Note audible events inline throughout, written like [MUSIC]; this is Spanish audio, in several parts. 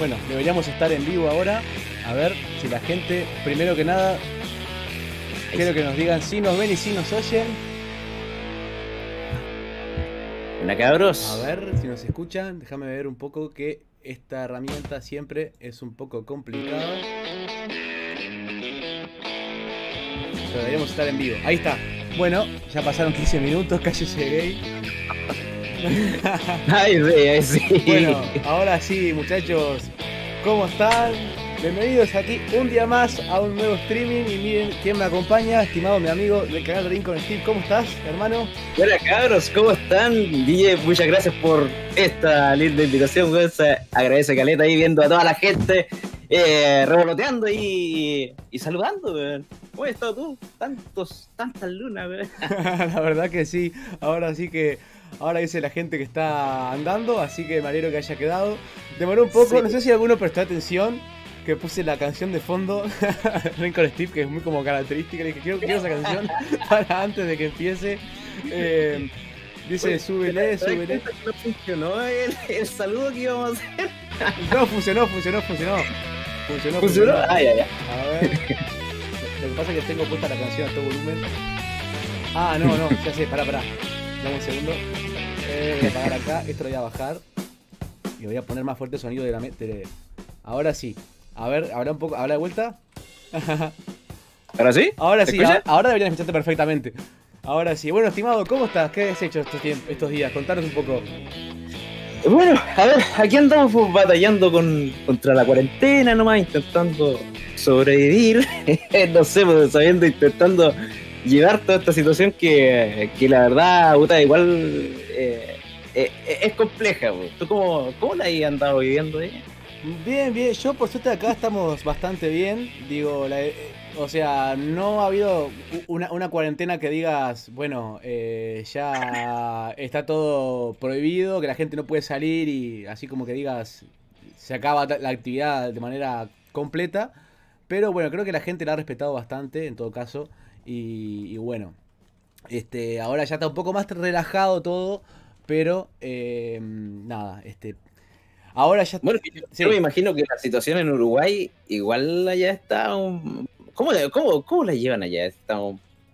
Bueno, deberíamos estar en vivo ahora. A ver si la gente, primero que nada, quiero que nos digan si nos ven y si nos oyen. Hola cabros. A ver si nos escuchan. Déjame ver un poco que esta herramienta siempre es un poco complicada. deberíamos estar en vivo. Ahí está. Bueno, ya pasaron 15 minutos, [LAUGHS] casi llegué. Bueno, ahora sí, muchachos, ¿cómo están? Bienvenidos aquí un día más a un nuevo streaming y miren quién me acompaña, estimado mi amigo del canal Rincon Steve, ¿cómo estás, hermano? Hola cabros, ¿cómo están? muchas gracias por esta linda invitación, se agradece Caleta ahí viendo a toda la gente eh, revoloteando y, y saludando, ¿Cómo has estado tú? Tantos, tantas lunas, [LAUGHS] la verdad que sí, ahora sí que Ahora dice la gente que está andando, así que me alegro que haya quedado. Demoró un poco, no sé si alguno prestó atención que puse la canción de fondo, [LAUGHS] Rincon Steve, que es muy como característica. Le dije, quiero, esa canción [LAUGHS] para antes de que empiece. Eh, dice, súbele, súbele. No funcionó [LAUGHS] el, el, saludo que íbamos a hacer. no, funcionó, funcionó, funcionó. Funcionó, funcionó. funcionó. ya, A ver. Lo que pasa es que tengo puesta la canción a todo volumen. Ah, no, no, ya sé, pará, pará. Dame un segundo. Eh, voy a apagar acá, esto lo voy a bajar. Y voy a poner más fuerte el sonido de la mente. Ahora sí. A ver, ahora un poco. ¿Habla de vuelta? [LAUGHS] ¿Ahora sí? Ahora sí, ahora debería escucharte perfectamente. Ahora sí. Bueno, estimado, ¿cómo estás? ¿Qué has hecho estos, días? Contanos un poco. Bueno, a ver, aquí andamos pues, batallando contra la cuarentena nomás, intentando sobrevivir. [LAUGHS] no sé, pues, sabiendo, intentando llevar toda esta situación que, la verdad, puta, igual eh, eh, eh, es compleja. ¿Tú cómo, la has andado viviendo? ahí? Bien, bien. Yo, por suerte, acá estamos bastante bien. Digo, o sea, no ha habido una, una cuarentena que digas, bueno, ya está todo prohibido, que la gente no puede salir y así como que digas, se acaba la actividad de manera completa. Pero bueno, creo que la gente la ha respetado bastante, en todo caso. Y, bueno, este, ahora ya está un poco más relajado todo, pero eh, nada, este, ahora ya... Bueno, yo me imagino que la situación en Uruguay igual allá está... Un... ¿Cómo, cómo, cómo la llevan allá? ¿Está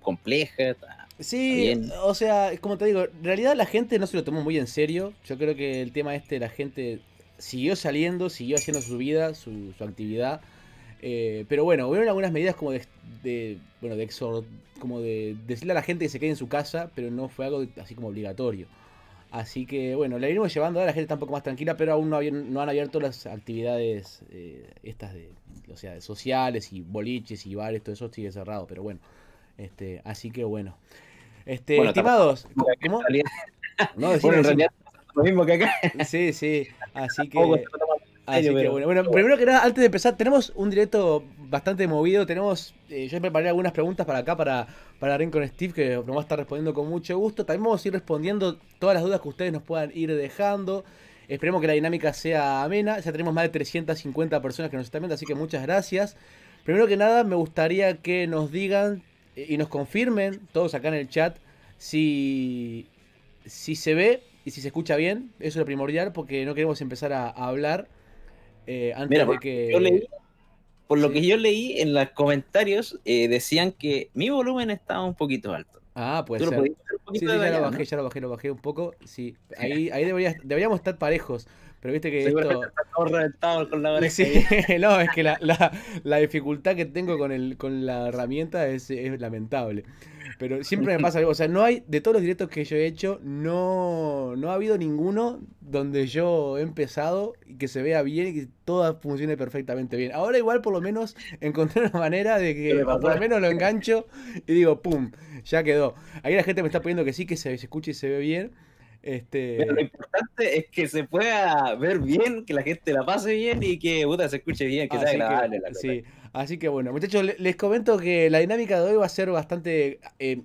compleja? Sí, o sea, como te digo, en realidad la gente no se lo tomó muy en serio. Yo creo que el tema este, la gente siguió saliendo, siguió haciendo su vida, su, actividad. Eh, pero bueno, hubo algunas medidas como de, de, bueno, de como de decirle a la gente que se quede en su casa, pero no fue algo así como obligatorio. Así que bueno, la venimos llevando, la gente está un poco más tranquila, pero aún no, han abierto las actividades eh, estas de, o sea, de sociales y boliches y bares, todo eso sigue cerrado, pero bueno. Este, así que bueno. Este, estimados, No, [LAUGHS] lo mismo que acá. Sí, sí, así que Así que bueno, primero que nada, antes de empezar, tenemos un directo bastante movido. Tenemos, eh, yo preparé algunas preguntas para acá, para, para con Steve, que nos va a estar respondiendo con mucho gusto. También vamos a ir respondiendo todas las dudas que ustedes nos puedan ir dejando. Esperemos que la dinámica sea amena. Ya tenemos más de 350 personas que nos están viendo, así que muchas gracias. Primero que nada, me gustaría que nos digan eh, y nos confirmen, todos acá en el chat, si, si se ve y si se escucha bien. Eso es lo primordial, porque no queremos empezar a hablar eh, antes de que. por lo que yo leí en los comentarios, eh, decían que mi volumen estaba un poquito alto. Ah, pues. Sí, ya, lo bajé, ya lo bajé, lo bajé un poco. Sí, ahí, ahí deberíamos estar parejos. Pero viste que esto... con la [LAUGHS] [LAUGHS] no, es que la, la, dificultad que tengo con, el, con la herramienta es, es, lamentable. Pero siempre me pasa O sea, no hay, de todos los directos que yo he hecho, no, no ha habido ninguno donde yo he empezado y que se vea bien y que todo funcione perfectamente bien. Ahora igual por lo menos encontré una manera de que por lo menos lo engancho y digo, ¡pum! Ya quedó. Ahí la gente me está pidiendo que sí, que se, se escuche y se ve bien. Pero este, lo importante es que se pueda ver bien, que la gente la pase bien y que se escuche bien, que Así que bueno, muchachos, les comento que la dinámica de hoy va a ser bastante, eh,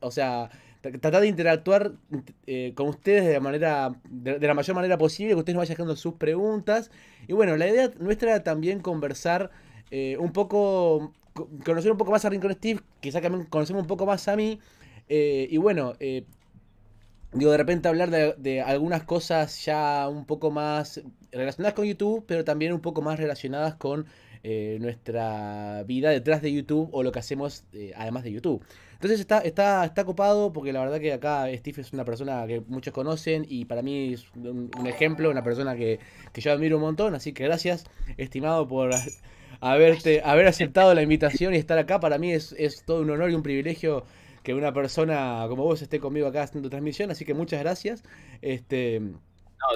o sea, tratar de interactuar eh, con ustedes de la manera de, la mayor manera posible, que ustedes nos vayan dejando sus preguntas. Y bueno, la idea nuestra era también conversar eh, un poco, conocer un poco más a Rincón Steve, quizá también conocemos un poco más a mí. y bueno, digo, de repente hablar de, algunas cosas ya un poco más relacionadas con YouTube, pero también un poco más relacionadas con eh, nuestra vida detrás de YouTube o lo que hacemos eh, además de YouTube. Entonces está, está, está copado porque la verdad que acá Steve es una persona que muchos conocen y para mí es un, ejemplo, una persona que, yo admiro un montón, así que gracias, estimado, por... [LAUGHS] Haberte, haber aceptado la invitación y estar acá para mí es, es todo un honor y un privilegio que una persona como vos esté conmigo acá haciendo transmisión, así que muchas gracias. Este, no,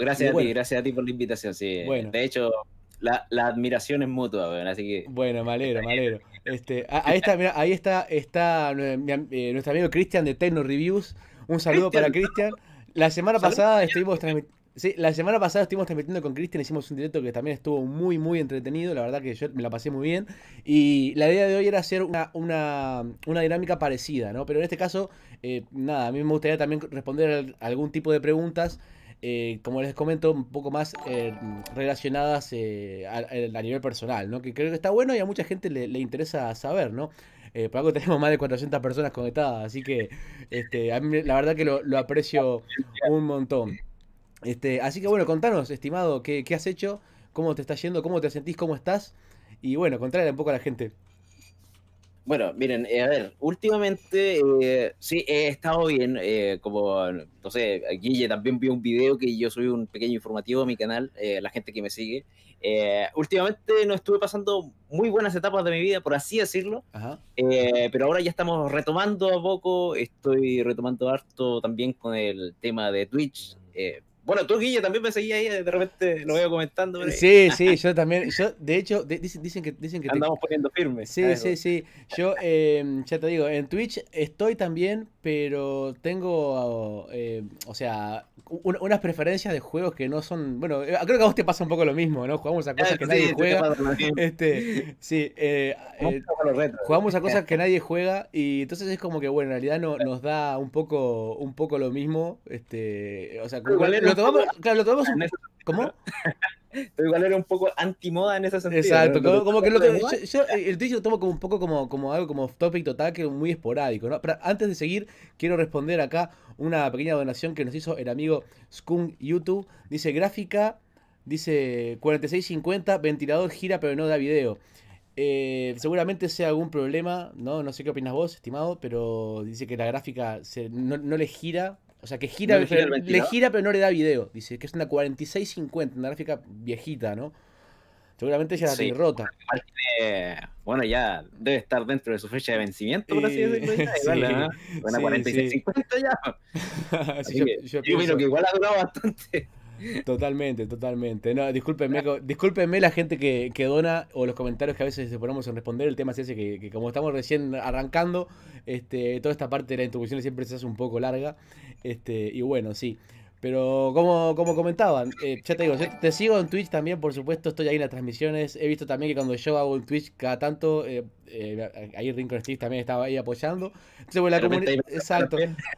gracias a ti, gracias a ti por la invitación. Sí. De hecho, la, admiración es mutua, bueno, así que. Bueno, malero malero Este, ahí está, ahí está, está eh, nuestro amigo Cristian de Tecno Reviews. Un saludo para Cristian. La semana pasada estuvimos transmitiendo. Sí, la semana pasada estuvimos transmitiendo con Cristian, hicimos un directo que también estuvo muy, muy entretenido, la verdad que yo me la pasé muy bien. Y la idea de hoy era hacer una, una, una dinámica parecida, ¿no? Pero en este caso, eh, nada, a mí me gustaría también responder algún tipo de preguntas. Eh, como les comento, un poco más eh, relacionadas a, nivel personal, ¿no? Que creo que está bueno y a mucha gente le, interesa saber, ¿no? Eh, por algo tenemos más de 400 personas conectadas, así que este, a mí la verdad que lo, lo aprecio un montón. Este, así que bueno, contanos, estimado, ¿qué, has hecho, cómo te está yendo, cómo te sentís, cómo estás. Y bueno, contarle un poco a la gente. Bueno, miren, eh, a ver, últimamente eh, sí he estado bien, eh, como, no sé, Guille también vio un video que yo soy un pequeño informativo a mi canal, la gente que me sigue. últimamente no estuve pasando muy buenas etapas de mi vida, por así decirlo, pero ahora ya estamos retomando a poco, estoy retomando harto también con el tema de Twitch, bueno, tú, Guille, también me seguía ahí, eh, de repente lo veo comentando. Sí, sí, yo también. Yo, de hecho, dicen, que. Dicen que Andamos poniendo firmes. Sí, sí, sí. Yo, eh, ya te digo, en Twitch estoy también, pero tengo, eh, o sea, unas preferencias de juegos que no son, bueno, eh, creo que a vos te pasa un poco lo mismo, ¿no? Jugamos a cosas eh, que nadie juega. Este, [LAUGHS] sí, jugamos a cosas que [LAUGHS] nadie juega y entonces es como que, bueno, en realidad no, nos da un poco, un poco lo mismo, este, o sea, lo tomamos, ¿cómo? [LAUGHS] Pero igual era un poco antimoda en ese sentido. Exacto, como, que lo que. Yo, eh, el lo tomo como un poco como, como algo como topic total, que muy esporádico, ¿no? Pero antes de seguir, quiero responder acá una pequeña donación que nos hizo el amigo Skunk YouTube. Dice gráfica, dice 4650, ventilador gira pero no da video. Eh, seguramente sea algún problema, ¿no? No sé qué opinas vos, estimado, pero dice que la gráfica no le gira o sea, que gira, le, gira pero, no le da video. Dice que es una 4650, una gráfica viejita, ¿no? Seguramente ya la sí. tiene rota. Bueno, ya debe estar dentro de su fecha de vencimiento, por así decirlo. [LAUGHS] Igual, ¿eh? Una 4650 ya. [LAUGHS] yo, creo yo pienso... que igual ha durado bastante. Totalmente, totalmente. No, discúlpenme, discúlpenme la gente que, que, dona o los comentarios que a veces se ponemos en responder. El tema se ese que, como estamos recién arrancando, este, toda esta parte de la introducción siempre se hace un poco larga. Este, y bueno, sí. Pero como, como comentaban, eh, ya te digo, yo te sigo en Twitch también, por supuesto, estoy ahí en las transmisiones. He visto también que cuando yo hago en Twitch cada tanto, eh, eh ahí Rincon también estaba ahí apoyando. Exacto.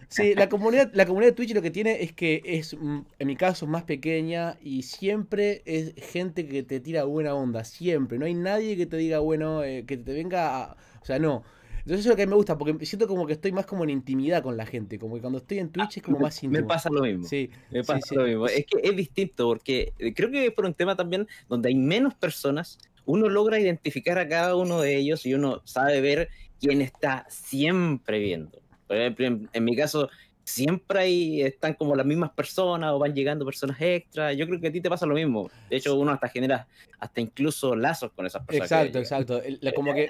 Sí, la comunidad, la comunidad de Twitch lo que tiene es que es, mm, en mi caso, más pequeña y siempre es gente que te tira buena onda, siempre. No hay nadie que te diga, bueno, eh, que te venga a. O sea, no. Entonces eso es lo que a mí me gusta, porque siento como que estoy más como en intimidad con la gente, como que cuando estoy en Twitch ah, es como más íntimo. Me pasa lo mismo. Sí, me pasa lo mismo. Es que es distinto, porque eh, creo que es por un tema también donde hay menos personas, uno logra identificar a cada uno de ellos y uno sabe ver quién está siempre viendo. Por ejemplo, en, mi caso, siempre ahí están como las mismas personas o van llegando personas extras, Yo creo que a ti te pasa lo mismo. De hecho, uno hasta genera hasta incluso lazos con esas personas. Exacto, exacto. Eh, eh, como que,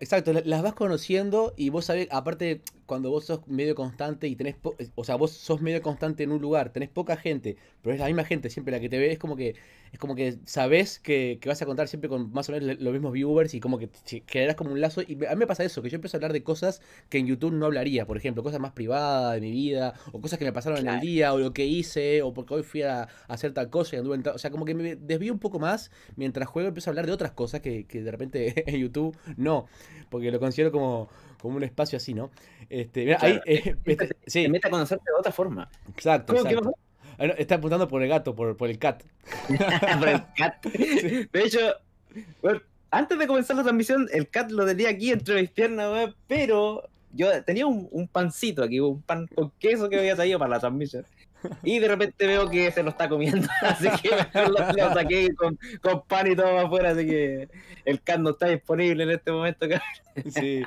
exacto, las vas conociendo y vos sabés, aparte, cuando vos sos medio constante y tenés, eh, o sea, vos sos medio constante en un lugar, tenés poca gente, pero es la misma gente siempre la que te ve, es como que, es como que sabés que, vas a contar siempre con más o menos los mismos viewers y como que crearás como un lazo. Y a mí me pasa eso, que yo empiezo a hablar de cosas que en YouTube no hablaría, por ejemplo, cosas más privadas de mi vida, o cosas que me pasaron en el día, o lo que hice, o porque hoy fui a, hacer tal cosa y anduve en tal, o sea, como que me desvío un poco más mientras mientras juego empiezo a hablar de otras cosas que, de repente [LAUGHS] en YouTube no, porque lo considero como, como un espacio así, ¿no? Este, mira, ahí, eh, este, sí. a conocerte de otra forma. Exacto. exacto. Ah, está apuntando por el gato, por, el cat. por el cat. [LAUGHS] [LAUGHS] De hecho, antes de comenzar la transmisión, el cat lo tenía aquí entre mis piernas, pero yo tenía un, un, pancito aquí, un pan con queso que había traído para la transmisión. Y de repente veo que se lo está comiendo, [LAUGHS] así que mejor lo, saqué con, pan y todo afuera, así que el can no está disponible en este momento, Sí,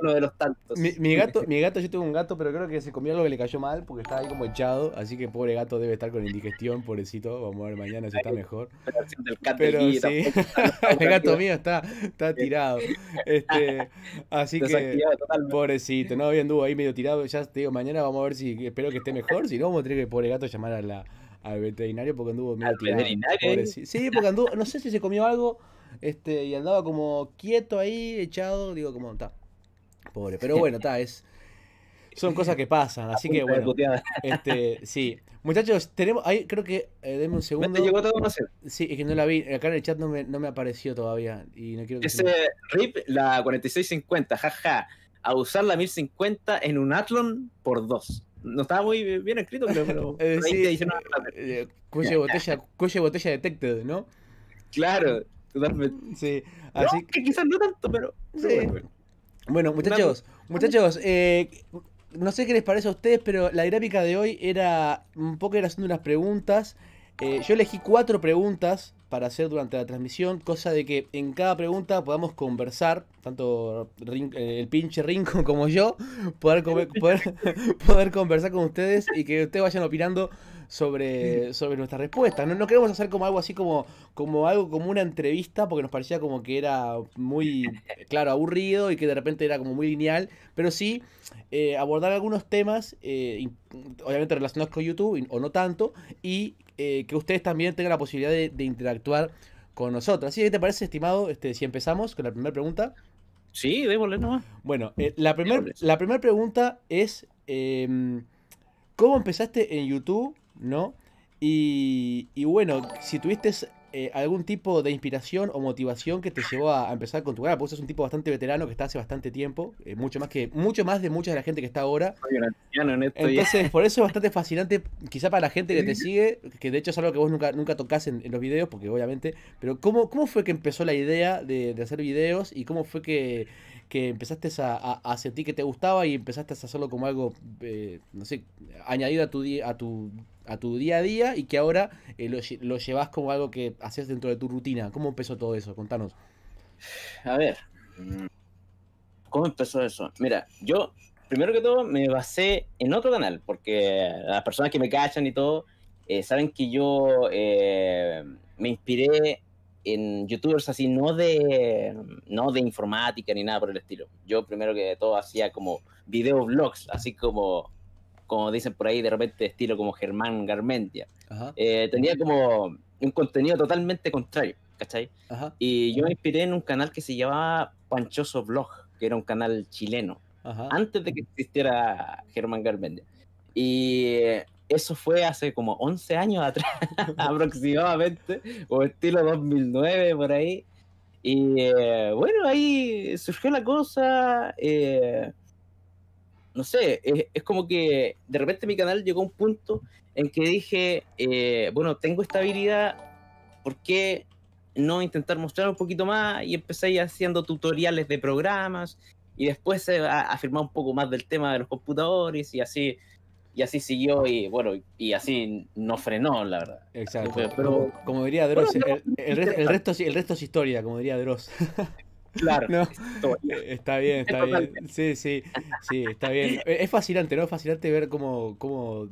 Uno de los tantos. Mi, gato, mi gato, yo tengo un gato, pero creo que se comió algo que le cayó mal porque estaba ahí como echado, así que pobre gato debe estar con indigestión, pobrecito. Vamos a ver mañana si está mejor. Pero sí, [LAUGHS] el gato mío está, tirado. Este, así que, pobrecito, no, bien duda, ahí medio tirado. Ya te digo, mañana vamos a ver si, espero que esté mejor, si no, vamos a tener que pobre gato llamar a la, al veterinario porque anduvo medio ¿Al veterinario? ¿eh? Sí, porque anduvo, no sé si se comió algo este, y andaba como quieto ahí, echado, digo, como, está, pobre. Pero bueno, está, es... Son cosas que pasan, así que bueno. Este, sí. Muchachos, tenemos. Ahí creo que. Eh, denme un segundo. llegó todo Sí, es que no la vi. Acá en el chat no me, no me apareció todavía. Y no quiero que Ese RIP, la 4650, jaja. A usar la 1050 en un Atlon por dos. No estaba muy bien escrito, pero. [LAUGHS] eh, sí, eh, eh, cuello botella, cuello botella detected, ¿no? Claro, totalmente. Sí, No, que quizás no tanto, pero. bueno. muchachos, muchachos, eh, no sé qué les parece a ustedes, pero la dinámica de hoy era un poco era haciendo unas preguntas. Eh, yo elegí cuatro preguntas para hacer durante la transmisión, cosa de que en cada pregunta podamos conversar, tanto eh, el pinche Rincon [LAUGHS] como yo, poder, poder, [LAUGHS] poder, conversar con ustedes y que ustedes vayan opinando sobre, sobre nuestras respuestas. No, no, queremos hacer como algo así como, como algo como una entrevista, porque nos parecía como que era muy, claro, aburrido y que de repente era como muy lineal, pero sí eh, abordar algunos temas, obviamente relacionados con YouTube o no tanto, y eh, que ustedes también tengan la posibilidad de, interactuar con nosotros. ¿Sí ¿te parece, estimado, este, si empezamos con la primera pregunta? Sí, démosle nomás. Bueno, eh, la primera pregunta es, em, ¿cómo empezaste en YouTube? ¿No? Y, y, bueno, si tuviste eh, algún tipo de inspiración o motivación que te llevó a, empezar con tu canal? Porque vos sos un tipo bastante veterano que está hace bastante tiempo, eh, mucho más que mucho más de mucha de la gente que está ahora. Entonces, por eso es bastante fascinante, quizá para la gente que te sigue, que de hecho es algo que vos nunca, nunca en, los videos, porque obviamente, pero ¿cómo, ¿cómo fue que empezó la idea de, hacer videos y cómo fue que, empezaste a, sentir que te gustaba y empezaste a hacerlo como algo, eh, no sé, añadido a tu, a tu a tu día a día y que ahora eh, lo, llevas como algo que haces dentro de tu rutina. ¿Cómo empezó todo eso? Contanos. A ver, mm, ¿cómo empezó eso? Mira, yo primero que todo me basé en otro canal, porque las personas que me cachan y todo eh, saben que yo eh, me inspiré en youtubers así, no de, no de informática ni nada por el estilo. Yo primero que todo hacía como videoblogs, así como como dicen por ahí, de repente estilo como Germán Garmendia, eh, tenía como un contenido totalmente contrario, ¿cachai? Y yo me inspiré en un canal que se llamaba Panchoso Vlog, que era un canal chileno, antes de que existiera Germán Garmendia. Y eso fue hace como 11 años atrás, [LAUGHS] aproximadamente, o estilo 2009, por ahí. Y eh, bueno, ahí surgió la cosa. Eh, no sé, es, como que de repente mi canal llegó a un punto en que dije, eh, bueno, tengo esta habilidad, ¿por qué no intentar mostrar un poquito más? Y empecé haciendo tutoriales de programas y después se afirmar un poco más del tema de los computadores y así. Y así siguió y bueno, y así no frenó, la verdad. Exacto. Pero, como, diría Dross, el, resto, el resto es historia, como diría Dross. [LAUGHS] Claro. Eh, está bien, está bien. Sí, sí, sí, está bien. [LAUGHS] Es fascinante, ¿no? Es fascinante ver cómo, cómo,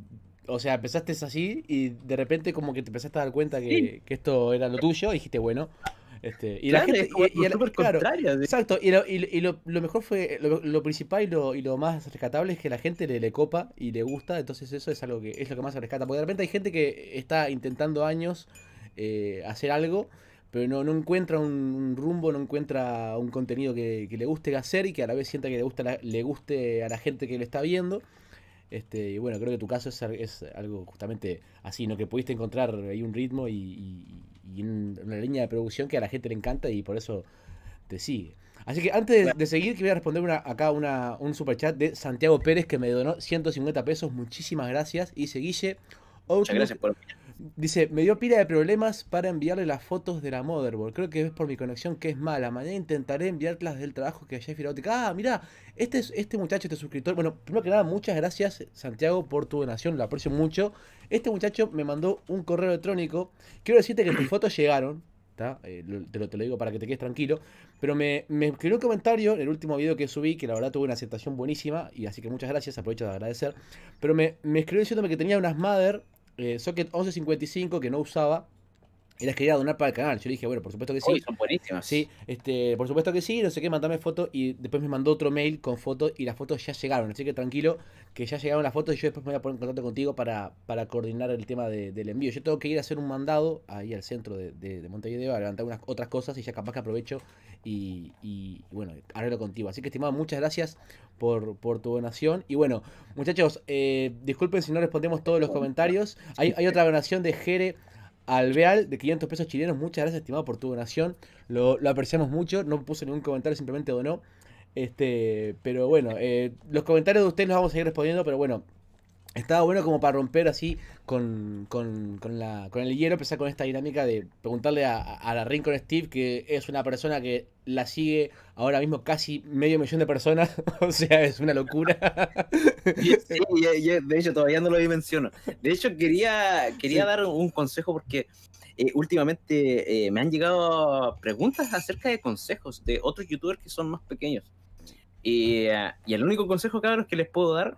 o sea, empezaste así y de repente como que te empezaste a dar cuenta que, esto era lo tuyo y dijiste, bueno. Este, y la gente, y, claro, exacto y, lo, y lo, mejor fue lo, principal y lo, más rescatable es que la gente le, copa y le gusta entonces eso es algo que es lo que más rescata porque de repente hay gente que está intentando años eh, hacer algo pero no, encuentra un, rumbo, no encuentra un contenido que, le guste hacer y que a la vez sienta que le, gusta le guste a la gente que lo está viendo. Este, y bueno, creo que tu caso es, es algo justamente así, ¿no? Que pudiste encontrar ahí un ritmo y, una línea de producción que a la gente le encanta y por eso te sigue. Así que antes de, seguir, que voy a responder una, acá una, un superchat de Santiago Pérez que me donó 150 pesos. Muchísimas gracias. Y seguille Muchas gracias por Dice, me dio pila de problemas para enviarle las fotos de la motherboard. Creo que es por mi conexión que es mala. Mañana intentaré enviarlas del trabajo que haya firmado Ah, mira, este, este muchacho, este suscriptor. Bueno, primero que nada, muchas gracias, Santiago, por tu donación. Lo aprecio mucho. Este muchacho me mandó un correo electrónico. Quiero decirte que tus fotos llegaron. Eh, te, lo, te, lo, digo para que te quedes tranquilo. Pero me, escribió un comentario en el último video que subí, que la verdad tuve una aceptación buenísima, y así que muchas gracias, aprovecho de agradecer. Pero me, me escribió diciéndome que tenía unas mother eh, socket 1155 que no usaba y las quería donar para el canal. Yo le dije, bueno, por supuesto que sí. son buenísimas. Sí, este, por supuesto que sí, no sé qué, mandame fotos. Y después me mandó otro mail con fotos y las fotos ya llegaron. Así que tranquilo, que ya llegaron las fotos y yo después me voy a poner en contacto contigo para, para coordinar el tema del envío. Yo tengo que ir a hacer un mandado ahí al centro de, Montevideo a levantar unas otras cosas y ya capaz que aprovecho y, y, bueno, arreglo contigo. Así que, estimado, muchas gracias por, tu donación. Y bueno, muchachos, eh, disculpen si no respondemos todos los comentarios. Hay, hay otra donación de Jere. Alveal de 500 pesos chilenos. Muchas gracias, estimado, por tu donación. Lo, apreciamos mucho. No puso ningún comentario, simplemente donó. Este, pero bueno, eh, los comentarios de ustedes los vamos a seguir respondiendo. Pero bueno, estaba bueno como para romper así con, con, el hielo, empezar con esta dinámica de preguntarle a, a la Rincon Steve, que es una persona que la sigue ahora mismo casi medio millón de personas, [LAUGHS] o sea, es una locura. de hecho todavía no lo dimensiono. De hecho quería, quería dar un consejo porque eh, últimamente eh, me han llegado preguntas acerca de consejos de otros youtubers que son más pequeños. y ah. eh, el único consejo, que les puedo dar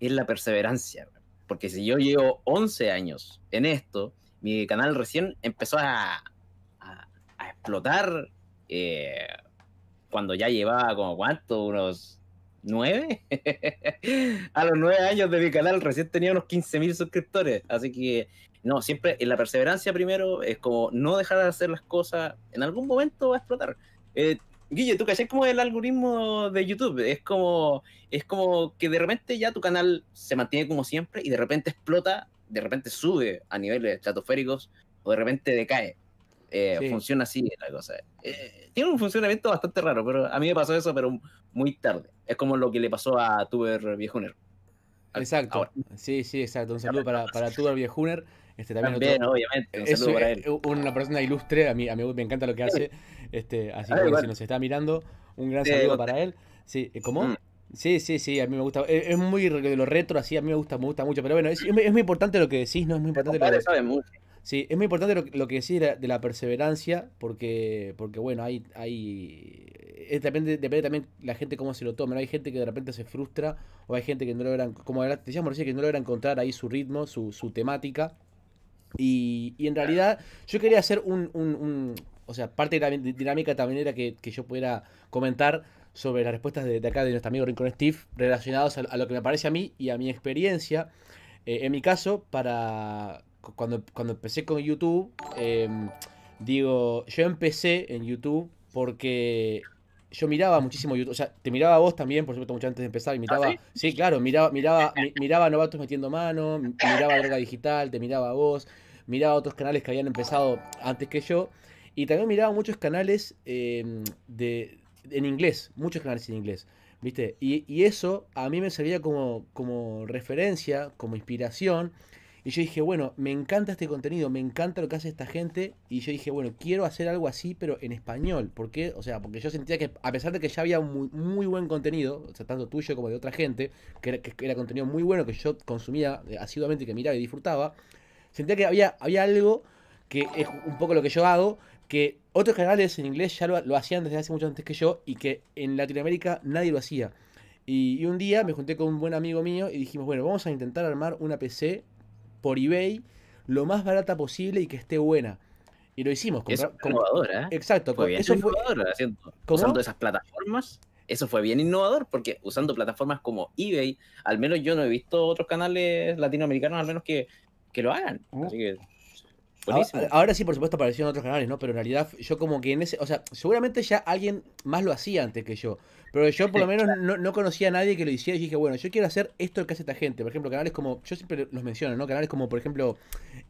es la perseverancia. Porque si yo llevo 11 años en esto, mi canal recién empezó a, a, explotar eh, cuando ya llevaba como cuánto, unos 9. [LAUGHS] a los 9 años de mi canal recién tenía unos 15.000 suscriptores. Así que no, siempre la perseverancia primero es como no dejar de hacer las cosas, en algún momento va a explotar. Eh, Guille, ¿tú es como el algoritmo de YouTube? Es como, es como que de repente ya tu canal se mantiene como siempre y de repente explota, de repente sube a niveles estratosféricos o de repente decae. Eh, funciona así la cosa. Eh, tiene un funcionamiento bastante raro, pero a mí me pasó eso, pero muy tarde. Es como lo que le pasó a Tuber Viejuner. Exacto. Sí, sí, exacto. Un saludo para, para Tuber Viejuner. Este, también, obviamente. es, eh, una persona ilustre, a mí, a mí me encanta lo que hace. Este, así ah, que si nos está mirando, un gran saludo para él. Sí, eh, ¿cómo? Mm. Sí, sí, sí, a mí me gusta. Eh, es, muy de lo retro, así a mí me gusta, me gusta mucho. Pero bueno, es, muy importante lo que decís, ¿no? Es muy importante lo Sí, es muy importante lo, que decís de, la, perseverancia, porque, porque bueno, hay, hay depende, depende también la gente cómo se lo toma. Hay gente que de repente se frustra, o hay gente que no logra, como decíamos que no logra encontrar ahí su ritmo, su, su temática. Y, en realidad yo quería hacer un, o sea, parte de la dinámica también era que, yo pudiera comentar sobre las respuestas de, acá de nuestro amigo Rincón Steve relacionados a, lo que me parece a mí y a mi experiencia. Eh, en mi caso, para cuando, cuando empecé con YouTube, em, digo, yo empecé en YouTube porque yo miraba muchísimo YouTube, o sea, te miraba a vos también, por supuesto, mucho antes de empezar, y ¿Ah, ¿Sí? claro, miraba, miraba, miraba a novatos metiendo mano, miraba droga digital, te miraba a vos, miraba otros canales que habían empezado antes que yo, y también miraba muchos canales em, en inglés, muchos canales en inglés. ¿Viste? Y, eso a mí me servía como, como referencia, como inspiración. Y yo dije, bueno, me encanta este contenido, me encanta lo que hace esta gente. Y yo dije, bueno, quiero hacer algo así, pero en español. ¿Por qué? O sea, porque yo sentía que, a pesar de que ya había muy, buen contenido, tanto tuyo como de otra gente, que era, contenido muy bueno que yo consumía eh, asiduamente, que miraba y disfrutaba, sentía que había, había algo que es un poco lo que yo hago, que otros canales en inglés ya lo, hacían desde hace mucho antes que yo y que en Latinoamérica nadie lo hacía. Y, un día me junté con un buen amigo mío y dijimos, bueno, vamos a intentar armar una PC por eBay lo más barata posible y que esté buena. Y lo hicimos. es ¿eh? Exacto. Fue eso fue usando esas plataformas. Eso fue bien innovador porque usando plataformas como eBay, al menos yo no he visto otros canales latinoamericanos al menos que, que lo hagan. Así que Ahora, sí, por supuesto, aparecieron otros canales, ¿no? Pero en realidad yo como que en ese, o sea, seguramente ya alguien más lo hacía antes que yo. Pero yo por lo menos no, conocía a nadie que lo hiciera y dije, bueno, yo quiero hacer esto que hace esta gente. Por ejemplo, canales como, yo siempre los menciono, ¿no? Canales como, por ejemplo,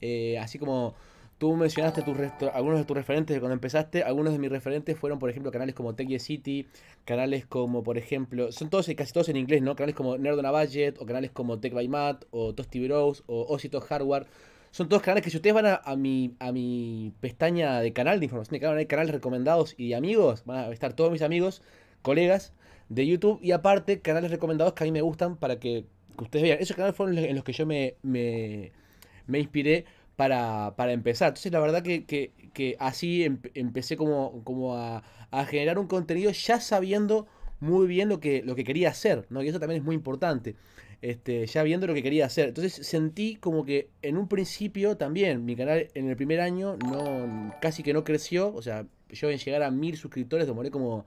eh, así como... Tú mencionaste tus algunos de tus referentes cuando empezaste. Algunos de mis referentes fueron, por ejemplo, canales como Tech City, canales como, por ejemplo, son todos casi todos en inglés, ¿no? Canales como Nerd on a Budget, o canales como Tech by Matt, o Toasty Bros, o Osito Hardware. Son todos canales que si ustedes van a, mi, a mi pestaña de canal de información de canal, canales recomendados y amigos, van a estar todos mis amigos, colegas de YouTube y aparte canales recomendados que a mí me gustan para que, ustedes vean. Esos canales fueron en los que yo me, me, me inspiré para, empezar. Entonces la verdad que, así empecé como, a, generar un contenido ya sabiendo muy bien lo que, lo que quería hacer, ¿no? Y eso también es muy importante este, ya viendo lo que quería hacer. Entonces sentí como que en un principio también mi canal en el primer año no casi que no creció. O sea, yo en llegar a mil suscriptores demoré como,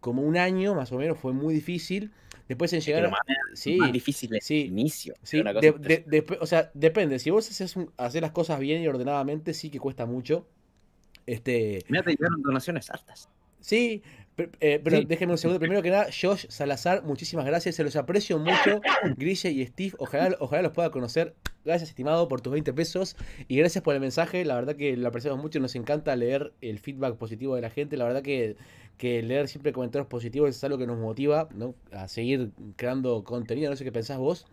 como un año más o menos, fue muy difícil. Después en llegar a... sí, difícil inicio. Sí, o sea, depende. Si vos haces, hacer las cosas bien y ordenadamente, sí que cuesta mucho. Este... me te donaciones altas. Sí, eh, pero, déjenme un segundo. Primero que nada, Josh Salazar, muchísimas gracias. Se los aprecio mucho. [COUGHS] Grisha y Steve, ojalá, ojalá los pueda conocer. Gracias, estimado, por tus 20 pesos. Y gracias por el mensaje. La verdad que lo apreciamos mucho. Nos encanta leer el feedback positivo de la gente. La verdad que, que leer siempre comentarios positivos es algo que nos motiva ¿no? a seguir creando contenido. No sé qué pensás vos.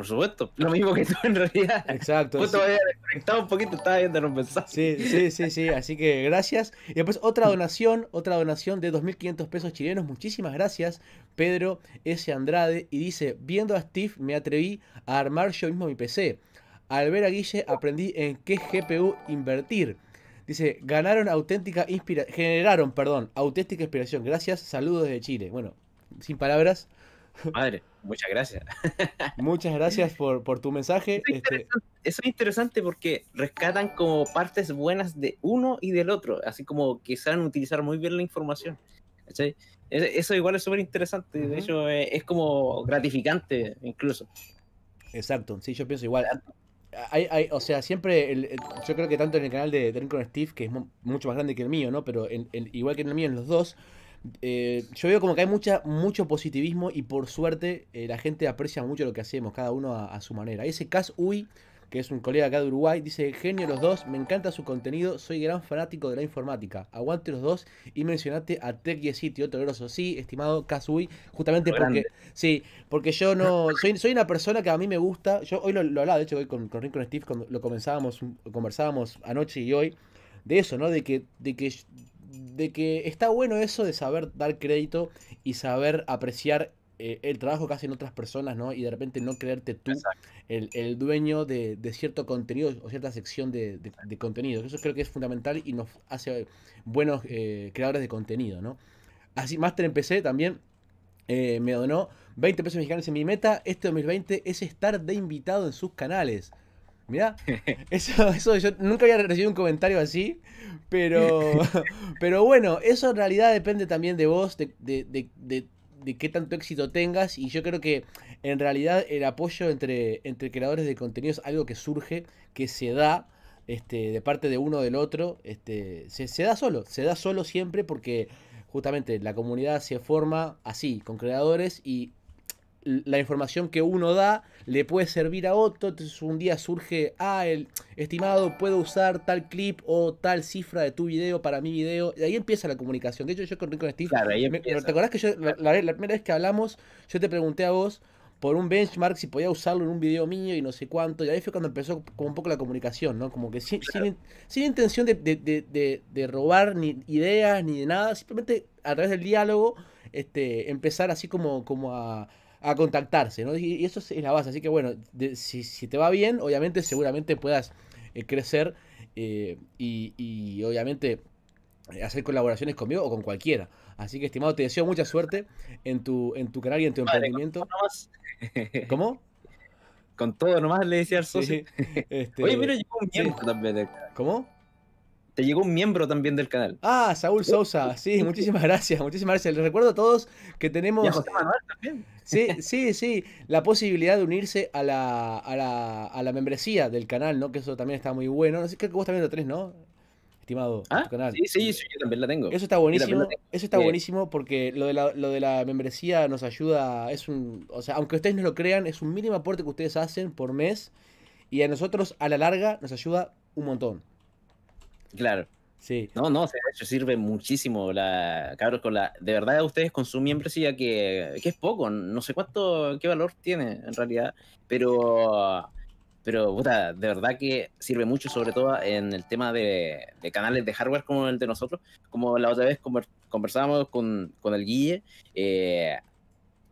Por supuesto, lo mismo que tú en realidad. Exacto. estaba un poquito, estaba viendo los Sí, sí, sí, sí, así que gracias. Y después otra donación, otra donación de 2.500 pesos chilenos. Muchísimas gracias, Pedro S. Andrade. Y dice, viendo a Steve me atreví a armar yo mismo mi PC. Al ver a Guille aprendí en qué GPU invertir. Dice, ganaron auténtica inspiración, generaron, perdón, auténtica inspiración. Gracias, saludos desde Chile. Bueno, sin palabras. Madre, muchas gracias. [LAUGHS] Muchas gracias por, tu mensaje. Este, eso es, interesante, porque rescatan como partes buenas de uno y del otro, así como que saben utilizar muy bien la información. E-, eso igual es súper interesante, de hecho e-, es como gratificante incluso. Exacto, sí, yo pienso igual. o sea, siempre, yo creo que tanto en el canal de Dream con Steve, que es mucho más grande que el mío, ¿no? Pero igual que en el mío, en los dos, eh, yo veo como que hay mucha, mucho positivismo y por suerte eh, la gente aprecia mucho lo que hacemos, cada uno a, su manera. Ese Cas Uy, que es un colega acá de Uruguay, dice, genio los dos, me encanta su contenido, soy gran fanático de la informática. Aguante los dos y mencionate a Tech City, otro grosso. Sí, estimado Uy justamente porque... Sí, porque yo no... Soy, una persona que a mí me gusta, yo hoy lo, lo hablaba, de hecho, hoy con, con Steve, lo comenzábamos, conversábamos anoche y hoy, de eso, ¿no? De que, de que de que está bueno eso de saber dar crédito y saber apreciar eh, el trabajo que hacen otras personas, ¿no? Y de repente no creerte tú el, dueño de, cierto contenido o cierta sección de, contenido. Eso creo que es fundamental y nos hace buenos eh, creadores de contenido, ¿no? Así, Master PC también. Eh, me donó 20 pesos mexicanos en mi meta. Este 2020 es estar de invitado en sus canales. Mira, [LAUGHS] eso, eso yo nunca había recibido un comentario así, pero, [LAUGHS] pero bueno, eso en realidad depende también de vos, de, de, de, qué tanto éxito tengas y yo creo que en realidad el apoyo entre, entre creadores de contenido es algo que surge, que se da este, de parte de uno o del otro, este, se, se, da solo, se da solo siempre porque justamente la comunidad se forma así, con creadores y la información que uno da le puede servir a otro. Entonces un día surge, ah, el estimado, puedo usar tal clip o tal cifra de tu video para mi video. Y ahí empieza la comunicación. De hecho, yo con Rico Steve. Claro, ¿Te acordás que la, primera vez que hablamos, yo te pregunté a vos por un benchmark si podía usarlo en un video mío y no sé cuánto? Y ahí fue cuando empezó como un poco la comunicación, ¿no? Como que sin, sin, intención de, de, de, de robar ni ideas ni de nada, simplemente a través del diálogo. Este, empezar así como, como a, a contactarse, ¿no? Y, eso es, la base, así que bueno, si, te va bien, obviamente seguramente puedas eh, crecer eh, y, obviamente eh, hacer colaboraciones conmigo o con cualquiera. Así que estimado, te deseo mucha suerte en tu, en tu canal y en tu emprendimiento. [LAUGHS] ¿Cómo? Con todo nomás le decía al socio. [LAUGHS] Este, Oye, mira, llegó un miembro también. ¿Cómo? llegó un miembro también del canal. Ah, Saúl Sousa. Sí, muchísimas gracias, muchísimas gracias. Les recuerdo a todos que tenemos. también. Sí, [LAUGHS] sí, sí. La posibilidad de unirse a la, a la, membresía del canal, ¿no? Que eso también está muy bueno. No sé, que vos también lo ¿no? estimado ah, Sí, sí, sí, yo también la tengo. Eso está buenísimo. Eso está buenísimo porque lo de, la, lo de la membresía nos ayuda, es un, o sea, aunque ustedes no lo crean, es un mínimo aporte que ustedes hacen por mes y a nosotros a la larga nos ayuda un montón. Claro. Sí. No, no, sirve muchísimo. La, con la, de verdad ustedes con su membresía que, que es poco, no sé cuánto, qué valor tiene en realidad, pero, pero de verdad que sirve mucho, sobre todo en el tema de, canales de hardware como el de nosotros. Como la otra vez conversábamos con, con el Guille, eh,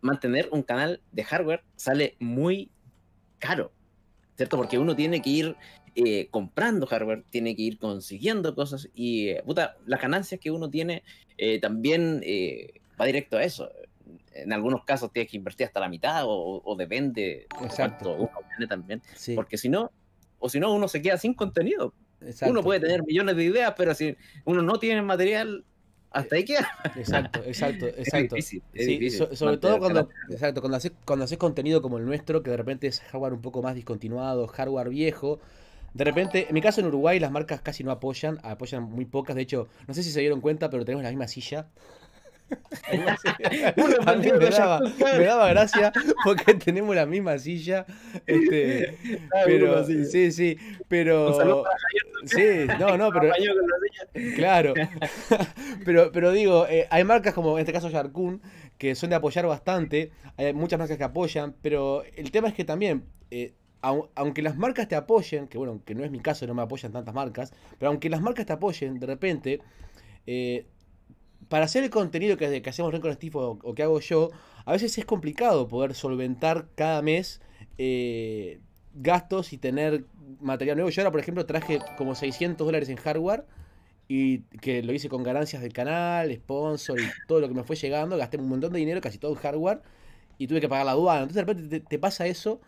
mantener un canal de hardware sale muy caro, ¿cierto? Porque uno tiene que ir eh, comprando hardware, tiene que ir consiguiendo cosas y eh, las ganancias que uno tiene eh, también va directo a eso. En algunos casos tienes que invertir hasta la mitad o, depende uno también, porque si no, o si no, uno se queda sin contenido. Uno puede tener millones de ideas, pero si uno no tiene material, hasta ahí queda. Exacto, exacto, [LAUGHS] exacto. sobre todo cuando, cuando haces cuando haces contenido como el nuestro, que de repente es hardware un poco más discontinuado, hardware viejo, de repente, en mi caso en Uruguay las marcas casi no apoyan, apoyan muy pocas. De hecho, no sé si se dieron cuenta, pero tenemos la misma silla. [LAUGHS] [LAUGHS] me daba, gracia porque tenemos la misma silla. Este, [LAUGHS] ah, pero sí, sí, pero sí, no, no, pero claro, pero, pero digo, eh, hay marcas como en este caso Yarkun que son de apoyar bastante. Hay muchas marcas que apoyan, pero el tema es que también eh, aunque las marcas te apoyen, que bueno, que no es mi caso, no me apoyan tantas marcas, pero aunque las marcas te apoyen, de repente, eh, para hacer el contenido que, hacemos con o, que hago yo, a veces es complicado poder solventar cada mes eh, gastos y tener material nuevo. Yo ahora, por ejemplo, traje como 600 dólares en hardware y que lo hice con ganancias del canal, sponsor y todo lo que me fue llegando. Gasté un montón de dinero, casi todo en hardware, y tuve que pagar la aduana. Entonces, de repente te pasa eso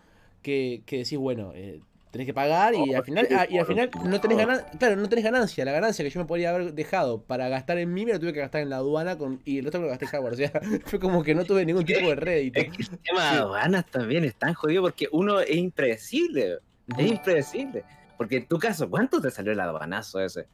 que, decís, bueno, eh, tenés que pagar y al final, ah, y al final no tenés ganancia, claro, no tenés ganancia, la ganancia que yo me podría haber dejado para gastar en mí me la tuve que gastar en la aduana con, y el otro me lo gasté en Jaguar, [LAUGHS] fue como que no tuve ningún tipo de rédito. y el tema de aduanas también es tan jodido porque uno es impredecible, es impredecible. Porque en tu caso, ¿cuánto te salió el aduanazo ese?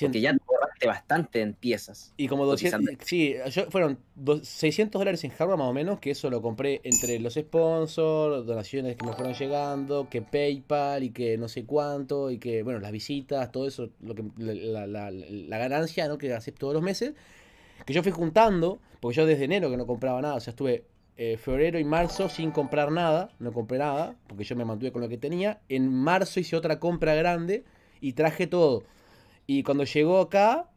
Porque ya te borraste bastante en piezas. Y como 200, sí, fueron 600 dólares en hardware más o menos, que eso lo compré entre los sponsors, donaciones que me fueron llegando, que PayPal y que no sé cuánto, y que, bueno, las visitas, todo eso, lo que la, la, la ganancia ¿no? que haces todos los meses, que yo fui juntando, porque yo desde enero que no compraba nada, o sea, estuve eh, febrero y marzo sin comprar nada, no compré nada, porque yo me mantuve con lo que tenía. En marzo hice otra compra grande y traje todo. Y cuando llegó acá,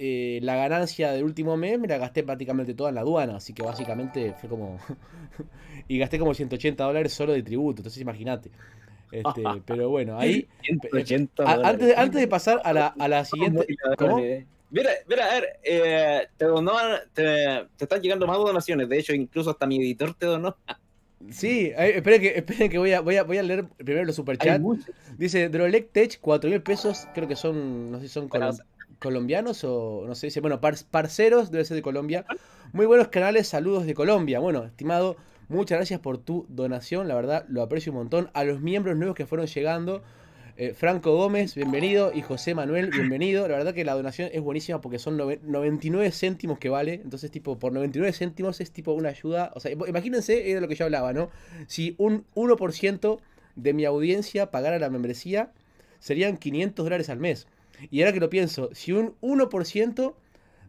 eh, la ganancia del último mes me la gasté prácticamente toda en la aduana, así que básicamente fue como... [LAUGHS] y gasté como 180 dólares solo de tributo, entonces imagínate. Este, [LAUGHS] pero bueno, ahí... 180 antes, de pasar a la, siguiente... Mira, mira, a ver, eh, te, están llegando más donaciones. De hecho, incluso hasta mi editor te donó. [LAUGHS] Sí, esperen que, voy, a, voy, a, leer primero los superchats. Dice Drolec Tech, mil pesos, creo que son, no sé si son colombianos o no sé, dice, bueno, parceros, debe ser de Colombia. Muy buenos canales, saludos de Colombia. Bueno, estimado, muchas gracias por tu donación, la verdad lo aprecio un montón. A los miembros nuevos que fueron llegando, eh, Franco Gómez, bienvenido. Y José Manuel, bienvenido. La verdad que la donación es buenísima porque son 99 céntimos que vale. Entonces, tipo, por 99 céntimos es tipo una ayuda. O sea, imagínense, era lo que yo hablaba, ¿no? Si un 1% de mi audiencia pagara la membresía, serían 500 dólares al mes. Y ahora que lo pienso, si un 1%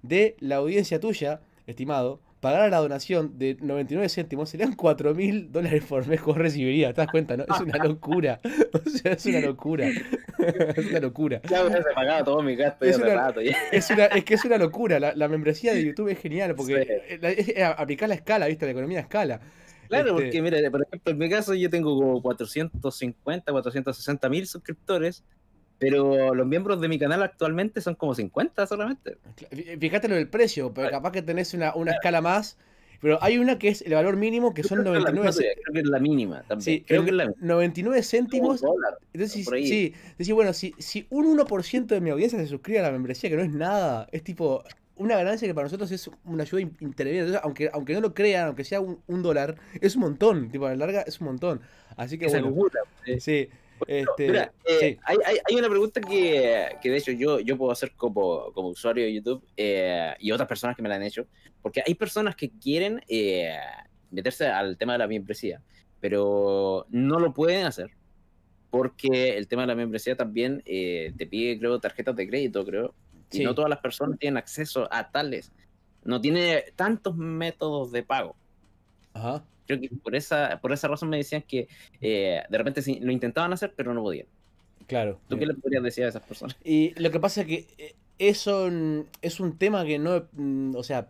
de la audiencia tuya, estimado, pagar la donación de 99 céntimos serían 4 mil dólares por mes que recibiría. ¿Te das cuenta? Es una [LAUGHS] locura. [LAUGHS] O sea, es una locura. [LAUGHS] es una locura. Ya me pagado todo mi gasto es, una, rato, es, que es una locura. La, membresía de YouTube es genial porque eh, aplicar la escala, ¿viste? La economía a escala. Claro, este porque mira, por ejemplo, en mi caso yo tengo como 450, 460 mil suscriptores pero los miembros de mi canal actualmente son como 50 solamente. Fíjate en el precio, pero capaz que tenés una, una escala más. Pero hay una que es el valor mínimo que son 99 céntimos. Creo que es la mínima también. creo que es la 99 céntimos. entonces, sí, decir, bueno, si, si un 1% de mi audiencia se suscribe a la membresía, que no es nada, es tipo una ganancia que para nosotros es una ayuda intermedia, aunque, aunque no lo crean, aunque sea un, dólar, es un montón. Tipo, a la larga es un montón. Así que bueno. sí. Este, eh, hay, una pregunta que, que, de hecho yo, yo puedo hacer como, como usuario de YouTube eh, y otras personas que me la han hecho, porque hay personas que quieren eh, meterse al tema de la membresía, pero no lo pueden hacer porque el tema de la membresía también te pide, creo, tarjetas de crédito, creo, y no todas las personas tienen acceso a tales. No tiene tantos métodos de pago. Ajá. Creo que por esa, por esa razón me decían que eh, de repente lo intentaban hacer, pero no podían. Claro. ¿Tú qué le podrías decir a esas personas? Y lo que pasa es que eh, eso es un tema que no, mm, o sea,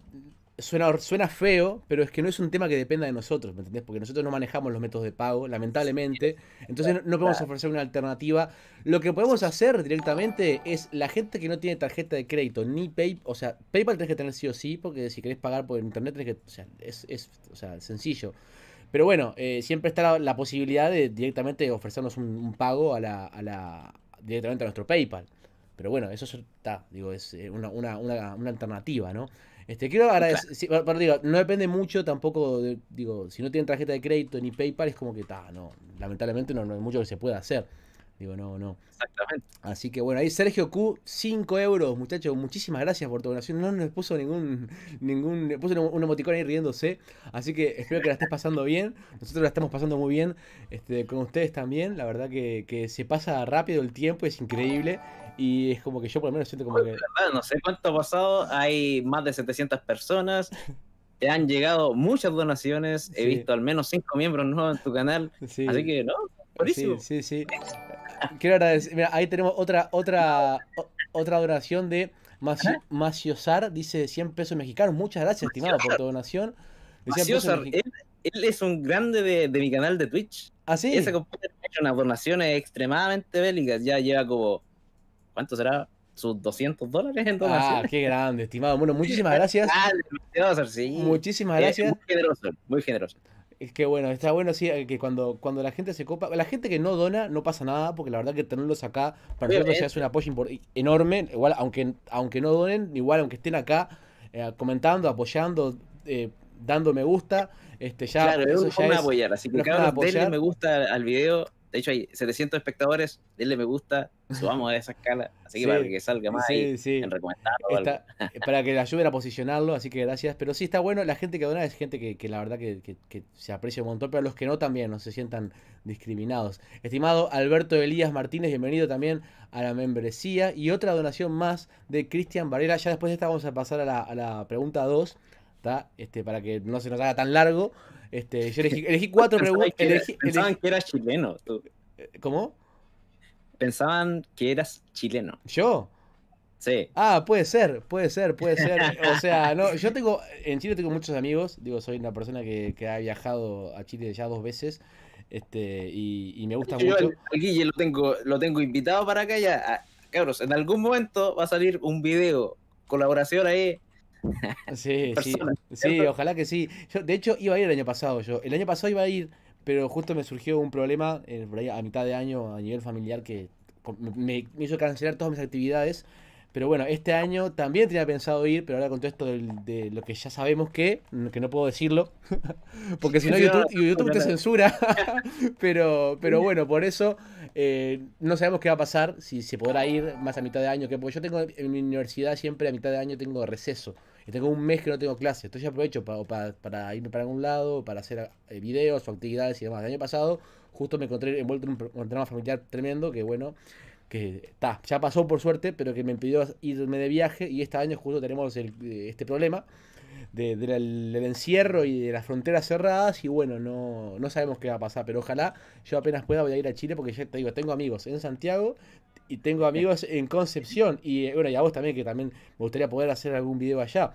Suena, suena feo, pero es que no es un tema que dependa de nosotros, ¿me entendés? Porque nosotros no manejamos los métodos de pago, lamentablemente. Entonces no, podemos ofrecer una alternativa. Lo que podemos hacer directamente es la gente que no tiene tarjeta de crédito, ni PayPal, o sea, PayPal tenés que tener sí o sí, porque si querés pagar por internet tenés que, o sea, es, es o sea, sencillo. Pero bueno, eh, siempre está la, posibilidad de directamente ofrecernos un, un pago a la, a la, directamente a nuestro PayPal. Pero bueno, eso está, digo, es eh, una, una, una, una alternativa, ¿no? Este, quiero agradecer, pero, digo, no depende mucho tampoco, digo, si no tienen tarjeta de crédito ni PayPal, es como que, está no, lamentablemente no, no hay mucho que se pueda hacer. Digo, no, no. Exactamente. Así que bueno, ahí Sergio Q, 5 euros, muchachos. Muchísimas gracias por tu donación. No nos puso ningún, ningún, puso un emoticón ahí riéndose. Así que espero que la estés pasando bien. Nosotros la estamos pasando muy bien este, con ustedes también. La verdad que, se pasa rápido el tiempo, es increíble. Y es como que yo por lo menos siento como que... Verdad, no sé cuánto ha pasado, hay más de 700 personas. Te han llegado muchas donaciones, he visto al menos 5 miembros nuevos en tu canal. Así que, ¿no? Buenísimo. Sí, sí, sí quiero agradecer. Mira, ahí tenemos otra, otra, otra donación de Maci Maciosar. Dice 100 pesos mexicanos. Muchas gracias, estimado, por tu donación. Maciosar, él, es un grande de, mi canal de Twitch. ¿Ah, sí? Ese compadre ha hecho unas donaciones extremadamente bélicas. Ya lleva como. ¿Cuánto será? sus 200 dólares en ah, donaciones. Ah, qué grande, estimado. Bueno, muchísimas gracias. Ah, muchísimas eh, gracias. muy generoso, muy generoso. Es que bueno, está bueno, sí, eh, que cuando, cuando la gente se copa, la gente que no dona no pasa nada, porque la verdad que tenerlos acá para nosotros se hace un apoyo enorme, igual aunque, aunque no donen, igual aunque estén acá eh, comentando, apoyando, eh, dando me gusta, este ya... eso ya es, apoyar, así que denle me gusta al video de hecho, hay 700 espectadores. Denle me gusta, subamos a esa escala. Así que para que salga más ahí, en [LAUGHS] eh, para que la ayuden a posicionarlo, así que gracias. Pero sí, está bueno. La gente que dona es gente que, la verdad que, se aprecia un montón, pero los que no también, no se sientan discriminados. Estimado Alberto Elías Martínez, bienvenido también a la membresía. Y otra donación más de Cristian Varela. Ya después de esta vamos a pasar a la, pregunta 2, este, para que no se nos haga tan largo. Este, yo elegí, cuatro preguntas. Pensaban que eras chileno. Eh, ¿Cómo? Pensaban que eras chileno. ¿Yo? Sí. Ah, puede ser, puede ser, puede ser. O sea, no, yo tengo, en Chile tengo muchos amigos, digo, soy una persona que, ha viajado a Chile ya dos veces, este, y, me gusta mucho. Aquí lo tengo, lo tengo invitado para acá ya. Ah, cabros, en algún momento va a salir un video, colaboración ahí, Sí, sí, ojalá que sí. de hecho, iba a ir el año pasado yo. El año pasado iba a ir, pero justo me surgió un problema eh, a mitad de año a nivel familiar que me, hizo cancelar todas mis actividades. Pero bueno, este año también tenía pensado ir, pero ahora con todo esto de, lo que ya sabemos que, mm, que no puedo decirlo, [LAUGHS] porque si no YouTube, te censura. [LAUGHS] pero, pero bueno, por eso eh, no sabemos qué va a pasar, si se podrá ir más a mitad de año, que porque yo tengo en mi universidad siempre a mitad de año tengo receso tengo un mes que no tengo clase. Entonces aprovecho para, para, irme para algún lado, para hacer eh, videos o actividades y demás. El año pasado justo me encontré envuelto en un, familiar tremendo que bueno, que está. ya pasó por suerte, pero que me impidió irme de viaje y este año justo tenemos eh, este problema de, del, encierro y de las fronteras cerradas. Y bueno, no, no sabemos qué va a pasar, pero ojalá yo apenas pueda voy a ir a Chile porque ya te digo, tengo amigos en Santiago y tengo amigos en Concepción. Y eh, bueno, y a vos también, que también me gustaría poder hacer algún video allá.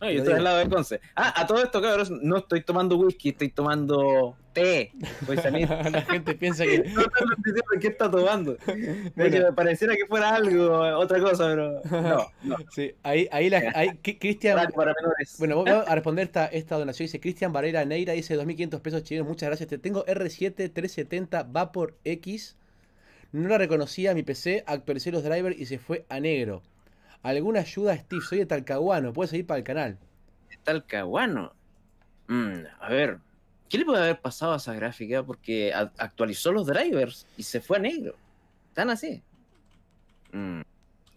Ah, a todo esto, cabros, no estoy tomando whisky, estoy tomando té. Pues, [LAUGHS] la gente piensa que. [LAUGHS] No qué está tomando. [LAUGHS] pareciera que fuera algo, otra cosa, pero. No. no. Sí, ahí, ahí la. Cristian. Bueno, voy a responder esta, esta donación. Dice Cristian Varela Neira, dice 2.500 pesos chilenos. Muchas gracias. Te tengo R7 370 Vapor X. No la reconocía mi PC, actualicé los drivers y se fue a negro alguna ayuda, Steve. Soy de Talcahuano, puedes ir para el canal. Talcahuano? Mm, a ver, ¿qué le puede haber pasado a esa gráfica? Porque actualizó los drivers y se fue a negro. ¿Están así. Mm.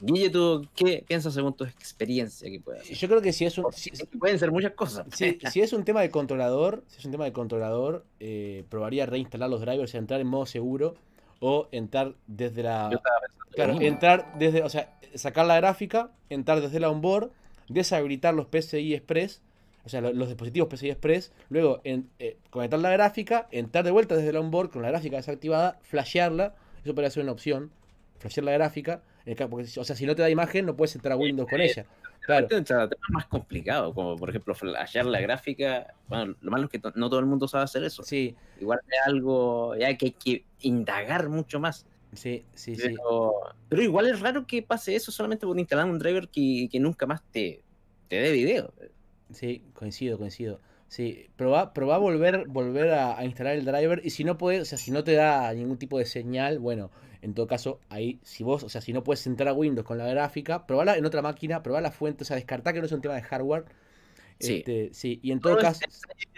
Guille, ¿tú qué piensas según tu experiencia que puede hacer? Yo creo que si es un. [LAUGHS] pueden ser muchas cosas. Si, es un tema de controlador, si es un tema de controlador, eh, probaría reinstalar los drivers y entrar en modo seguro o entrar desde la. Claro, entrar desde. O sea, sacar la gráfica, entrar desde la onboard, deshabilitar los PCI Express, o sea, los, dispositivos PCI Express, luego en, eh, conectar la gráfica, entrar de vuelta desde la onboard con la gráfica desactivada, flashearla, eso podría ser una opción, flashear la gráfica. porque, o sea, si no te da imagen, no puedes entrar a Windows con ella. Claro. temas este es más complicado, como por ejemplo hallar la gráfica. Bueno, lo malo es que no todo el mundo sabe hacer eso. Sí. Igual es algo ya que hay que indagar mucho más. Sí, sí, sí. Pero igual es raro que pase eso solamente por instalar un driver que, nunca más te, te dé video. Sí, coincido, coincido. Sí, probá, a volver, volver a, instalar el driver y si no puede, o sea, si no te da ningún tipo de señal, bueno, en todo caso, ahí, si vos, o sea, si no puedes entrar a Windows con la gráfica, probala en otra máquina, probá la fuente, o sea, descartá que no es un tema de hardware. Sí. Este, sí, y en todo, caso.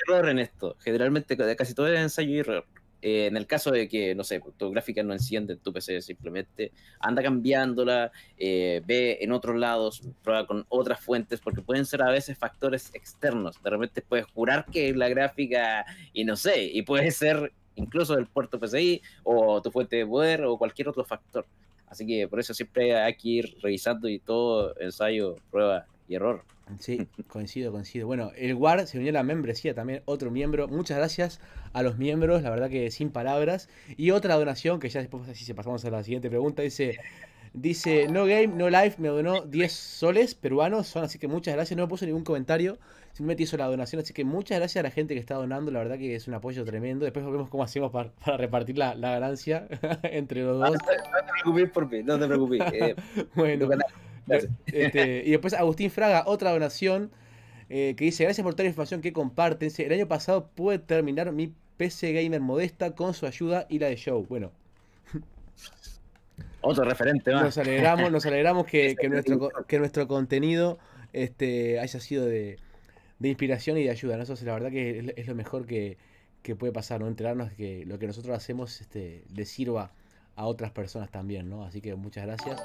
error en esto. Generalmente, casi todo es ensayo y error. Eh, en el caso de que, no sé, tu gráfica no enciende tu PC, simplemente anda cambiándola, eh, ve en otros lados, prueba con otras fuentes, porque pueden ser a veces factores externos. De repente puedes jurar que la gráfica, y no sé, y puede ser incluso del puerto PCI o tu fuente de poder o cualquier otro factor. Así que por eso siempre hay que ir revisando y todo ensayo, prueba y error. Sí, [LAUGHS] coincido, coincido. Bueno, el WAR se unió a la membresía también, otro miembro. Muchas gracias a los miembros, la verdad que sin palabras. Y otra donación, que ya después así se pasamos a la siguiente pregunta, dice... Dice, no game, no life, me donó 10 soles peruanos, son así que muchas gracias, no me puso ningún comentario, simplemente hizo la donación. Así que muchas gracias a la gente que está donando, la verdad que es un apoyo tremendo. Después vemos cómo hacemos para, repartir la, ganancia [LAUGHS] entre los ah, dos. No, te, preocupes por mí, no te preocupes. Eh, [LAUGHS] bueno, este, y después Agustín Fraga, otra donación. Eh, que dice, gracias por toda la información que comparten. El año pasado pude terminar mi PC Gamer modesta con su ayuda y la de Show. Bueno. [LAUGHS] Otro referente más. Nos alegramos, nos alegramos que, que, nuestro, que nuestro contenido este, haya sido de, de inspiración y de ayuda. ¿no? Eso la verdad que es, lo mejor que, puede pasar, ¿no? Enterarnos que lo que nosotros hacemos este, le sirva a otras personas también, ¿no? Así que muchas gracias.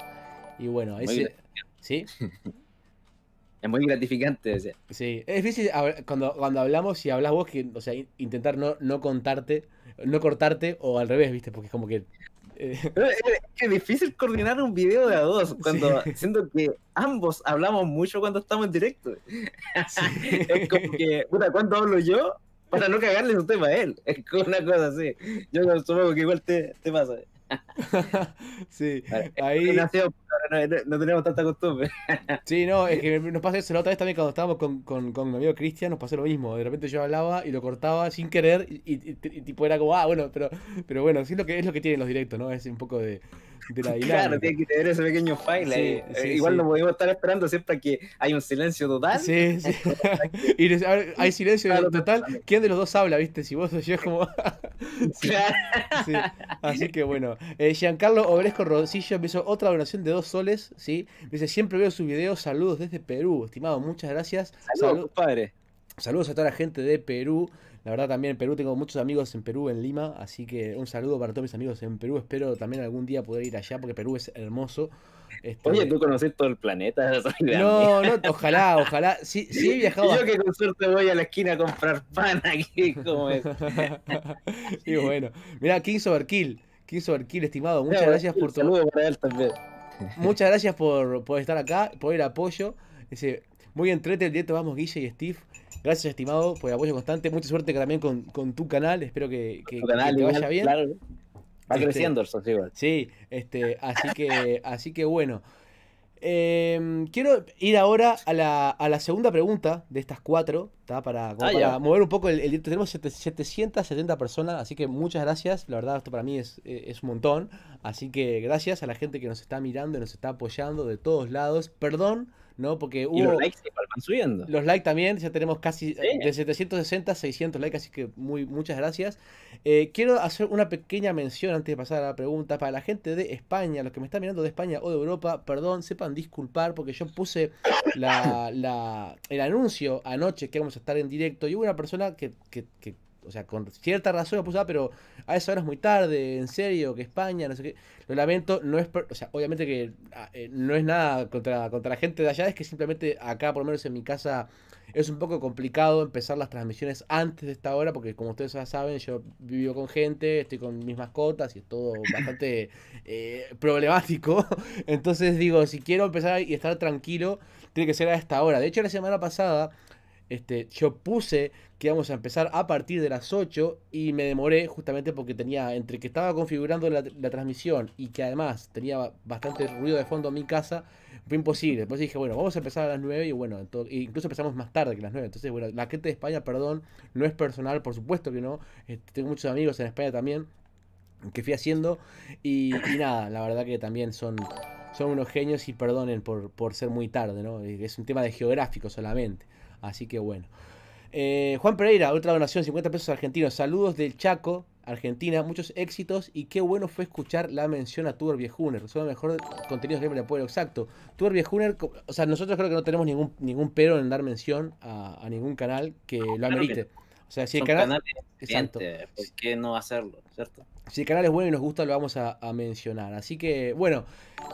Y bueno, ese. ¿Sí? [LAUGHS] Es muy gratificante. Sí, es difícil cuando, cuando hablamos y hablas vos, que, o sea, intentar no, no contarte, no cortarte o al revés, ¿viste? Porque es como que eh. [LAUGHS] Es difícil coordinar un video de a dos [LAUGHS] cuando siento que ambos hablamos mucho cuando estamos en directo. [LAUGHS] Es como que, puta, ¿cuánto hablo yo? Para no cagarle su tema a él. Es como una cosa así. Yo supongo que igual te, te pasa. sí, ahí no, tenemos tanta costumbre. [LAUGHS] Sí, no, es que nos pasa eso la otra vez también cuando estábamos con, con, con mi amigo Cristian, nos pasó lo mismo. De repente yo hablaba y lo cortaba sin querer y, tipo era como, ah, bueno, pero, pero bueno, sí lo que, es lo que tienen los directos, ¿no? Es un poco de, la dinámica. Claro, tiene que tener ese pequeño file. Eh, igual nos podemos estar esperando siempre que hay un silencio total. Sí, sí. [LAUGHS] y hay silencio total. ¿Quién de los dos habla, viste? Si vos o yo es como. [LAUGHS] Así que bueno. Eh, Giancarlo Obresco Rosillo empezó otra donación de dos dice, siempre veo sus videos, saludos desde Perú, estimado, muchas gracias. Saludos, padre. Saludos a toda la gente de Perú. La verdad también en Perú tengo muchos amigos en Perú, en Lima, así que un saludo para todos mis amigos en Perú. Espero también algún día poder ir allá porque Perú es hermoso. Este, Oye, tú conoces todo el planeta. [LAUGHS] No, no, ojalá, ojalá. Sí, sí he [LAUGHS] viajado. yo que con suerte voy a la esquina a comprar pan aquí, [LAUGHS] y bueno, mira, King Overkill, King Overkill, estimado, muchas gracias por tu... Saludos para él también. [LAUGHS] muchas gracias por, estar acá, por el apoyo. ese muy entrete el directo, vamos Guille y Steve. Gracias, estimado, por el apoyo constante. Mucha suerte también con, tu canal. Espero que, te vaya bien. Va este, creciendo el Sí, este, así que, así que bueno. Em, quiero ir ahora a la, segunda pregunta de estas cuatro, ah, para, mover un poco el, el Tenemos 770 personas, así que muchas gracias. La verdad, esto para mí es, eh, es, un montón. Así que gracias a la gente que nos está mirando y nos está apoyando de todos lados. Perdón ¿no? Porque hubo, los likes se van subiendo. Los likes también, ya tenemos casi eh, de 760 a 600 likes, así que muy, muchas gracias. Eh, quiero hacer una pequeña mención antes de pasar a la pregunta. Para la gente de España, los que me están mirando de España o de Europa, perdón, sepan disculpar porque yo puse la, la, el anuncio anoche que vamos a estar en directo y hubo una persona que, que o sea, con cierta razón lo pero a esa hora es muy tarde, en serio, que España, no sé qué. Lo lamento, no es, o sea, obviamente que ah, eh, no es nada contra, la gente de allá, es que simplemente acá, por lo menos en mi casa, es un poco complicado empezar las transmisiones antes de esta hora, porque como ustedes ya saben, yo vivo con gente, estoy con mis mascotas y es todo [COUGHS] bastante eh, problemático. [LAUGHS] Entonces digo, si quiero empezar y estar tranquilo, tiene que ser a esta hora. De hecho, la semana pasada este, yo puse que íbamos a empezar a partir de las 8 y me demoré justamente porque tenía, entre que estaba configurando la, transmisión y que además tenía bastante ruido de fondo en mi casa, fue imposible. Después dije, bueno, vamos a empezar a las 9 y bueno, e incluso empezamos más tarde que las 9. Entonces, bueno, la gente de España, perdón, no es personal, por supuesto que no. Este, tengo muchos amigos en España también que fui haciendo y, nada, la verdad que también son son unos genios y perdonen por, por, ser muy tarde, ¿no? Es un tema de geográfico solamente. Así que bueno. Eh, Juan Pereira, otra donación, 50 pesos argentinos. Saludos del Chaco, Argentina, muchos éxitos y qué bueno fue escuchar la mención a Tuber Viejuner. Son mejor mejores contenidos de Pueblo, exacto. Tuber Viejuner, o sea, nosotros creo que no tenemos ningún, ningún pero en dar mención a, ningún canal que lo amerite. o sea, si el canal. ¿Por qué no hacerlo, cierto? Si el canal es bueno y nos gusta, lo vamos a, mencionar. Así que, bueno,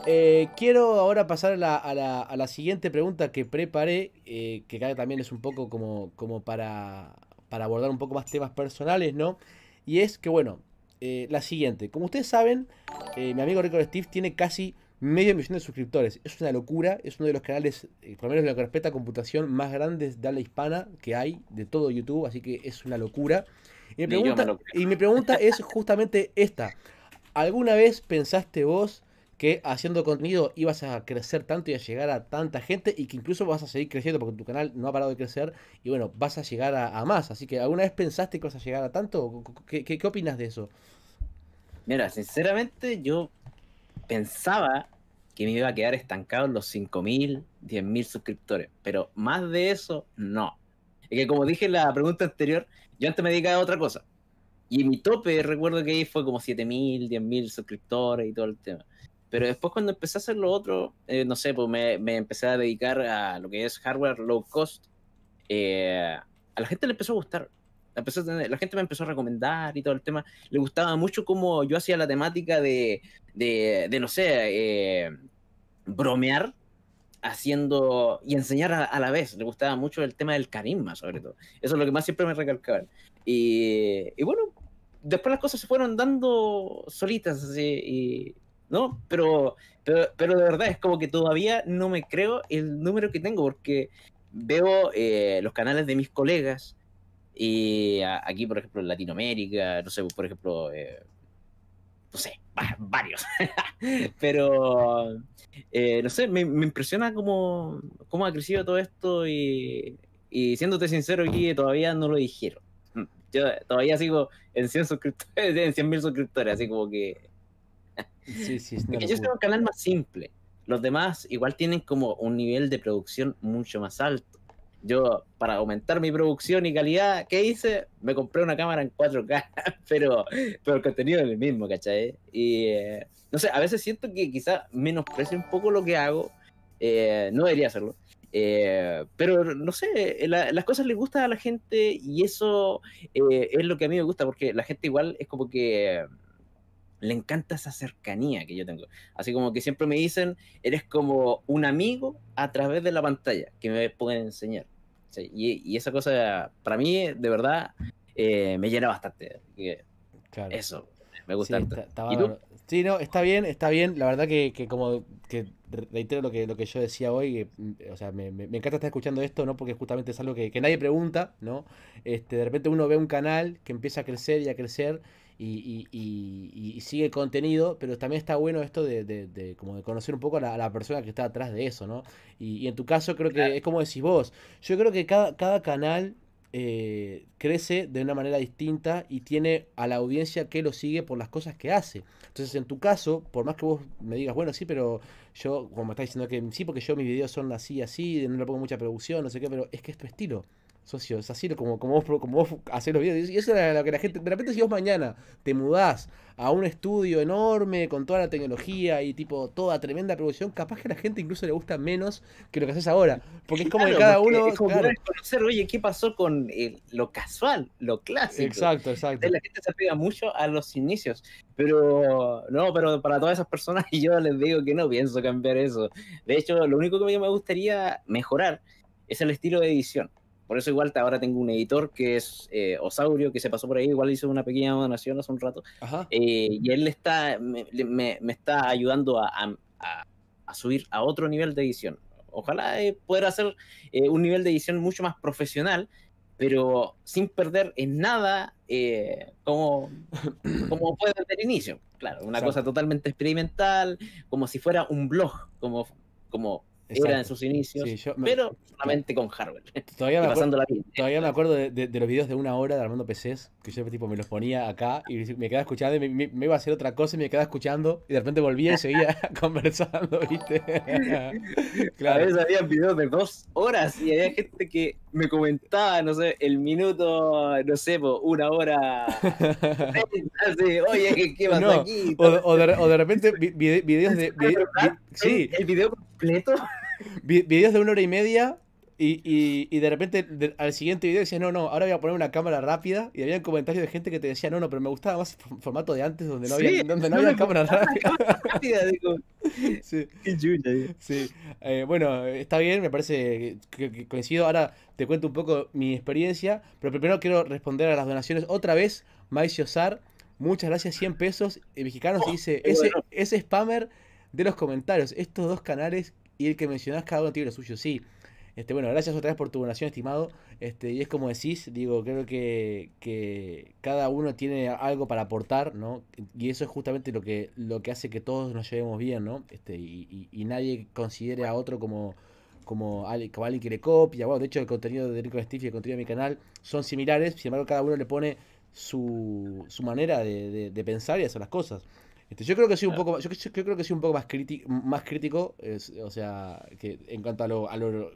eh, quiero ahora pasar a la, siguiente pregunta que preparé, eh, que también es un poco como, para, abordar un poco más temas personales, ¿no? Y es que, bueno, eh, la siguiente. Como ustedes saben, mi amigo Record Steve tiene casi medio millón de suscriptores. Es una locura, es uno de los canales, por lo menos lo que respecta a computación, más grandes de habla hispana que hay de todo YouTube, así que es una locura. Y mi pregunta, pregunta es justamente esta. ¿Alguna vez pensaste vos que haciendo contenido ibas a crecer tanto y a llegar a tanta gente y que incluso vas a seguir creciendo porque tu canal no ha parado de crecer y bueno, vas a llegar a, más. Así que, ¿alguna vez pensaste que vas a llegar a tanto? ¿Qué, qué, qué opinas de eso? Mira, sinceramente yo pensaba que me iba a quedar estancado en los 5.000, 10.000 suscriptores, pero más de eso no. Es que como dije en la pregunta anterior, yo antes me dedicaba a otra cosa. Y mi tope, recuerdo que fue como 7.000, 10.000 suscriptores y todo el tema. Pero después cuando empecé a hacer lo otro, eh, no sé, pues me, empecé a dedicar a lo que es hardware low cost. Eh, a la gente le empezó a gustar. Empezó la gente me empezó a recomendar y todo el tema. Le gustaba mucho como yo hacía la temática de, de, no sé, eh, bromear haciendo y enseñar a, la vez. Le gustaba mucho el tema del carisma, sobre todo. Eso es lo que más siempre me recalcaban. Y, bueno, después las cosas se fueron dando solitas, así, ¿no? Pero, pero, de verdad es como que todavía no me creo el número que tengo, porque veo eh, los canales de mis colegas, y aquí, por ejemplo, en Latinoamérica, no sé, por ejemplo, eh, no sé, varios. [LAUGHS] Pero, eh, no sé, me, impresiona cómo, ha crecido todo esto y, y siéndote sincero, aquí todavía no lo dijeron. Mm, yo todavía sigo en 100 suscriptores, [LAUGHS] en 100 mil suscriptores, así como que... Sí, sí, yo soy un canal más simple. Los demás igual tienen como un nivel de producción mucho más alto. Yo, para aumentar mi producción y calidad, ¿qué hice? Me compré una cámara en 4K, [LAUGHS] pero, pero el contenido es el mismo, ¿cachai? Y eh, no sé, a veces siento que quizás menosprecio un poco lo que hago, eh, no debería hacerlo. Eh, pero no sé, las cosas les gustan a la gente y eso es lo que a mí me gusta, porque la gente igual es como que le encanta esa cercanía que yo tengo. Así como que siempre me dicen, eres como un amigo a través de la pantalla que me pueden enseñar y, esa cosa, para mí, de verdad, eh, me llena bastante. Eso, me gusta. Sí, no, está bien, está bien. La verdad que, que como que reitero lo que, lo que yo decía hoy, mm, o sea, me, encanta estar escuchando esto, ¿no? Porque justamente es algo que, que nadie pregunta, ¿no? Este, de repente uno ve un canal que empieza a crecer y a crecer y, y, y, sigue contenido, pero también está bueno esto de, de, como de conocer un poco a la, persona que está atrás de eso, ¿no? Y, en tu caso creo que es como decís vos, yo creo que cada, cada canal eh, crece de una manera distinta y tiene a la audiencia que lo sigue por las cosas que hace. Entonces, en tu caso, por más que vos me digas, bueno, sí, pero yo, como me estás diciendo que sí, porque yo mis videos son así, así, no le pongo mucha producción, no sé qué, pero es que es tu estilo socios, así como, como, vos, como vos los videos. Y eso es lo que la gente, de repente si vos mañana te mudás a un estudio enorme con toda la tecnología y tipo toda tremenda producción, capaz que a la gente incluso le gusta menos que lo que haces ahora. Porque es como que cada uno... oye, ¿qué pasó con eh, lo casual, lo clásico? Exacto, exacto. La gente se apega mucho a los inicios. Pero no, pero para todas esas personas [LAUGHS] yo les digo que no pienso cambiar eso. De hecho, lo único que me gustaría mejorar es el estilo de edición por eso igual ahora tengo un editor que es eh, Osaurio, que se pasó por ahí, igual hizo una pequeña donación hace un rato. Eh, y él está, me, está ayudando a, subir a otro nivel de edición. Ojalá eh, poder hacer eh, un nivel de edición mucho más profesional, pero sin perder en nada como, [CLEARS THROAT] como fue el inicio. Claro, una cosa totalmente experimental, como si fuera un blog, como, como era en sus inicios, pero solamente con hardware. Todavía [LAUGHS] me, acuerdo, me acuerdo de, los videos de una hora de Armando PCs, que yo tipo, me los ponía acá y me quedaba escuchando, me, iba a hacer otra cosa y me quedaba escuchando, y de repente volvía y seguía [LAUGHS] [LAUGHS] conversando, ¿viste? A veces había videos de dos horas y había gente que me comentaba, no sé, el minuto, no sé, una hora. O, de, repente videos de. Ah, sí. El video completo. [LAUGHS] Videos de una hora y media y, y, de repente al siguiente video decías, no, no, ahora voy a poner una cámara rápida. Y había un comentario de gente que te decía, no, no, pero me gustaba más el formato de antes donde no había, donde no, cámara rápida. [LAUGHS] Eh, bueno, está bien, me parece que, coincido. Ahora te cuento un poco mi experiencia, pero primero quiero responder a las donaciones otra vez. Maicio Sar, muchas gracias, 100 pesos. mexicanos oh, dice, ese, ese spammer de los comentarios. Estos dos canales y el que mencionás, cada uno tiene lo suyo, sí. Este, bueno, gracias otra vez por tu donación, estimado. Este, y es como decís, digo, creo que, que cada uno tiene algo para aportar, ¿no? Y eso es justamente lo que, lo que hace que todos nos llevemos bien, ¿no? Este, y, y, nadie considere a otro como, como, alguien que le copia. de hecho, el contenido de Rico Steve y el contenido de mi canal son similares, sin embargo, cada uno le pone su, su manera de, de pensar y hacer las cosas. Este, yo creo que soy un poco, yo creo que un poco más, más crítico, o sea, que en cuanto a lo, a lo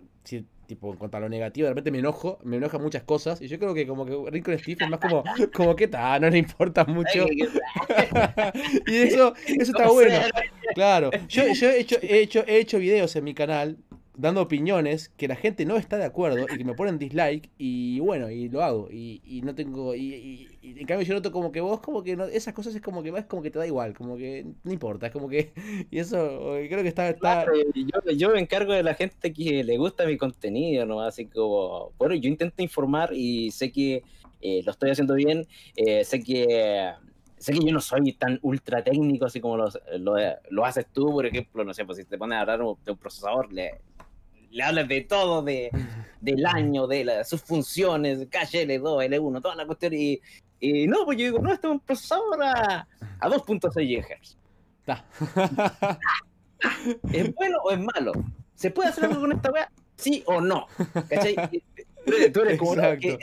tipo, lo negativo, de repente me enojo, me enoja muchas cosas, y yo creo que como que Steve es más como, [LAUGHS] como que tal, no le importa mucho. [LAUGHS] y eso, eso está [LAUGHS] bueno. Claro. Yo, yo he, hecho, he, hecho, he hecho videos en mi canal dando opiniones que la gente no está de acuerdo y que me ponen dislike y bueno, y lo hago. Y, y no tengo. Y, en cambio yo noto como que vos como que no, esas cosas es como que vas como que te da igual, como que no importa, es como que. [LAUGHS] Y eso eh, creo que está. yo, me encargo de la gente que le gusta mi contenido, ¿no? Así como. Bueno, yo intento informar y sé que eh, lo estoy haciendo bien. Eh, sé que sé que yo no soy tan ultra técnico así como lo, haces tú, por ejemplo, no sé, pues si te pones a hablar de un procesador, le, le hablas de todo, de, [LAUGHS] del año, de sus funciones, calle L2, L1, toda la cuestión. Y, no, pues yo digo, no, esto es un procesador a, 2.6 GHz. [LAUGHS] ¿Es bueno o es malo? ¿Se puede hacer algo con esta weá? Sí o no. ¿Cachai? [LAUGHS] Tú eres, como que,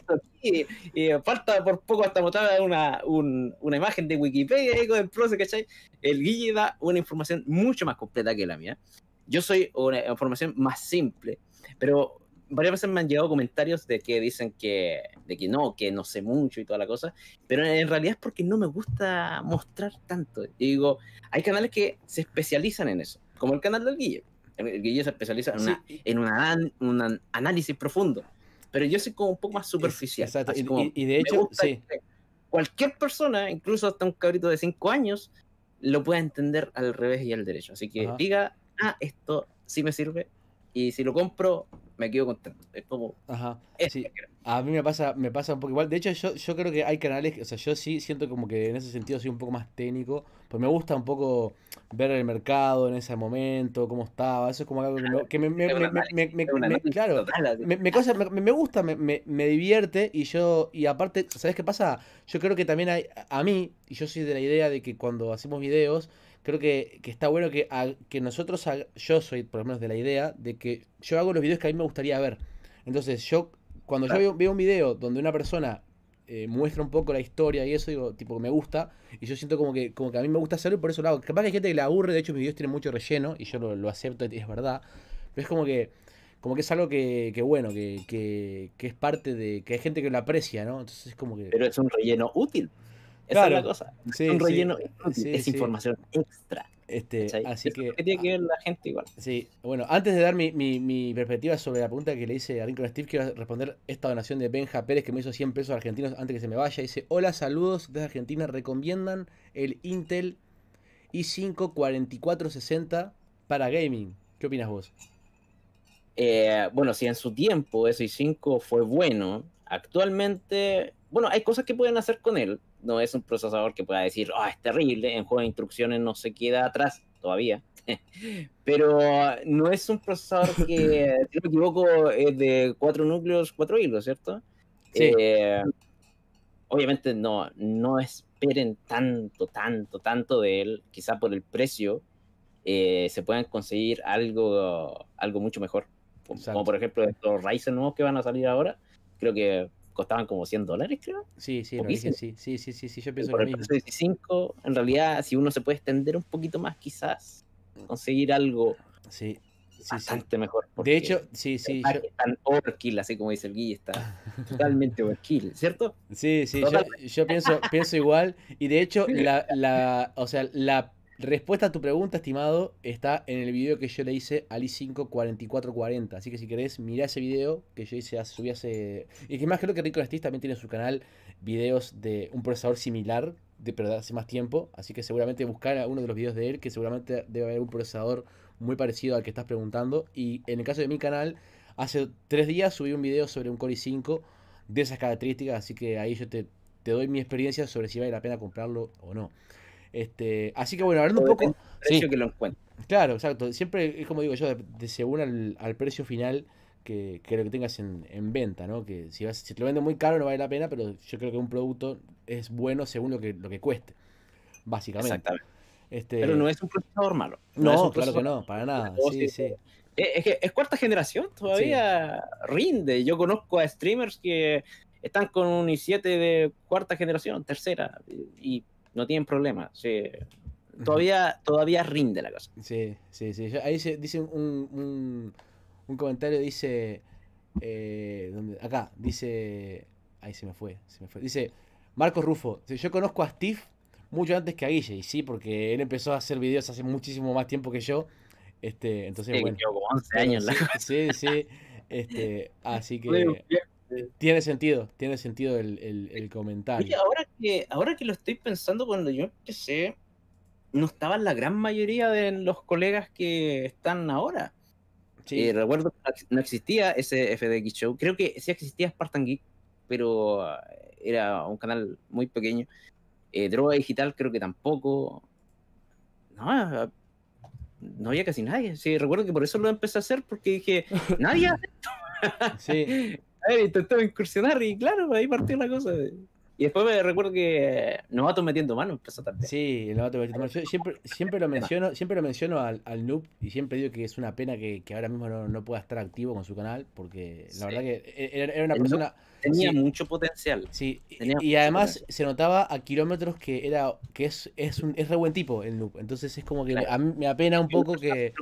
falta por poco hasta botar una, una imagen de Wikipedia el proceso, El Guille da una información mucho más completa que la mía. Yo soy una formación más simple, pero varias veces me han llegado comentarios de que dicen que, de que no, que no sé mucho y toda la cosa, pero en realidad es porque no me gusta mostrar tanto. digo, hay canales que se especializan en eso, como el canal del Guille. El Guille se especializa en, un análisis profundo, pero yo soy como un poco más superficial. y, de hecho, cualquier persona, incluso hasta un cabrito de 5 años, lo puede entender al revés y al derecho. Así que diga ah, esto sí me sirve y si lo compro, me quedo contento. Es A mí me pasa, me pasa un poco igual. De hecho, yo, yo creo que hay canales, o sea, yo sí siento como que en ese sentido soy un poco más técnico pues me gusta un poco ver el mercado en ese momento, cómo estaba. Eso es como algo que me. Claro, me gusta, me, divierte y yo. Y aparte, ¿sabes qué pasa? Yo creo que también hay. A mí, y yo soy de la idea de que cuando hacemos videos creo que, está bueno que, nosotros, yo soy por lo menos de la idea de que yo hago los videos que a mí me gustaría ver. Entonces, yo, cuando yo veo, un video donde una persona eh, muestra un poco la historia y eso, digo, tipo, me gusta. Y yo siento como que, como que a mí me gusta hacerlo por eso lo hago. Capaz que hay gente que le aburre, de hecho mis videos tienen mucho relleno y yo lo, lo acepto, es verdad. Pero es como que, como que es algo que, que bueno, que, que, es parte de, que hay gente que lo aprecia, ¿no? Entonces es como que... Pero es un relleno útil es la cosa. un relleno es información extra. Este, así que, que, tiene que ver la gente igual. Sí, bueno, antes de dar mi, perspectiva sobre la pregunta que le hice a Lincoln Steve, quiero responder esta donación de Benja Pérez que me hizo 100 pesos argentinos antes que se me vaya. Dice: Hola, saludos desde Argentina. Recomiendan el Intel i5 4460 para gaming. ¿Qué opinas vos? Eh, bueno, si en su tiempo ese i5 fue bueno, actualmente, bueno, hay cosas que pueden hacer con él, no es un procesador que pueda decir, ah, es terrible, en juego de instrucciones no se queda atrás todavía. [LAUGHS] Pero ah, no es un procesador que, [LAUGHS] si no me equivoco, es de cuatro núcleos, cuatro hilos, ¿cierto? Sí. Eh, obviamente no, no esperen tanto, tanto, tanto de él, quizá por el precio, eh, se puedan conseguir algo, algo mucho mejor. Como, por ejemplo estos Ryzen nuevos que van a salir ahora, creo que costaban como 100 dólares, creo. Sí, sí, sí, sí, sí, sí, sí, yo pienso por lo mismo. en realidad, si uno se puede extender un poquito más, quizás conseguir algo sí, sí, bastante mejor. De hecho, sí, sí. Yo... Están overkill, así como dice el Guille, está [LAUGHS] totalmente overkill, ¿cierto? Sí, sí, yo, pienso, pienso igual. Y de hecho, la, la, o sea, la respuesta a tu pregunta, estimado, está en el video que yo le hice al i5-4440. Así que si querés, mirá ese video que yo hice, subí hace... Y que más creo que Rico Nestis también tiene en su canal videos de un procesador similar, de, pero de hace más tiempo. Así que seguramente buscar uno de los videos de él, que seguramente debe haber un procesador muy parecido al que estás preguntando. Y en el caso de mi canal, hace tres días subí un video sobre un Core i5 de esas características. Así que ahí yo te, te doy mi experiencia sobre si vale la pena comprarlo o no. Este, así que bueno, hablando un poco... Precio que lo encuentro. Claro, exacto. Siempre es como digo yo, de, según al, precio final que, que lo que tengas en, venta, ¿no? Que si, te lo venden muy caro no vale la pena, pero yo creo que un producto es bueno según lo que, lo que cueste, básicamente. Exactamente. Este pero no es un procesador malo. No, claro que no, para nada. Sí, sí. Es es cuarta generación, todavía rinde. Yo conozco a streamers que están con un i7 de cuarta generación, tercera, y no tienen problema. Sí. Todavía, todavía rinde la cosa. Sí, sí, sí. Ahí se, dice un, comentario, dice... Eh, acá, dice... Ahí se me fue, se me fue. Dice Marcos Rufo, yo conozco a Steve mucho antes que a Guille, y sí, porque él empezó a hacer videos hace muchísimo más tiempo que yo. Este, entonces, bueno. como 11 años. sí, sí, este, así que... Tiene sentido, tiene sentido el, comentario. ahora que, ahora que lo estoy pensando, cuando yo empecé, no estaba la gran mayoría de los colegas que están ahora. Sí. Eh, recuerdo que no existía ese FDX Show. Creo que sí existía Spartan Geek, pero ah, era un canal muy pequeño. Eh, droga Digital creo que tampoco. No, ah, no había casi nadie. Sí, recuerdo que por eso lo empecé a hacer, porque dije, [LAUGHS] nadie hace esto. sí. [LAUGHS] a incursionar y claro, ahí partió la cosa. Y después me recuerdo que Novato metiendo mano empezó también. Sí, Novato metiendo mano. siempre, siempre lo menciono, siempre lo menciono al, al noob y siempre digo que es una pena que, ahora mismo no, pueda estar activo con su canal, porque la verdad que e-, era, una persona. Tenía mucho potencial. Sí, y, además se notaba a kilómetros que era, que es, es un es re buen tipo el noob. Entonces es como que a mí me apena un poco que.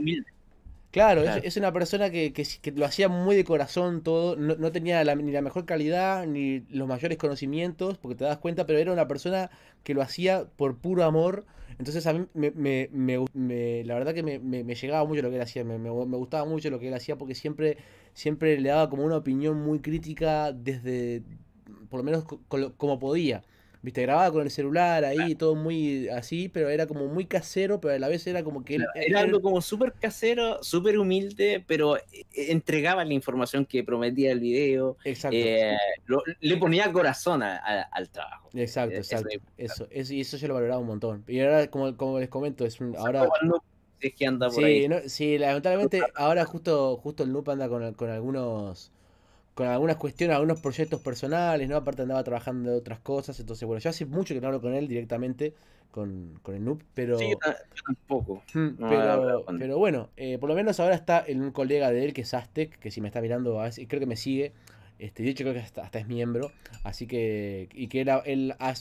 Claro, Es, una persona que, que, lo hacía muy de corazón todo, no, no tenía ni la mejor calidad, ni los mayores conocimientos, porque te das cuenta, pero era una persona que lo hacía por puro amor. Entonces a mí me, me, me, la verdad que me, llegaba mucho lo que él hacía, me, gustaba mucho lo que él hacía porque siempre, siempre le daba como una opinión muy crítica desde, por lo menos como podía viste, grababa con el celular ahí, todo muy así, pero era como muy casero, pero a la vez era como que... era algo como súper casero, súper humilde, pero eh, entregaba la información que prometía el video. Exacto. Eh, le ponía corazón al trabajo. Exacto, eh, exacto. Eso, eso, y eso yo lo valoraba un montón. Y ahora, como, como les comento, es un... ahora... anda por sí, ahí. sí, lamentablemente ahora justo, justo el Noop anda con, con algunos con algunas cuestiones, algunos proyectos personales, ¿no? Aparte andaba trabajando de otras cosas, entonces, bueno, yo hace mucho que no hablo con él directamente, con, con el Noob, pero... Sí, tampoco. Pero, bueno, eh, por lo menos ahora está en un colega de él que es Aztec, que si me está mirando, creo que me sigue, este, de hecho creo que hasta, es miembro, así que... Y que él, ha...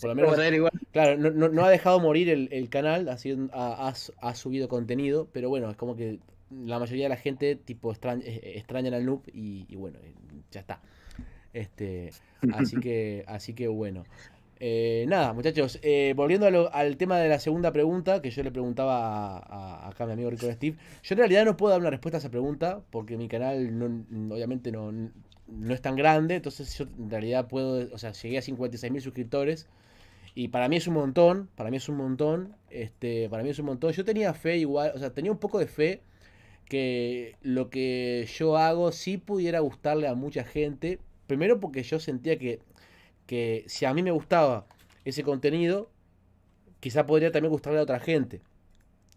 por lo menos... Claro, no, ha dejado morir el, canal, ha subido contenido, pero bueno, es como que la mayoría de la gente tipo extraña, eh, eh, extrañan al noob y, bueno, eh, ya está. Este, así que, así que bueno. nada, muchachos, volviendo al tema de la segunda pregunta que yo le preguntaba a, a, mi amigo Rico Steve, yo en realidad no puedo dar una respuesta a esa pregunta porque mi canal no, obviamente no, es tan grande, entonces yo en realidad puedo, o sea, llegué a 56 mil suscriptores y para mí es un montón, para mí es un montón, este, para mí es un montón, yo tenía fe igual, o sea, tenía un poco de fe que lo que yo hago sí pudiera gustarle a mucha gente. Primero porque yo sentía que, que si a mí me gustaba ese contenido, quizá podría también gustarle a otra gente.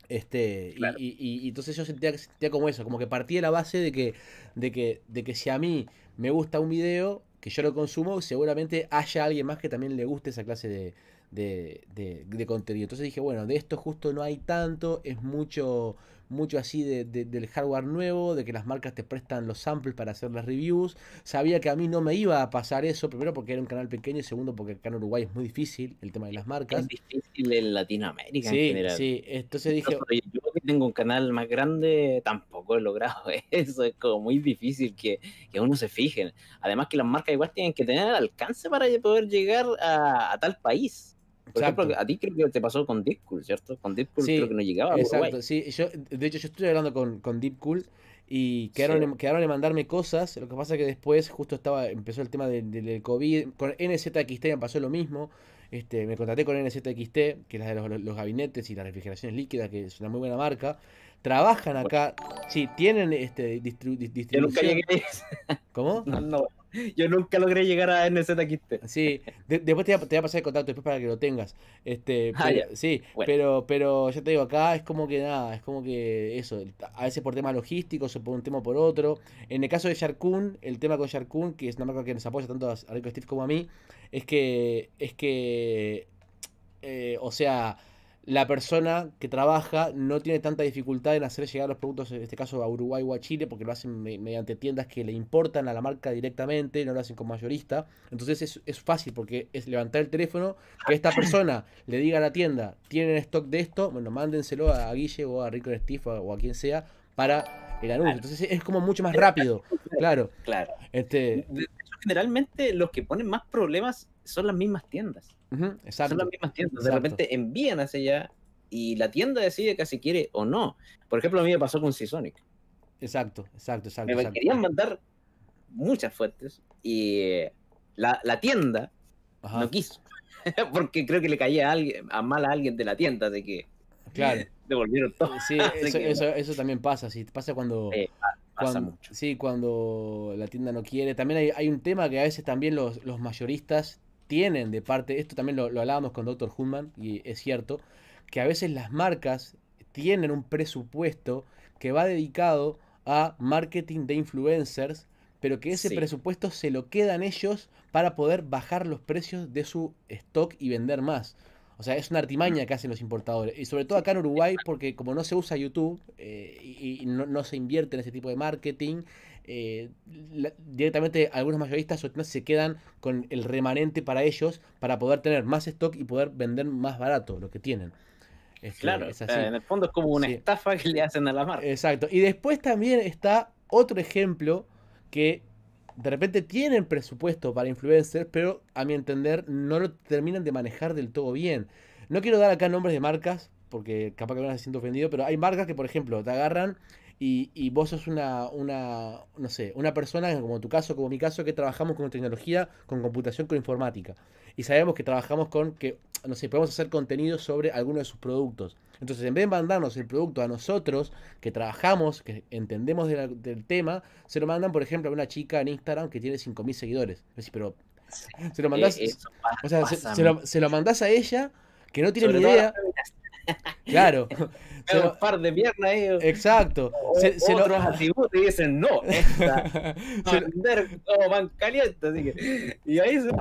Este, y, entonces yo sentía, sentía como eso, como que partía de la base de que, de, que, de que si a mí me gusta un video, que yo lo consumo, seguramente haya alguien más que también le guste esa clase de, de, de, de contenido. Entonces dije, bueno, de esto justo no hay tanto, es mucho mucho así del hardware nuevo, de que las marcas te prestan los samples para hacer las reviews. Sabía que a mí no me iba a pasar eso, primero porque era un canal pequeño y segundo porque acá en Uruguay es muy difícil el tema de las marcas. Es difícil en Latinoamérica en general. Sí, entonces dije... Yo que tengo un canal más grande tampoco he logrado [LAUGHS] eso, es como muy difícil que, uno se fije. Además que las marcas igual tienen que tener alcance para poder llegar a tal país. Por ejemplo, a ti creo que te pasó con Deepcool, ¿cierto? Con Deepcool sí, creo que no llegaba. exacto, sí. Yo, de hecho, yo estuve hablando con, con Deepcool y quedaron, mandarme cosas. Lo que pasa es que después justo estaba empezó el tema del, COVID. Con NZXT me pasó lo mismo. Este, me contraté con NZXT, que es la de los, gabinetes y las refrigeraciones líquidas, que es una muy buena marca trabajan acá, sí, tienen este distribución. ¿Cómo? [LAUGHS] No, no, [LAUGHS] Yo nunca logré llegar a NZ Sí, después te voy, a, pasar el contacto después para que lo tengas. Este, ah, sí, pero, pero ya te digo, acá es como que nada, es como que eso, a veces por temas logísticos o por un tema por otro. En el caso de Sharkun, el tema con Sharkun, que es una marca que nos apoya tanto a Rico Steve como a mí, es que, es que, eh, o sea, la persona que trabaja no tiene tanta dificultad en hacer llegar los productos, en este caso a Uruguay o a Chile, porque lo hacen mediante tiendas que le importan a la marca directamente, no lo hacen con mayorista. Entonces es, fácil porque es levantar el teléfono, que esta persona le diga a la tienda, tienen stock de esto, bueno, mándenselo a Guille o a Rico Steve o a quien sea para el anuncio. Entonces es como mucho más rápido, [LAUGHS] claro. Claro. Este... Generalmente los que ponen más problemas son las mismas tiendas. Son las mismas tiendas. De repente envían hacia allá y la tienda decide que si quiere o no. Por ejemplo, a mí me pasó con Seasonic. Exacto, exacto, exacto. Me querían mandar muchas fuentes y eh, la, tienda no quiso. [LAUGHS] Porque creo que le caía a, alguien, a mal a alguien de la tienda, así que. Claro. [LAUGHS] Devolvieron todo. Eh, sí, eso, también pasa, sí. Pasa cuando. pasa mucho. Sí, cuando la tienda no quiere. También hay, un tema que a veces también los mayoristas tienen de parte, esto también lo, hablábamos con Dr. Hunman, y es cierto, que a veces las marcas tienen un presupuesto que va dedicado a marketing de influencers, pero que ese presupuesto se lo quedan ellos para poder bajar los precios de su stock y vender más. O sea, es una artimaña mm. que hacen los importadores. Y sobre todo acá en Uruguay, porque como no se usa YouTube eh, y, no, se invierte en ese tipo de marketing, eh, directamente algunos mayoristas o se quedan con el remanente para ellos para poder tener más stock y poder vender más barato lo que tienen. Este, claro, en el fondo es como una estafa que le hacen a la marca. Exacto. Y después también está otro ejemplo que de repente tienen presupuesto para influencers, pero a mi entender no lo terminan de manejar del todo bien. No quiero dar acá nombres de marcas, porque capaz que me siento ofendido, pero hay marcas que, por ejemplo, te agarran y, vos sos una, una, no sé, una persona, como tu caso, como mi caso, que trabajamos con tecnología, con computación, con informática. Y sabemos que trabajamos con, que, no sé, podemos hacer contenido sobre alguno de sus productos. Entonces, en vez de mandarnos el producto a nosotros, que trabajamos, que entendemos del tema, se lo mandan, por ejemplo, a una chica en Instagram que tiene 5.000 seguidores. pero se lo mandás, eh, o sea, se, lo, se, lo, mandás a ella, que no tiene ni idea. Claro. [LAUGHS] un par de piernas ellos. Exacto. se, lo... atributos y dicen, no, [LAUGHS] y ahí se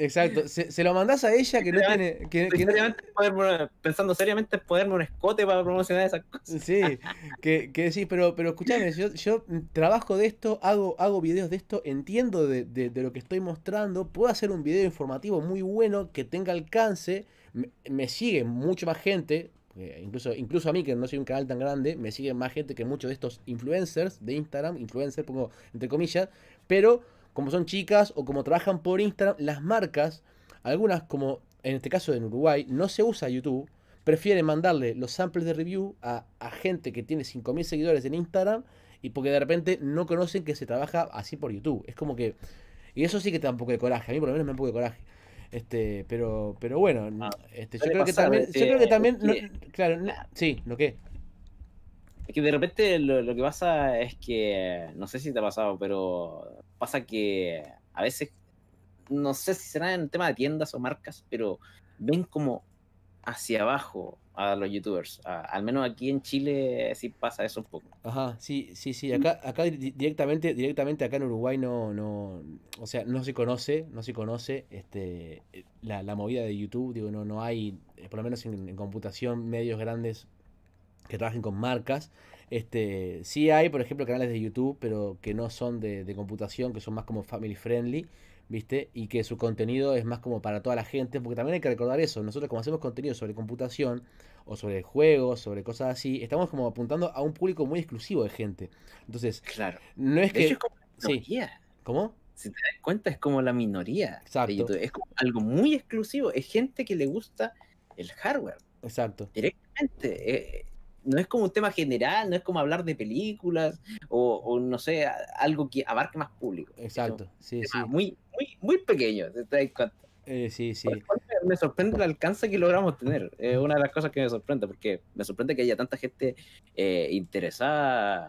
Exacto, se, lo mandás a ella que no tiene. pensando seriamente en ponerme un escote para promocionar esas cosas. Sí, que, que pero, pero escúchame, yo, trabajo de esto, hago, hago videos de esto, entiendo de, lo que estoy mostrando, puedo hacer un video informativo muy bueno que tenga alcance, me, sigue mucho más gente, eh, incluso, incluso a mí, que no soy un canal tan grande, me sigue más gente que muchos de estos influencers de Instagram, influencers pongo entre comillas, pero como son chicas o como trabajan por Instagram, las marcas, algunas como en este caso en Uruguay, no se usa YouTube, prefieren mandarle los samples de review a, a gente que tiene 5.000 seguidores en Instagram y porque de repente no conocen que se trabaja así por YouTube. Es como que... Y eso sí que te da un poco de coraje, a mí por lo menos me da un poco de coraje. Este, pero, pero bueno, ah, este, yo, creo que también, claro, ah. sí, lo que. Es que de repente lo, que pasa es que, no sé si te ha pasado, pero pasa que a veces, no sé si será en tema de tiendas o marcas, pero ven como hacia abajo a los youtubers. al menos aquí en Chile sí pasa eso un poco. Ajá, sí, sí, sí. Acá, acá directamente, directamente acá en Uruguay no, no, o sea, no se conoce, no se conoce este, la, la movida de YouTube. Digo, no, no hay, eh, por lo menos en, en computación, medios grandes que trabajen con marcas. Este, sí hay, por ejemplo, canales de YouTube, pero que no son de, de computación, que son más como family friendly. ¿viste? Y que su contenido es más como para toda la gente, porque también hay que recordar eso, nosotros como hacemos contenido sobre computación o sobre juegos, sobre cosas así, estamos como apuntando a un público muy exclusivo de gente. Entonces, claro. No es que hecho, como la minoría. ¿Cómo? Si te das cuenta es como la minoría. Exacto. Es como algo muy exclusivo, es gente que le gusta el hardware. Exacto. Directamente, eh, no es como un tema general, no es como hablar de películas o, no sé, algo que abarque más público. Exacto, sí, sí. Muy, muy, muy pequeño, te cuenta. Eh, sí, sí. Me sorprende el alcance que logramos tener. Es una de las cosas que me sorprende, porque me sorprende que haya tanta gente eh, interesada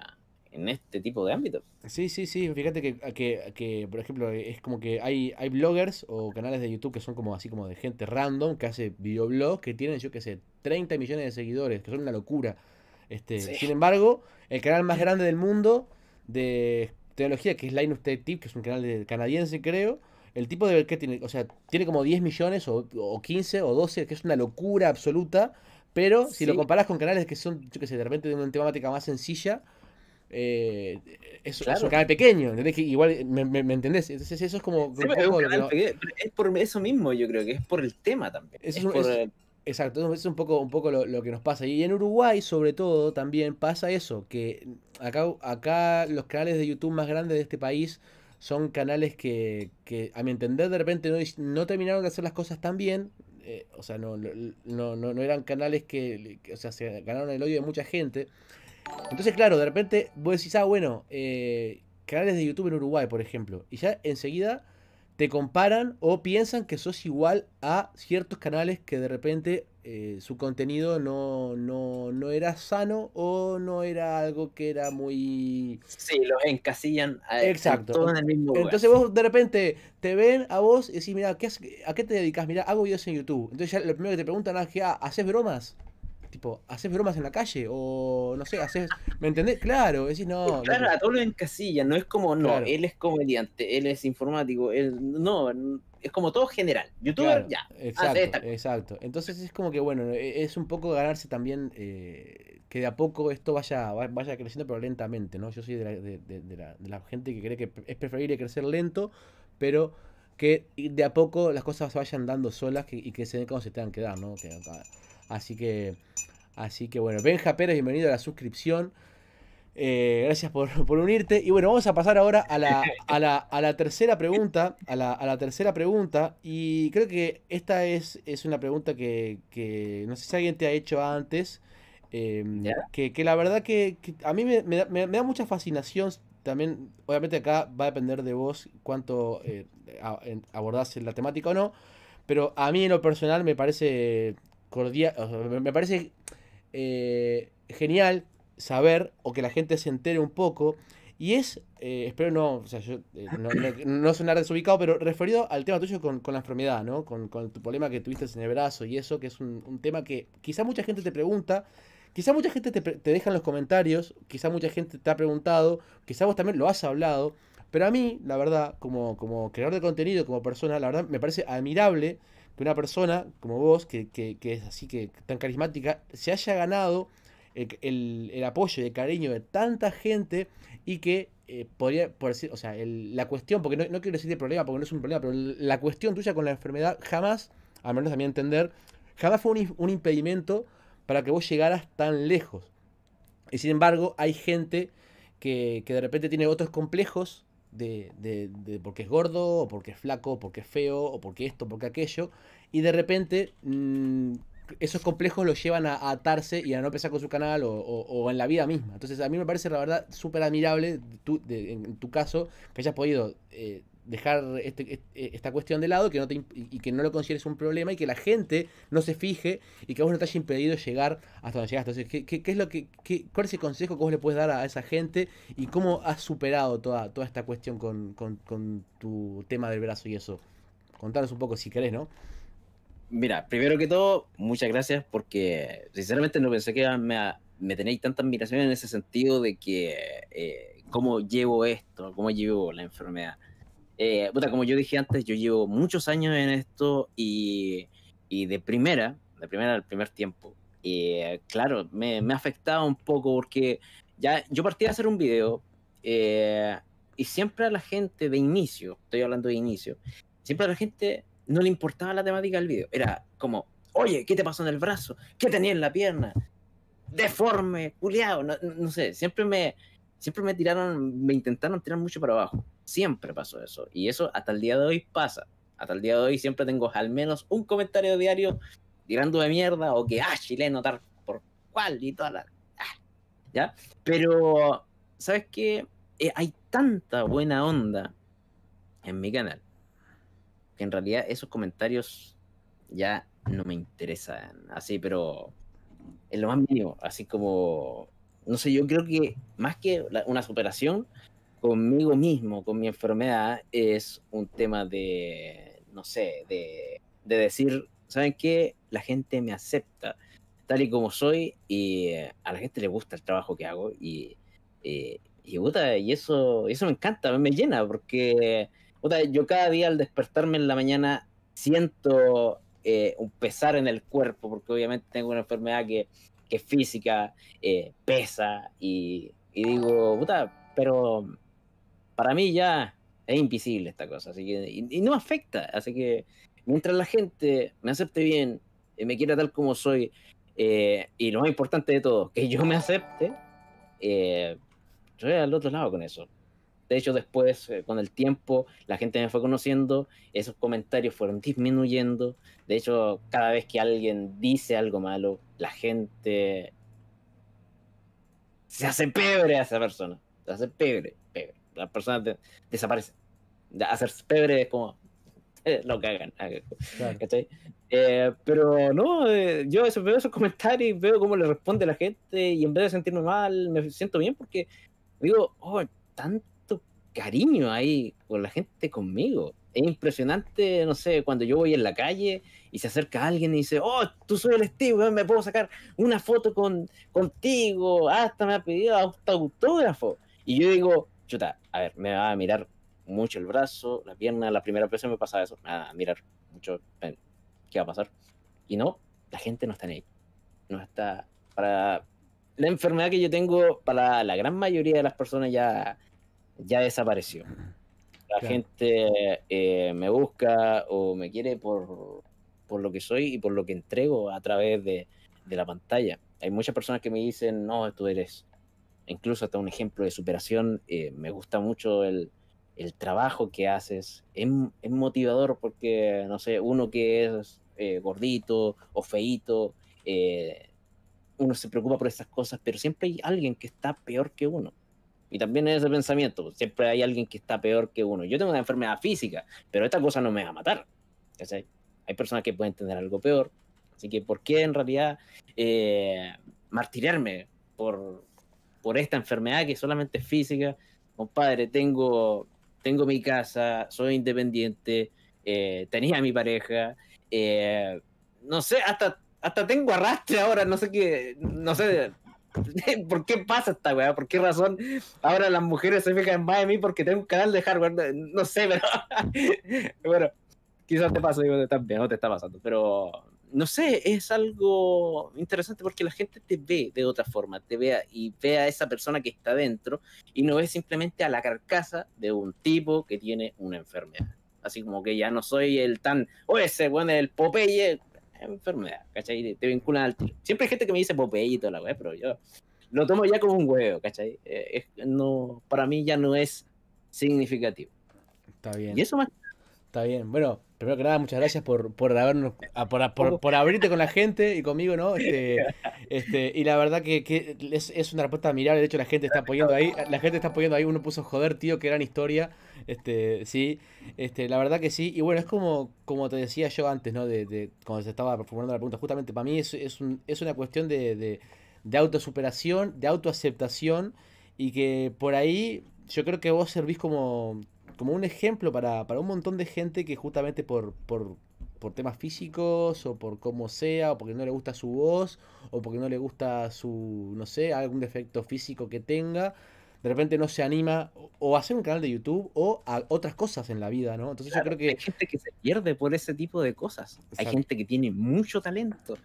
en este tipo de ámbitos. Sí, sí, sí. Fíjate que, que, que, por ejemplo, es como que hay, hay bloggers o canales de YouTube que son como así como de gente random que hace videoblog que tienen, yo qué sé, 30 millones de seguidores, que son una locura. Este, Sin embargo, el canal más grande del mundo de tecnología, que es Linus Tech Tip, que es un canal canadiense, creo. El tipo de que tiene, o sea, tiene como 10 millones o, o 15 o 12, que es una locura absoluta. Pero si lo comparas con canales que son, yo qué sé, de repente de una temática más sencilla, eh, es, un canal pequeño, ¿entendés? igual, eh, me, me, entendés? Entonces eso es como... es, por eso mismo, yo creo que es por el tema también. exacto, es un poco, un poco lo, que nos pasa. Y en Uruguay, sobre todo, también pasa eso, que acá, acá los canales de YouTube más grandes de este país son canales que, a mi entender, de repente no, no terminaron de hacer las cosas tan bien, eh, o sea, no no, no, eran canales que, o sea, se ganaron el odio de mucha gente, entonces, claro, de repente vos decís, ah, bueno, eh, canales de YouTube en Uruguay, por ejemplo, y ya enseguida te comparan o piensan que sos igual a ciertos canales que de repente eh, su contenido no, no, no, era sano o no era algo que era muy... Sí, los encasillan a, eh, Exacto. en el mismo Entonces vos de repente te ven a vos y decís, mira, ¿a qué te dedicas? Mira, hago videos en YouTube. Entonces ya lo primero que te preguntan es, ah, ¿haces bromas? tipo, haces bromas en la calle o no sé, haces. ¿Me entendés? Claro, decís no. Claro, a todo lo casilla. no es como, no, él es comediante, él es informático, él. No, es como todo general. Youtuber, ya. Exacto, exacto. Entonces es como que, bueno, e, es un poco ganarse también eh, que de a poco esto vaya, vaya creciendo, pero lentamente, ¿no? Yo soy de la, de, la, gente que cree que es preferible crecer lento, pero que de a poco las cosas vayan dando solas y que se den cómo se tengan que dar, ¿no? Así que, así que bueno, Benja Pérez, bienvenido a la suscripción. Eh, gracias [LAUGHS] por, unirte. Y bueno, vamos a pasar ahora a la, a la, a la tercera pregunta. A la, tercera pregunta. Y creo que esta es, es una pregunta que, no sé si alguien te ha hecho antes. Em, que, la verdad que, a mí me, da mucha fascinación. También, obviamente acá va a depender de vos cuánto eh, abordás la temática o no. Pero a mí en lo personal me parece cordial, me parece eh, genial saber o que la gente se entere un poco. Y es, eh, espero eh, no, no, sonar desubicado, pero referido al tema tuyo con, con la enfermedad, ¿no? Con, tu problema que tuviste en el brazo y eso, que es un, tema que quizá mucha gente te pregunta, quizá mucha gente te, te, deja en los comentarios, quizá mucha gente te ha preguntado, quizá vos también lo has hablado, pero a mí, la verdad, como, como creador de contenido, como persona, la verdad me parece admirable que una persona como vos, que, que, es así, que tan carismática, se haya ganado el, apoyo y el cariño de tanta gente y que eh, podría, por decir, o sea, la cuestión, porque no, quiero decir de problema, porque no es un problema, pero la cuestión tuya con la enfermedad jamás, al menos a mi entender, jamás fue un, impedimento para que vos llegaras tan lejos. Y sin embargo, hay gente que, que de repente tiene otros complejos de, de, de, porque es gordo, o porque es flaco, o porque es feo, o porque esto, porque aquello. Y de repente mm, esos complejos los llevan a, atarse y a no pensar con su canal o, o, en la vida misma. Entonces a mí me parece la verdad súper admirable tu, en, tu caso que hayas podido eh, dejar este, e, esta cuestión de lado que no te, y que no lo consideres un problema y que la gente no se fije y que vos no te haya impedido llegar hasta donde llegaste. Entonces, ¿qué, es lo que, ¿cuál es el consejo que vos le puedes dar a esa gente y cómo has superado toda, toda esta cuestión con, tu tema del brazo y eso? Contanos un poco si querés, ¿no? Mira, primero que todo, muchas gracias porque sinceramente no pensé que me, me tenéis tanta admiración en ese sentido de que eh, cómo llevo esto, cómo llevo la enfermedad. Eh, puta, como yo dije antes, yo llevo muchos años en esto y, y de primera, de primera al primer tiempo, Y eh, claro, me, me afectaba un poco porque ya yo partí a hacer un video eh, y siempre a la gente de inicio, estoy hablando de inicio, siempre a la gente no le importaba la temática del video. Era como, oye, ¿qué te pasó en el brazo? ¿Qué tenía en la pierna? Deforme, culiado, no, no sé, siempre me, siempre me tiraron, me intentaron tirar mucho para abajo. Siempre pasó eso. Y eso hasta el día de hoy pasa. Hasta el día de hoy siempre tengo al menos un comentario diario tirando de mierda o que, ah, chileno, tal por cuál y toda la... Ah, ¿Ya? Pero, ¿sabes qué? Eh, hay tanta buena onda en mi canal que en realidad esos comentarios ya no me interesan. Así, pero en lo más mínimo, así como no sé, yo creo que más que una superación conmigo mismo, con mi enfermedad, es un tema de, no sé, de, decir, ¿saben qué? La gente me acepta tal y como soy y eh, a la gente le gusta el trabajo que hago y, eh, y eso, eso me encanta, me llena porque puta, yo cada día al despertarme en la mañana siento eh, un pesar en el cuerpo porque obviamente tengo una enfermedad que que es física, eh, pesa, y, digo, puta, pero para mí ya es invisible esta cosa, así y, no no afecta, así que mientras la gente me acepte bien, me quiera tal como soy, eh, y lo más importante de todo, que yo me acepte, eh, yo voy al otro lado con eso. De hecho, después, eh, con el tiempo, la gente me fue conociendo, esos comentarios fueron disminuyendo. De hecho, cada vez que alguien dice algo malo, la gente se hace pebre a esa persona. Se hace pebre, pebre. La persona desaparece. hacerse pebre es como, eh, lo que hagan. Eh, pero no, yo veo esos comentarios y veo cómo le responde la gente y en vez de sentirme mal, me siento bien porque digo, oh, tanto, cariño ahí con la gente conmigo. Es impresionante, no sé, cuando yo voy en la calle y se acerca alguien y dice, oh, tú soy el Steve, me puedo sacar una foto con, contigo, hasta me ha pedido autógrafo. Y yo digo, chuta, a ver, me va a mirar mucho el brazo, la pierna, la primera vez me pasa eso, me va a mirar mucho, ¿qué va a pasar? Y no, la gente no está en ahí. No está para... La enfermedad que yo tengo, para la gran mayoría de las personas ya ya desapareció. La gente eh, me busca o me quiere por, por, lo que soy y por lo que entrego a través de, la pantalla. Hay muchas personas que me dicen, no, tú eres incluso hasta un ejemplo de superación. Eh, me gusta mucho el, trabajo que haces. Es, motivador porque, no sé, uno que es eh, gordito o feíto, uno se preocupa por esas cosas, pero siempre hay alguien que está peor que uno. Y también es ese pensamiento, siempre hay alguien que está peor que uno. Yo tengo una enfermedad física, pero esta cosa no me va a matar. Hay personas que pueden tener algo peor. Así que, ¿por qué en realidad eh, martirarme por, por esta enfermedad que solamente es física? Compadre, tengo, tengo mi casa, soy independiente, eh, tenía a mi pareja, eh, no sé, hasta hasta tengo arrastre ahora, no sé qué, no sé, [LAUGHS] ¿Por qué pasa esta weá? ¿Por qué razón ahora las mujeres se fijan más en mí porque tengo un canal de hardware? No, sé, pero. [LAUGHS] bueno, quizás te pasa, digo, también, no te está pasando, pero. No sé, es algo interesante porque la gente te ve de otra forma, te vea y ve a esa persona que está dentro y no ve simplemente a la carcasa de un tipo que tiene una enfermedad. Así como que ya no soy el tan, o ese bueno, el Popeye enfermedad, ¿cachai? Te vinculan al tiro. Siempre hay gente que me dice Popeye y toda la weá, pero yo lo tomo ya como un huevo, ¿cachai? Eh, no, para mí ya no es significativo. Está bien. Y eso más. Está bien. Bueno, primero que nada, muchas gracias por, habernos, ah, ah, por, por, abrirte con la gente y conmigo, ¿no? Este, [LAUGHS] este, y la verdad que, es, una respuesta admirable. De hecho, la gente está apoyando ahí. La gente está apoyando ahí. Uno puso joder, tío, era gran historia. Este, sí. Este, la verdad que sí. Y bueno, es como, como te decía yo antes, ¿no? De, de cuando se estaba formulando la pregunta, justamente para mí es, es, una cuestión de, de autosuperación, de autoaceptación. Y que por ahí yo creo que vos servís como, como un ejemplo para, un montón de gente que justamente por, por, temas físicos o por cómo sea, o porque no le gusta su voz, o porque no le gusta su, no sé, algún defecto físico que tenga, de repente no se anima o a hacer un canal de YouTube o a otras cosas en la vida, ¿no? Entonces yo creo que... Hay gente que se pierde por ese tipo de cosas. Hay gente que tiene mucho talento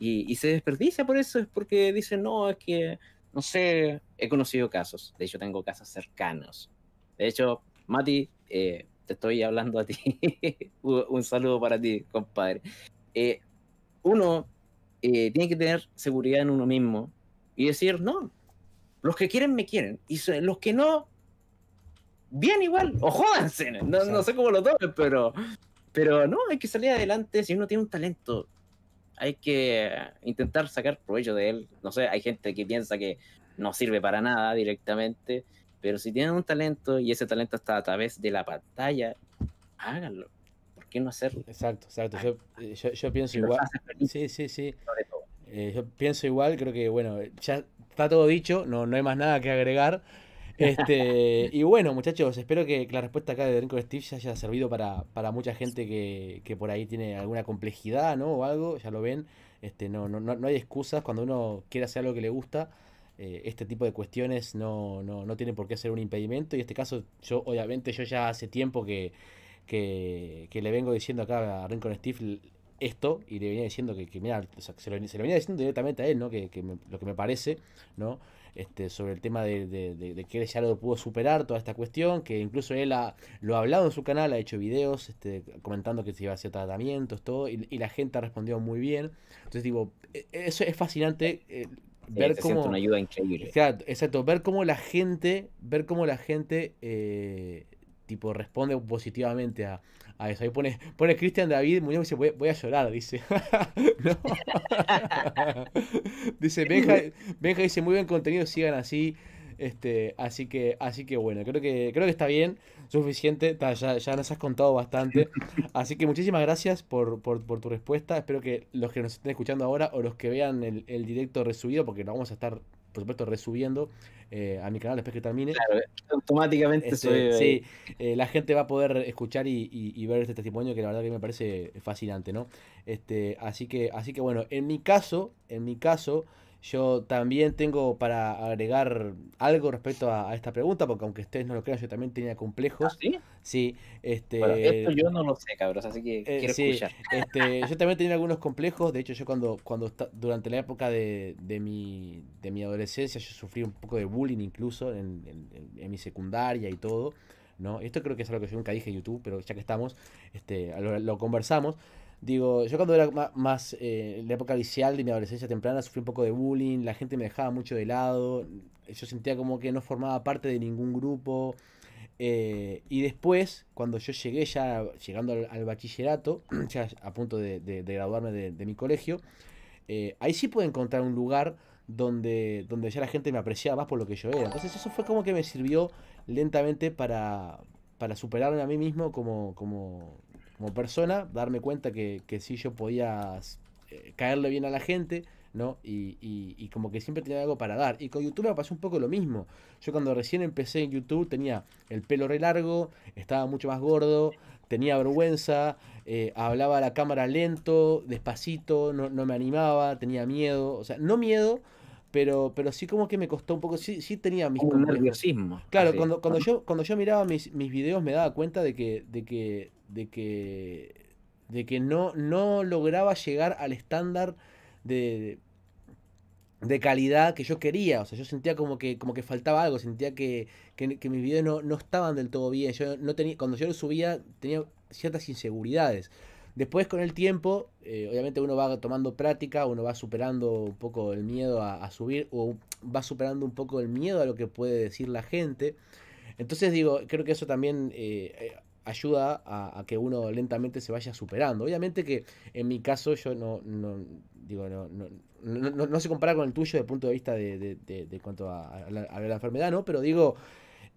y, y se desperdicia por eso, es porque dicen, no, es que, no sé, he conocido casos, de hecho tengo casos cercanos. De hecho, Mati, eh, te estoy hablando a ti. [LAUGHS] un saludo para ti, compadre. Eh, uno eh, tiene que tener seguridad en uno mismo y decir, no, los que quieren me quieren y los que no, bien igual, o jódanse. No, sé cómo lo tomen, pero, pero no, hay que salir adelante si uno tiene un talento. Hay que intentar sacar provecho de él. No sé, hay gente que piensa que no sirve para nada directamente pero si tienen un talento y ese talento está a través de la pantalla, háganlo. ¿Por qué no hacerlo? Exacto, exacto. Yo, eh, yo, pienso igual. Sí, sí, sí. Eh, yo pienso igual, creo que bueno, ya está todo dicho, no, no hay más nada que agregar. Este, [LAUGHS] y bueno, muchachos, espero que, la respuesta acá de Drinko Steve ya haya servido para, mucha gente que, por ahí tiene alguna complejidad, ¿no? O algo, ya lo ven. Este, no, no, no hay excusas cuando uno quiere hacer algo que le gusta. Eh, este tipo de cuestiones no, no, no tienen por qué ser un impedimento. Y en este caso, yo obviamente, yo ya hace tiempo que, que, que le vengo diciendo acá a Rincon Steve esto y le venía diciendo que, mira, se, lo, venía diciendo directamente a él, ¿no? Que, que lo que me parece, ¿no? Este, sobre el tema de, de, que él ya lo pudo superar, toda esta cuestión, que incluso él lo ha hablado en su canal, ha hecho videos este, comentando que se iba a hacer tratamientos, todo, y, la gente ha respondido muy bien. Entonces digo, e, eso es fascinante, eh, ver una ayuda increíble. Exacto, ver cómo la gente, ver cómo la gente eh, tipo responde positivamente a, eso. Ahí pone, pone Cristian David Muñoz voy, a llorar, dice. [LAUGHS] [LAUGHS] dice, Benja, Benja dice, muy buen contenido, sigan así. Este, así que, así que bueno, creo que, creo que está bien, suficiente, ya, ya, nos has contado bastante. [LAUGHS] Así que muchísimas gracias por, tu respuesta. Espero que los que nos estén escuchando ahora o los que vean el, el directo resubido, porque lo vamos a estar, por supuesto, resubiendo eh, a mi canal después que termine. automáticamente este, Sí, eh, la gente va a poder escuchar y, ver este testimonio que la verdad que me parece fascinante, ¿no? Este, así que, así que bueno, en mi caso, en mi caso. Yo también tengo para agregar algo respecto a, esta pregunta, porque aunque ustedes no lo crean, yo también tenía complejos. ¿Ah, sí? Sí. Este, esto yo no lo sé, cabros, así que eh, quiero escuchar. Este, [LAUGHS] yo también tenía algunos complejos. De hecho, yo cuando, cuando durante la época de, de, mi, de mi adolescencia, yo sufrí un poco de bullying incluso en, en, mi secundaria y todo. ¿no? Esto creo que es algo que yo nunca dije en YouTube, pero ya que estamos, este, lo conversamos. Digo, yo cuando era más, en eh, la época vicial de mi adolescencia temprana sufrí un poco de bullying, la gente me dejaba mucho de lado, yo sentía como que no formaba parte de ningún grupo. Eh, y después, cuando yo llegué ya, llegando al, bachillerato, [CLEARS THROAT] ya a punto de, graduarme de, mi colegio, eh, ahí sí pude encontrar un lugar donde, donde ya la gente me apreciaba más por lo que yo era. Entonces eso fue como que me sirvió lentamente para, para superarme a mí mismo como, como, como persona, darme cuenta que, que sí yo podía eh, caerle bien a la gente, ¿no? Y, como que siempre tenía algo para dar. Y con YouTube me pasó un poco lo mismo. Yo cuando recién empecé en YouTube tenía el pelo re largo, estaba mucho más gordo, tenía vergüenza, eh, hablaba a la cámara lento, despacito, no, me animaba, tenía miedo, o sea, no miedo. Pero, pero sí como que me costó un poco, sí, tenía mis... Un nerviosismo. Claro, cuando, cuando, [LAUGHS] yo, cuando yo miraba mis, mis videos me daba cuenta de que, de que de que, de que no, no lograba llegar al estándar de, de calidad que yo quería. O sea, yo sentía como que, como que faltaba algo, sentía que, que, mis videos no, no, estaban del todo bien. Yo no tenía, cuando yo los subía tenía ciertas inseguridades. Después con el tiempo, eh, obviamente uno va tomando práctica, uno va superando un poco el miedo a, subir o va superando un poco el miedo a lo que puede decir la gente. Entonces digo, creo que eso también eh, eh, ayuda a, que uno lentamente se vaya superando. Obviamente que en mi caso yo no, no digo, no, no, no, se compara con el tuyo desde punto de vista de, cuanto a, la, enfermedad, ¿no? Pero digo,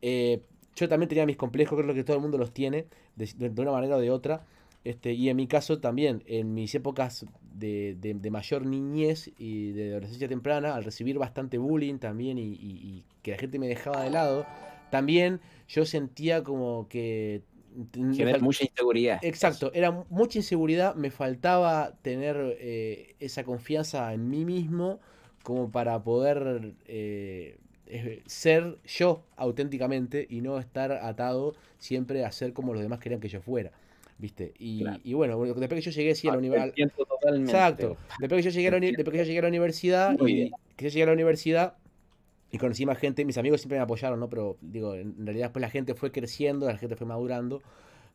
eh, yo también tenía mis complejos, creo que todo el mundo los tiene, de, una manera o de otra. Este, y en mi caso también, en mis épocas de, mayor niñez y de adolescencia temprana, al recibir bastante bullying también y que la gente me dejaba de lado, también yo sentía como que Genera mucha inseguridad. Exacto, era mucha inseguridad, me faltaba tener eh, esa confianza en mí mismo como para poder eh, ser yo auténticamente y no estar atado siempre a ser como los demás querían que yo fuera. ¿Viste? Y, bueno, después que yo llegué a la universidad. Exacto. Después que yo llegué a la, universidad, y, que yo llegué a la universidad, y conocí más gente, mis amigos siempre me apoyaron, ¿no? Pero digo, en realidad pues la gente fue creciendo, la gente fue madurando,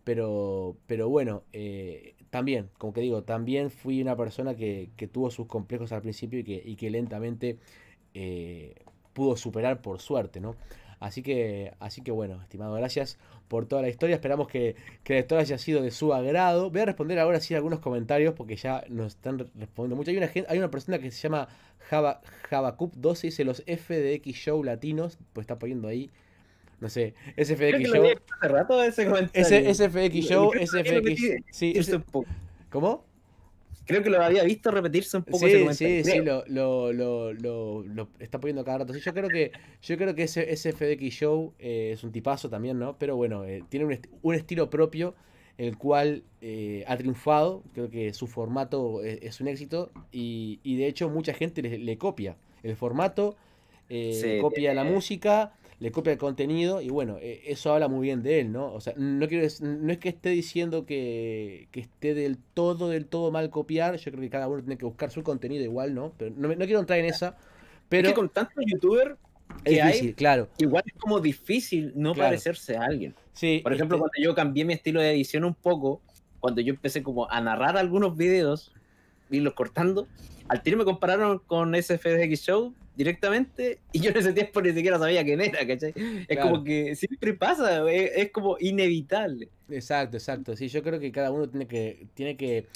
pero, pero bueno, eh, también, como que digo, también fui una persona que, tuvo sus complejos al principio y que, y que lentamente eh, pudo superar por suerte, ¿no? Así que, así que bueno, estimado, gracias por toda la historia. Esperamos que, que la historia haya sido de su agrado. Voy a responder ahora sí algunos comentarios porque ya nos están respondiendo mucho. Hay una, hay una persona que se llama Java, Javacup12, dice los FDX Show latinos, pues está poniendo ahí. No sé, SFX Show. rato ese comentario. SFX Show, SFX. Sí, ¿Cómo? Creo que lo había visto repetirse un poco sí, ese Sí, sí, lo, lo, está poniendo cada rato. yo creo que, yo creo que ese, ese Show eh, es un tipazo también, ¿no? Pero bueno, eh, tiene un, un, estilo propio, el cual eh, ha triunfado. Creo que su formato e-, es, un éxito y, y, de hecho mucha gente le, copia el formato, copia la música le copia el contenido y bueno, e, eso habla muy bien de él, ¿no? O sea, no, quiero, no es que esté diciendo que, que, esté del todo, del todo mal copiar, yo creo que cada uno tiene que buscar su contenido igual, ¿no? Pero no, quiero entrar en esa. Pero es que con tantos youtuber que es difícil, hay, claro. igual es como difícil no parecerse a alguien. Sí, Por ejemplo, cuando yo cambié mi estilo de edición un poco, cuando yo empecé como a narrar algunos videos, los cortando, al tiro me compararon con SFX Show directamente y yo en ese tiempo ni siquiera sabía quién era, ¿cachai? Es como que siempre pasa, es, como inevitable. Exacto, exacto. Sí, yo creo que cada uno tiene que, tiene que,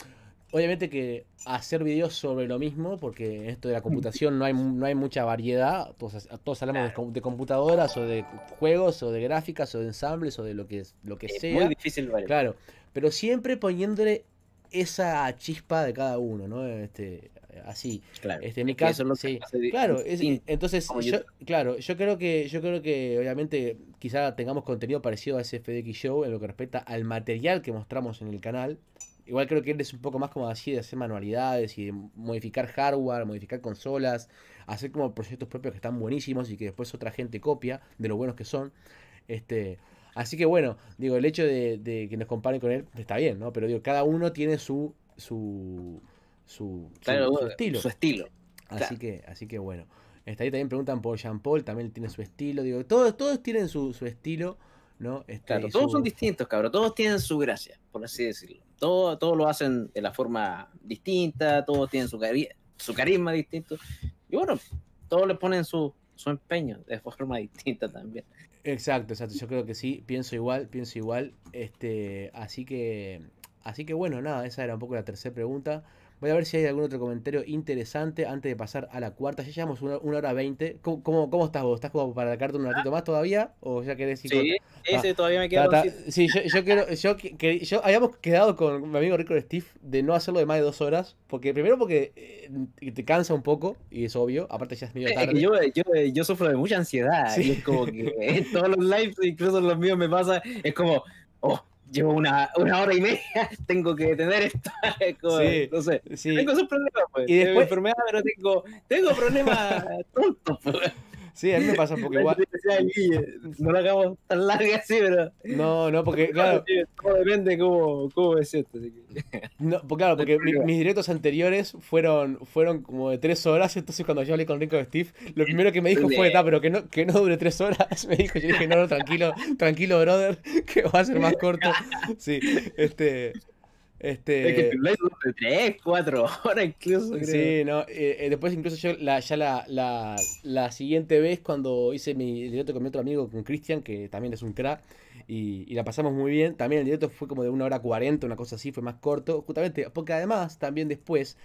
obviamente que hacer videos sobre lo mismo, porque en esto de la computación no hay, no hay mucha variedad, todos, hablamos de, computadoras o de juegos o de gráficas o de ensambles o de lo que, lo que sea. difícil, Claro, pero siempre poniéndole esa chispa de cada uno, ¿no? Este, así. Claro. Este, en mi caso, no sé claro, entonces claro, yo creo que yo creo que obviamente quizá tengamos contenido parecido a ese FDX Show en lo que respecta al material que mostramos en el canal. Igual creo que él es un poco más como así de hacer manualidades y de modificar hardware, modificar consolas, hacer como proyectos propios que están buenísimos y que después otra gente copia de lo buenos que son. Este, así que bueno, digo, el hecho de, de que nos comparen con él está bien, ¿no? Pero digo, cada uno tiene su, su, su, estilo. Su estilo. Así, que, así que bueno. ahí también preguntan por Jean Paul, también tiene su estilo. Digo, todos, todos tienen su, estilo, ¿no? Este, todos son distintos, cabrón. Todos tienen su gracia, por así decirlo. Todos lo hacen de la forma distinta, todos tienen su, su carisma distinto. Y bueno, todos le ponen su, su empeño de forma [LAUGHS] distinta también. Exacto, exacto. Yo creo que sí, pienso igual, pienso igual. Este, así que, así que bueno, nada, esa era un poco la tercera pregunta. Voy a ver si hay algún otro comentario interesante antes de pasar a la cuarta. Ya llevamos una, hora veinte. ¿Cómo, ¿Cómo, estás vos? ¿Estás como para la un ah. ratito más todavía? ¿O ya querés Sí, ese ah, todavía me queda. Sí, yo, quiero. Yo, que, yo, habíamos quedado con mi amigo Rico Steve de no hacerlo de más de dos horas. Porque primero porque eh, te cansa un poco, y es obvio. Aparte ya es medio eh, tarde. yo, yo, yo sufro de mucha ansiedad. es como que eh, todos los lives, incluso los míos, me pasa. Es como. Oh, llevo una, una hora y media, [LAUGHS] tengo que detener esto. [LAUGHS] no sé. Tengo esos problemas, pues. Y después, enfermedad, pero tengo, tengo problemas [LAUGHS] tontos, pues. Sí, a mí me pasa porque igual. No lo hagamos tan larga así, pero. No, no, porque [LAUGHS] claro. Todo depende cómo, cómo es esto, Así que... No, claro, porque mis directos anteriores fueron, fueron como de tres horas. Entonces, cuando yo hablé con Rico de Steve, lo primero que me dijo fue: está, pero que no, que no dure tres horas. [LAUGHS] Me dijo, yo dije: No, no, tranquilo, tranquilo, brother, [LAUGHS] que va a ser más corto. Sí, este. Este, es que 3, 4 horas incluso. Sí, no. Eh, eh, después incluso yo la, ya la, siguiente vez cuando hice mi directo con mi otro amigo, con Cristian, que también es un crack, y, la pasamos muy bien. También el directo fue como de una hora 40, una cosa así, fue más corto. Justamente, porque además también después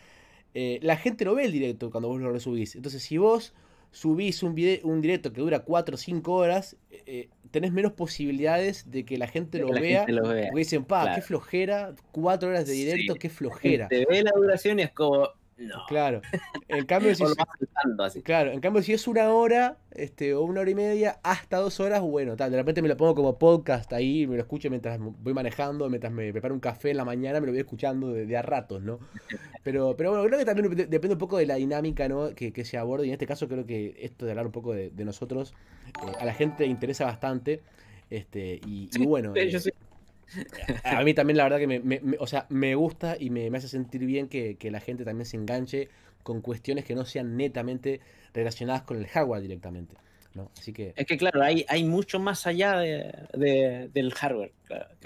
eh, la gente no ve el directo cuando vos lo resubís. Entonces si vos subís un, video, un directo que dura 4 o 5 horas, eh, eh, tenés menos posibilidades de que la gente lo, vea, lo vea, Porque dicen, pa, qué flojera, 4 horas de directo, qué flojera. Te ve la duración y es como, Claro. En cambio, [LAUGHS] si, Claro, cambio, si es una hora este, o una hora y media, hasta dos horas, bueno, tal. De repente me lo pongo como podcast ahí, me lo escucho mientras voy manejando, mientras me preparo un café en la mañana, me lo voy escuchando de, a ratos, ¿no? Pero, pero bueno, creo que también depende un poco de la dinámica ¿no? que, se aborde. Y en este caso, creo que esto de hablar un poco de, nosotros, eh, a la gente interesa bastante. Este, y, bueno. Eh, a mí también la verdad que me, o sea, me gusta y me, hace sentir bien que, la gente también se enganche con cuestiones que no sean netamente relacionadas con el hardware directamente. Así que... Es que claro, hay, hay mucho más allá de, del hardware.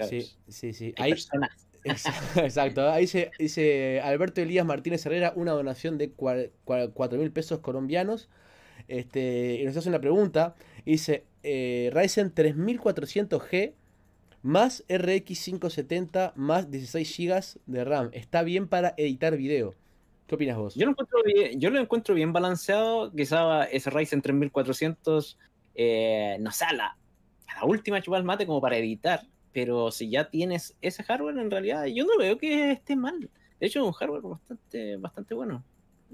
Sí, sí, sí. [LAUGHS] Exacto. Ahí dice, Alberto Elías Martínez Herrera una donación de 4.000 mil pesos colombianos. Este, y nos hace una pregunta. Dice, eh, Ryzen 3400G más RX 570 más 16 GB de RAM. Está bien para editar video. ¿Qué opinas vos? Yo lo encuentro bien, yo lo encuentro bien balanceado. Quizá ese Ryzen 3400 eh, no sea la, última chupada mate como para editar. Pero si ya tienes ese hardware, en realidad yo no veo que esté mal. De hecho, es un hardware bastante, bastante bueno.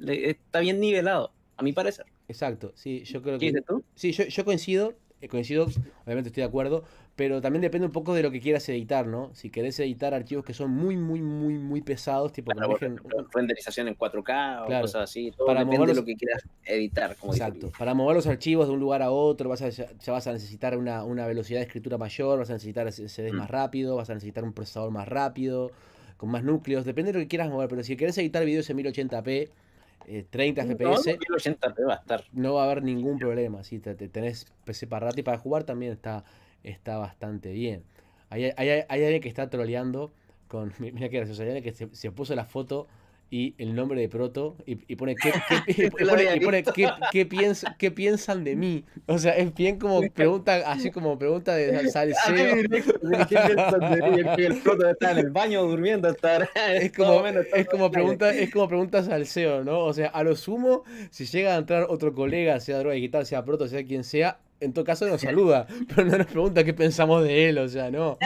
está bien nivelado, a mi parecer. Exacto, sí, yo creo que. Sí, yo coincido eh, coincido, obviamente estoy de acuerdo, pero también depende un poco de lo que quieras editar, ¿no? Si querés editar archivos que son muy, muy, muy, muy pesados, tipo que renderización en 4K o cosas así, para depende mover lo que quieras editar. Como Exacto, para mover los archivos de un lugar a otro vas a, ya, vas a necesitar una, velocidad de escritura mayor, vas a necesitar CDs mm. más rápido, vas a necesitar un procesador más rápido, con más núcleos, depende de lo que quieras mover, pero si querés editar videos en 1080p 30 eh, FPS. No, va a haber ningún problema. Si te, tenés PC para rato y para jugar también está, está bastante bien. Hay, hay, alguien que está troleando con. [LAUGHS] Mira qué gracioso. Hay alguien que se puso la foto y el nombre de Proto y, pone, ¿qué, piensan de mí? O sea, es bien como [LAUGHS] pregunta, así como pregunta de salseo. el Proto está en el baño durmiendo. estar. [LAUGHS] es, como, es, como pregunta, es como pregunta salseo, ¿no? O sea, a lo sumo, si llega a entrar otro colega, sea droga Digital, sea Proto, sea quien sea, en todo caso nos saluda, [LAUGHS] pero no nos pregunta qué pensamos de él, o sea, no.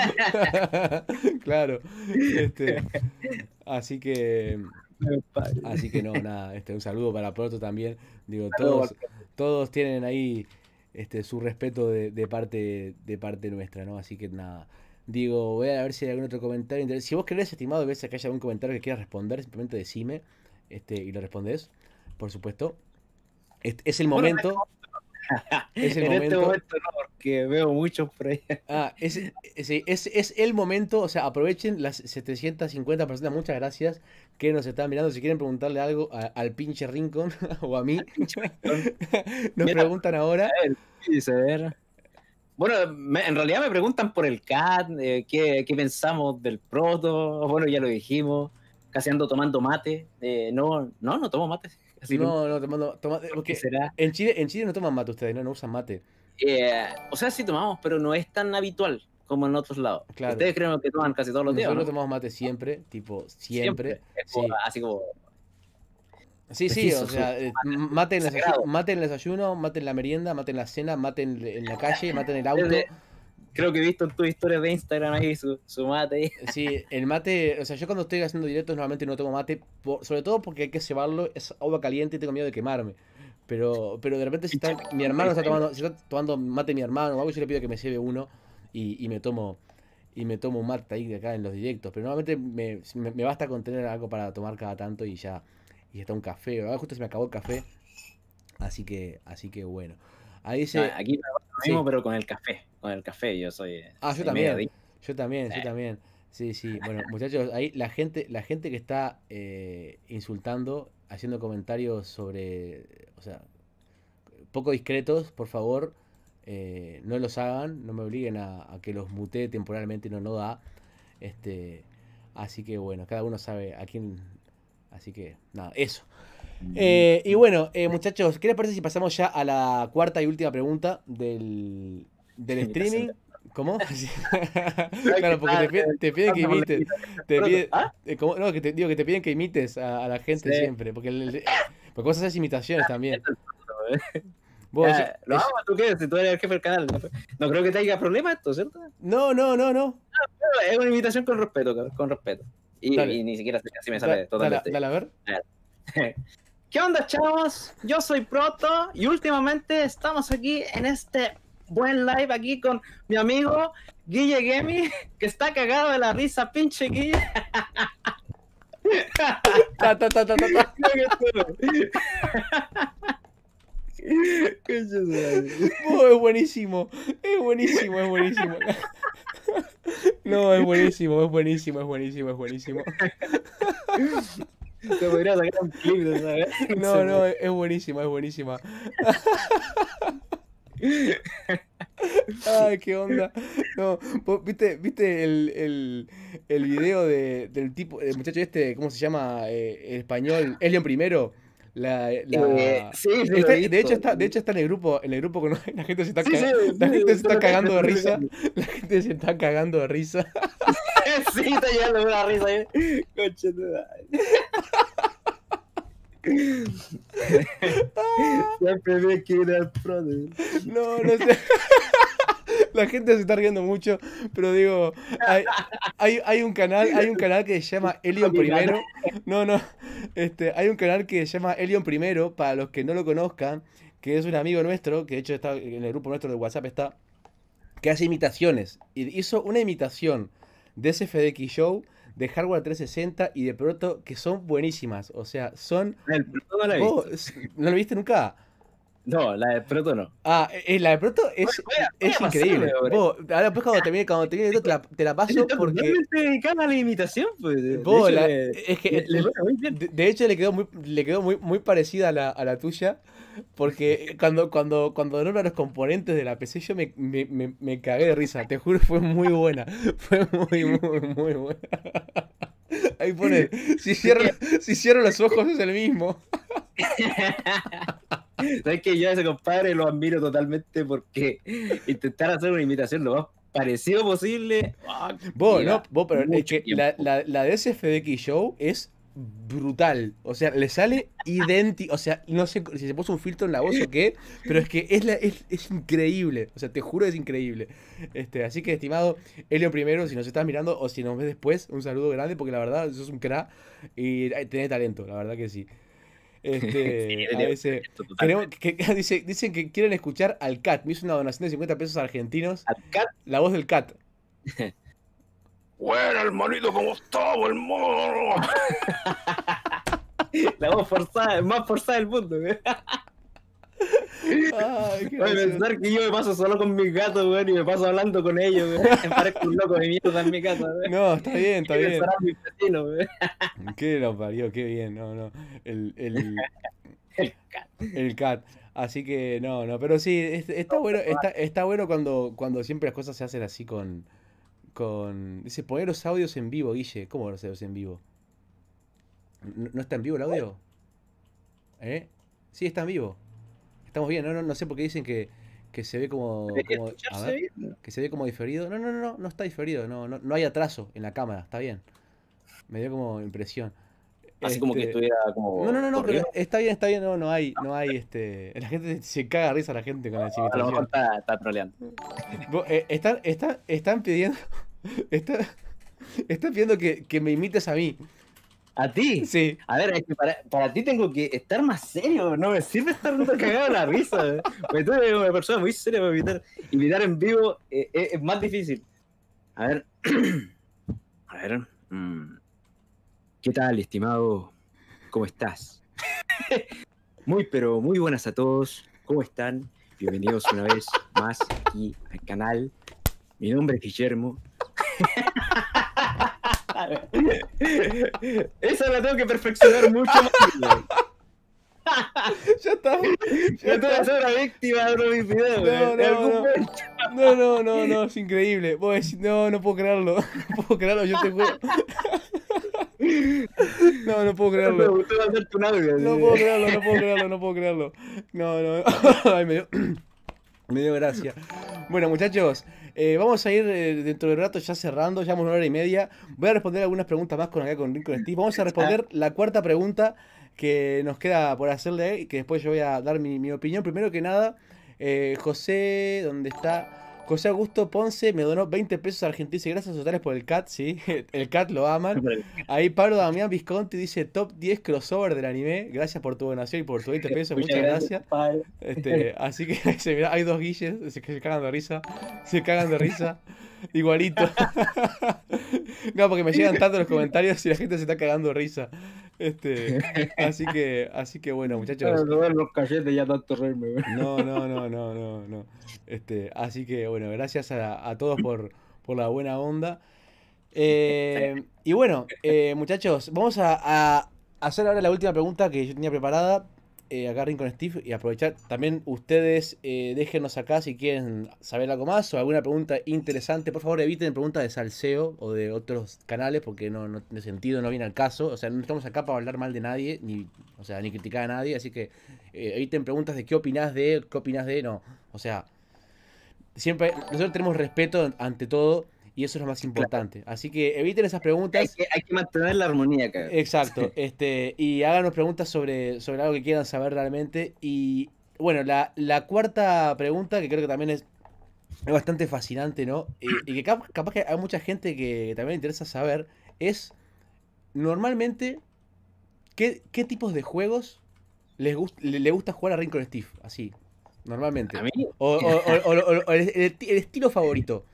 claro. Este, así que [LAUGHS] Así que no, nada, este, un saludo para Proto también. Digo, todos, todos tienen ahí este, su respeto de, parte, de parte nuestra, ¿no? Así que nada. Digo, voy a ver si hay algún otro comentario. Si vos querés, estimado, ves que haya algún comentario que quieras responder, simplemente decime este, y lo respondés, por supuesto. es el momento. [LAUGHS] es el momento... este momento veo muchos por [LAUGHS] ah, es, el momento, o sea, aprovechen las 750 personas, muchas gracias, que nos están mirando. Si quieren preguntarle algo al pinche Rincón [LAUGHS] o a mí, nos preguntan ahora. Bueno, en realidad me preguntan por el CAD, eh, qué, pensamos del proto, bueno, ya lo dijimos, casi ando tomando mate. Eh, no, no, no tomo mate. No, no, tomando. Toma, eh, porque será? En, Chile, en Chile no toman mate ustedes, no, no usan mate. Eh, o sea, sí tomamos, pero no es tan habitual como en otros lados. Ustedes creen que toman casi todos los días. Nosotros tomamos mate siempre, tipo, siempre. Sí. así como. Sí, sí, o sea, eh, mate en, el desayuno, mate en la merienda, mate en la cena, mate en, la calle, mate en el auto creo que he visto en tus historias de Instagram ahí su, mate. [LAUGHS] Sí, el mate, o sea, yo cuando estoy haciendo directos normalmente no tomo mate, sobre todo porque hay que llevarlo es agua caliente y tengo miedo de quemarme. Pero, pero de repente si está, mi hermano está tomando, si está tomando mate mi hermano o algo, yo le pido que me lleve uno y, me tomo y me tomo un mate ahí de acá en los directos. Pero normalmente me, basta con tener algo para tomar cada tanto y ya. está un café. Ahora justo se me acabó el café. Así que, así que bueno. Ahí dice. Ah, aquí lo mismo, pero con el café con el café, yo soy. Eh, ah, yo también. yo también, eh. yo también. Sí, sí. Bueno, muchachos, ahí la gente, la gente que está eh, insultando, haciendo comentarios sobre, o sea, poco discretos, por favor, no los hagan, no me obliguen a, que los mutee temporalmente, no, no da. Este, así que bueno, cada uno sabe a quién. Así que nada, eso. y bueno, muchachos, ¿qué les parece si pasamos ya a la cuarta y última pregunta del, del streaming. ¿Cómo? [LAUGHS] claro, porque te, eh, piden, que imites. Te piden, ¿Ah? eh, No, que te, digo que te piden que imites a, la gente siempre. Eh, porque, vos haces imitaciones ah, también. [LAUGHS] Vos, ya, lo tú qué, si tú eres el jefe del canal. No, creo que te haya problema esto, ¿cierto? No, no, no, no. es una invitación con respeto, cabrón, con respeto. Y, ni siquiera sé me sale totalmente. dale, a ver. [LAUGHS] ¿Qué onda, chavos? Yo soy Proto y últimamente estamos aquí en este buen live aquí con mi amigo Guille Gemi, que está cagado de la risa, pinche Guille. es [LAUGHS] buenísimo, es buenísimo, es buenísimo. No, es buenísimo, es buenísimo, es buenísimo, es buenísimo. Te podría sacar un clip de ¿eh? No, no, es buenísimo es buenísima. Ay, [LAUGHS] qué onda. No, ¿viste, viste el, el, el video de, del tipo, el muchacho este, ¿cómo se llama? Eh, español, Elion primero. La, eh, sí, de hecho está de hecho está en el grupo en el grupo con la gente se está, la gente se está cagando de risa [LAUGHS] la gente se está cagando de risa sí está llegando una risa ¿eh? [LAUGHS] [LAUGHS] La gente se está riendo mucho, pero digo, hay, un canal, hay un canal que se llama Elion Primero. No, no. Este, hay un canal que se llama Elion Primero, para los que no lo conozcan, que es un amigo nuestro, que de hecho está en el grupo nuestro de WhatsApp está, que hace imitaciones. Y hizo una imitación de ese FDX Show de hardware 360 y de Proto que son buenísimas. O sea, son. ¿No lo viste nunca? No, la de Proto no. Ah, eh, eh, la de Proto es, es increíble. ahora pues cuando termine, cuando termine te la, te la paso porque. de, hecho, le, de, hecho, le quedó muy, le quedó muy, muy parecida a la, a la tuya. Porque cuando, cuando, cuando los componentes de la PC, yo me, me, me, me cagué de risa. Te juro, fue muy buena. [LAUGHS] Fue muy, muy, muy buena. [LAUGHS] Ahí pone, si cierro, si cierro los ojos es el mismo. [LAUGHS] Sabes que yo a ese compadre lo admiro totalmente porque intentar hacer una imitación lo más parecido posible. Ah, no, vos, pero es que la, de ese Show es brutal. O sea, le sale idéntico. O sea, no sé si se puso un filtro en la voz o qué, pero es que es, la, es, increíble. O sea, te juro es increíble. Este, así que, estimado Helio primero, si nos estás mirando o si nos ves después, un saludo grande porque la verdad sos un cra y eh, tenés talento, la verdad que sí. Este, [LAUGHS] dice, dicen que quieren escuchar al CAT. Me hizo una donación de 50 pesos argentinos. ¿Al CAT? La voz del CAT. [LAUGHS] bueno, hermanito, ¿cómo el hermano? [LAUGHS] la voz forzada, más forzada del mundo. ¿eh? Ay, pensar que yo me paso solo con mis gatos, weón, y me paso hablando con ellos, [LAUGHS] Me parezco un loco de en mi casa, No, está bien, está bien. Qué lo parió, qué bien, no, no. El, el, [LAUGHS] el cat. El cat. Así que no, no, pero sí, está bueno, está, eh. está bueno cuando, cuando siempre las cosas se hacen así con, con. Dice, poner los audios en vivo, Guille. ¿Cómo los audios en vivo? ¿No, no está en vivo el audio? ¿Eh? Sí, está en vivo. Estamos bien, no, no, no sé por qué dicen que, que se ve como, que se ve como diferido. No, no, no, no, está diferido, no, no, no hay atraso en la cámara, está bien. Me dio como impresión. Así como que este, estuviera como. No, no, no, no está bien, está bien, no, no hay, no hay este. [LAUGHS] La gente se caga a risa la gente con la no, A lo mejor está, está troleando. Eh, están, están, están pidiendo. [LAUGHS] Están, pidiendo que, que me imites a mí. ¿A ti? Sí. A ver, es que para, para, ti tengo que estar más serio, no me sirve estar cagado de la risa. Porque tú eres una persona muy seria para invitar. Invitar en vivo eh, eh, es más difícil. A ver. [CLEARS THROAT] A ver. Mm. ¿Qué tal, estimado? ¿Cómo estás? [LAUGHS] Muy, pero muy buenas a todos. ¿Cómo están? Bienvenidos una vez más aquí al canal. Mi nombre es Guillermo. [LAUGHS] Esa la tengo que perfeccionar mucho más. [LAUGHS] ya está. Ya Yo te a ser víctima de uno de No, no, no. no, es increíble. no, no puedo creerlo. [LAUGHS] No puedo creerlo, yo te No, no puedo creerlo. No puedo creerlo, no puedo creerlo, no puedo creerlo. No, no. [LAUGHS] Ay, me dio, [CLEARS THROAT] me dio gracia. Bueno, muchachos, eh, vamos a ir eh, dentro de rato ya cerrando, ya una hora y media. Voy a responder algunas preguntas más con acá con Rincon Steve. Vamos a responder [LAUGHS] la cuarta pregunta que nos queda por hacerle y que después yo voy a dar mi, opinión. Primero que nada, eh, José, ¿dónde está? José Augusto Ponce me donó 20 pesos argentinos y gracias totales por el cat, sí. [LAUGHS] El cat lo aman. Ahí Pablo Damián Visconti dice top 10 crossover del anime. Gracias por tu donación y por tus 20 pesos. Muchas, gracias. Este, [LAUGHS] así que [LAUGHS] hay dos guilles que se cagan de risa. Se cagan de risa. Igualito. no, porque me llegan tanto los comentarios y la gente se está cagando de risa. Este, así que, así que bueno, muchachos. No, no, no, no, no, no. Este, así que bueno, gracias a, todos por, la buena onda. Eh, y bueno, eh, muchachos, vamos a hacer ahora la última pregunta que yo tenía preparada eh, agarren con Steve y aprovechar. También ustedes eh, déjenos acá si quieren saber algo más o alguna pregunta interesante. Por favor, eviten preguntas de salseo o de otros canales porque no, tiene sentido, no viene al caso. O sea, no estamos acá para hablar mal de nadie, ni, o sea, ni criticar a nadie. Así que eh, eviten preguntas de qué opinás de, qué opinás de, no. O sea, siempre nosotros tenemos respeto ante todo y eso es lo más importante. Así que eviten esas preguntas. Hay que, mantener la armonía, cabrón. Exacto. [LAUGHS] este, y háganos preguntas sobre, sobre algo que quieran saber realmente. Y bueno, la, cuarta pregunta, que creo que también es, es bastante fascinante, ¿no? Y, que capaz que hay mucha gente que también le interesa saber, es normalmente qué, tipos de juegos les le, gusta jugar a Rincon Steve, así, normalmente. O, el estilo favorito.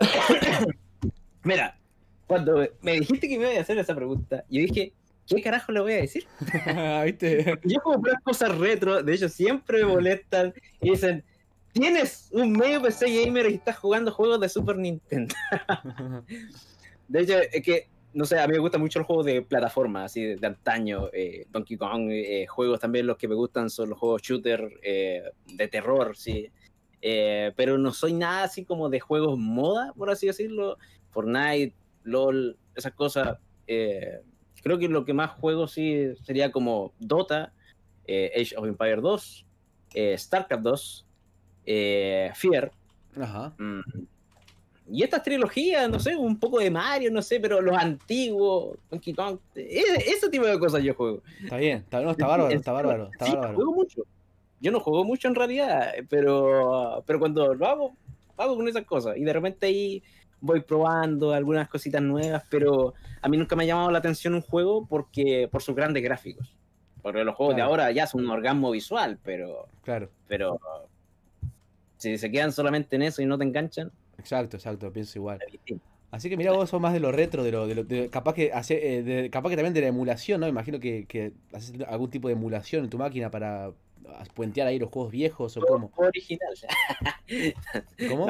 [COUGHS] Mira, cuando me dijiste que me iba a hacer esa pregunta, yo dije, ¿qué carajo le voy a decir? [LAUGHS] yo Yo compré cosas retro, de hecho siempre me molestan y dicen, tienes un medio PC gamer y estás jugando juegos de Super Nintendo. [LAUGHS] de hecho, es que, no sé, a mí me gustan mucho los juegos de plataforma, así de, antaño, eh, Donkey Kong, eh, juegos también los que me gustan son los juegos shooter eh, de terror, sí. Eh, pero no soy nada así como de juegos moda, por así decirlo. Fortnite, LOL, esas cosas. Eh, creo que lo que más juego sí sería como Dota, eh, Age of Empire 2, StarCraft 2, Fear. Ajá. Mm. Y estas trilogías, no sé, un poco de Mario, no sé, pero los antiguos, Donkey Kong, e-, ese, tipo de cosas yo juego. Está bien, está, [LAUGHS] bárbaro, está bárbaro. sí, Juego mucho yo no juego mucho en realidad, pero, pero cuando lo hago, hago con esas cosas. Y de repente ahí voy probando algunas cositas nuevas, pero a mí nunca me ha llamado la atención un juego porque por sus grandes gráficos. Porque los juegos de ahora ya son un orgasmo visual, pero. Claro. Pero. Si se quedan solamente en eso y no te enganchan. Exacto, exacto, pienso igual. Así que mira, vos sos más de lo retro, de lo, capaz que hace, eh, capaz que también de la emulación, ¿no? Imagino que, que haces algún tipo de emulación en tu máquina para, puentear ahí los juegos viejos o como cómo? Todo original. [LAUGHS] ¿Cómo?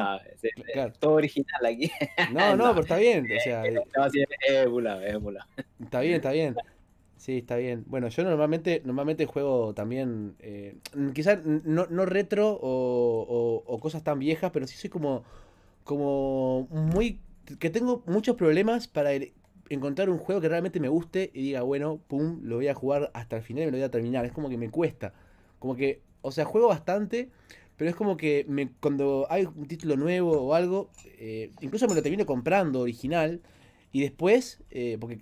Todo original aquí. No, [LAUGHS] no, pero está bien. O sea, eh. Está bien, está bien. Sí, está bien. Bueno, yo normalmente, normalmente juego también, eh, quizás no, retro o, cosas tan viejas, pero sí soy como, como muy, que tengo muchos problemas para encontrar un juego que realmente me guste y diga, bueno, pum, lo voy a jugar hasta el final y me lo voy a terminar. Es como que me cuesta. Como que, o sea, juego bastante, pero es como que cuando hay un título nuevo o algo, eh, incluso me lo termino comprando original. Y después, eh, porque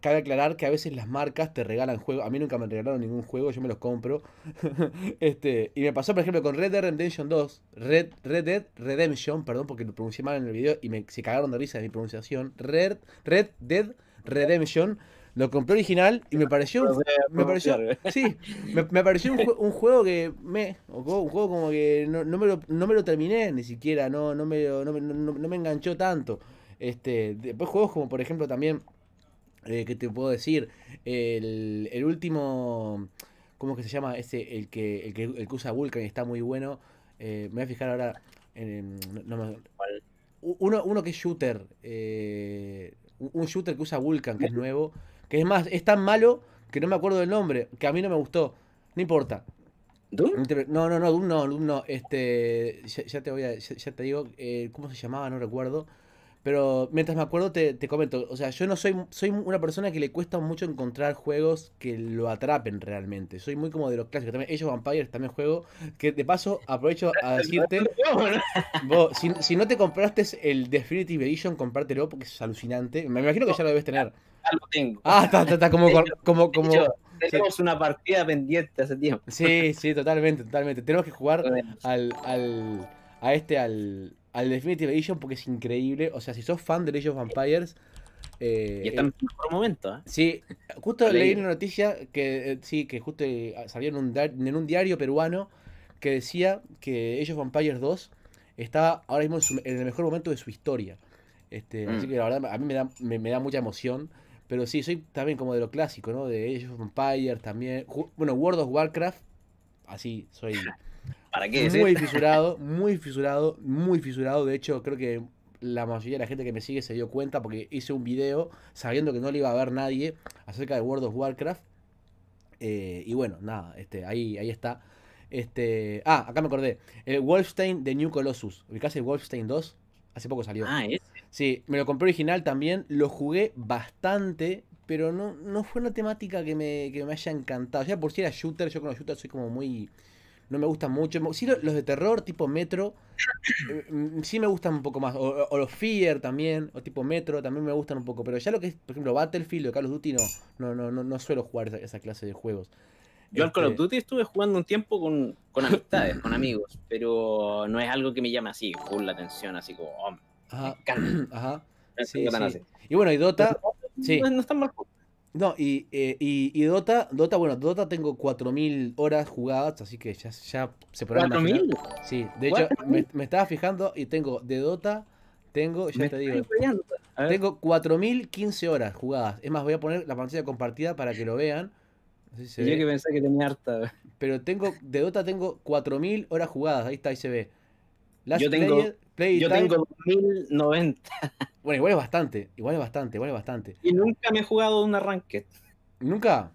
cabe aclarar que a veces las marcas te regalan juegos. A mí nunca me regalaron ningún juego, yo me los compro. [LAUGHS] este, y me pasó, por ejemplo, con Red Dead Redemption 2. Red, Red Dead Redemption, perdón, porque lo pronuncié mal en el video y me, se cagaron de risa de mi pronunciación. Red, Red Dead Redemption lo compré original y me pareció. me pareció pareció un, juego que. me Un juego como que no, me lo, terminé ni siquiera, no, no, me, no, enganchó tanto. Este, después juegos como, por ejemplo, también. Eh, que te puedo decir? El, último. ¿Cómo que se llama? Ese, el que, el que, usa Vulcan y está muy bueno. Eh, me voy a fijar ahora. En, uno, que es shooter. Eh, un shooter que usa Vulcan, que es nuevo. Que es más, es tan malo que no me acuerdo del nombre, que a mí no me gustó. No importa. No, no, no, Doom no, Este, ya, te voy ya, te digo, eh, ¿cómo se llamaba? No recuerdo. Pero mientras me acuerdo te, comento, o sea, yo no soy, soy una persona que le cuesta mucho encontrar juegos que lo atrapen realmente. Soy muy como de los clásicos, también ellos Vampires también juego, que de paso aprovecho a [LAUGHS] decirte, si, si, no te compraste el Definitive Edition, compártelo porque es alucinante. Me imagino que ya lo debes tener. Ah, tengo. está, está, como, [LAUGHS] como, Tenemos una partida pendiente hace tiempo. Sí, sí, totalmente, totalmente. Tenemos que jugar al, al, a este, al, al Definitive Edition porque es increíble. O sea, si sos fan de Ellos Vampires. Eh, y está en eh, mejor momento, ¿eh? Sí, justo leí una noticia que eh, sí, que justo salió en un, en un diario peruano que decía que ellos of Vampires 2 está ahora mismo en, el mejor momento de su historia. Este, Así mm. que la verdad, a mí me da, me da mucha emoción. Pero sí, soy también como de lo clásico, ¿no? De Age of Empires también. Bueno, World of Warcraft, así soy. [LAUGHS] ¿Para qué? Muy fisurado, [LAUGHS] muy fisurado, muy fisurado. De hecho, creo que la mayoría de la gente que me sigue se dio cuenta porque hice un video sabiendo que no le iba a ver nadie acerca de World of Warcraft. Eh, y bueno, nada, este, ahí, ahí está. Este, ah, acá me acordé. El Wolfstein de New Colossus. ¿Ubicás el Wolfstein 2? Hace poco salió. Ah, ¿es? Sí, me lo compré original también, lo jugué bastante, pero no, no fue una temática que me, que me haya encantado. O sea, por si era shooter, yo con los shooters soy como muy... No me gustan mucho. Sí, los de terror, tipo Metro, eh, mm, sí me gustan un poco más. O, los Fear también, o tipo Metro, también me gustan un poco. Pero ya lo que es, por ejemplo, Battlefield o Call of Duty, no, no, no, no, suelo jugar esa, clase de juegos. Yo al Call of este Duty estuve jugando un tiempo con, amistades, con amigos, pero no es algo que me llame así, con la atención, así como, oh, Ajá. [CLEARS THROAT] Ajá. Sí, Y bueno, y Dota. Sí. No, eh, y, Dota, Dota, bueno, Dota tengo 4.000 horas jugadas, así que ya, ya se podrán ¿4.000? Sí, de hecho, me, estaba fijando y tengo de Dota, tengo, ya te digo, tengo 4.015 horas jugadas. Es más, voy a poner la pantalla compartida para que lo vean. Yo que pensé que tenía harta. Pero tengo, de Dota tengo 4.000 horas jugadas, ahí está, ahí se ve yo tengo, yo tengo 1090. [LAUGHS] Bueno, igual es bastante, igual es bastante, igual es bastante. Y nunca me he jugado una Ranked. ¿Nunca?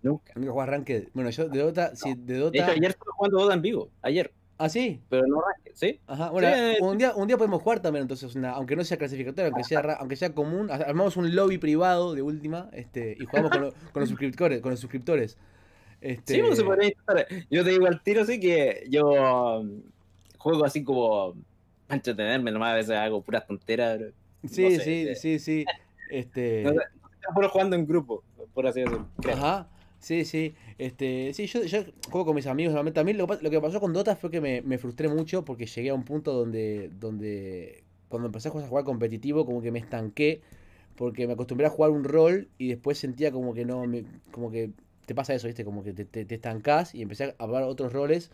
Nunca. Nunca jugado Ranked. Bueno, yo de Dota, de ayer estuve jugando Dota en vivo, ayer. ¿Ah, sí? Pero no Ranked, ¿sí? Ajá, bueno, eh, un, día, un día podemos jugar también, entonces, aunque no sea clasificatoria, aunque sea, aunque sea común, armamos un lobby privado de última este, y jugamos con, [LAUGHS] los suscriptores. Con los suscriptores. Este sí, pues, se Yo te digo al tiro, sí, que yo juego así como para entretenerme, nomás a veces hago puras tonteras. Sí, sí, eh. sí, sí. Este... [LAUGHS] jugando en grupo, por así decirlo. Ajá. Sí, sí. Este, sí, yo, juego con mis amigos normalmente. A lo, que pasó con Dota fue que me, frustré mucho porque llegué a un punto donde, donde cuando empecé a jugar competitivo como que me estanqué porque me acostumbré a jugar un rol y después sentía como que no, me, como que te pasa eso, ¿viste? Como que te, te, estancás y empecé a hablar otros roles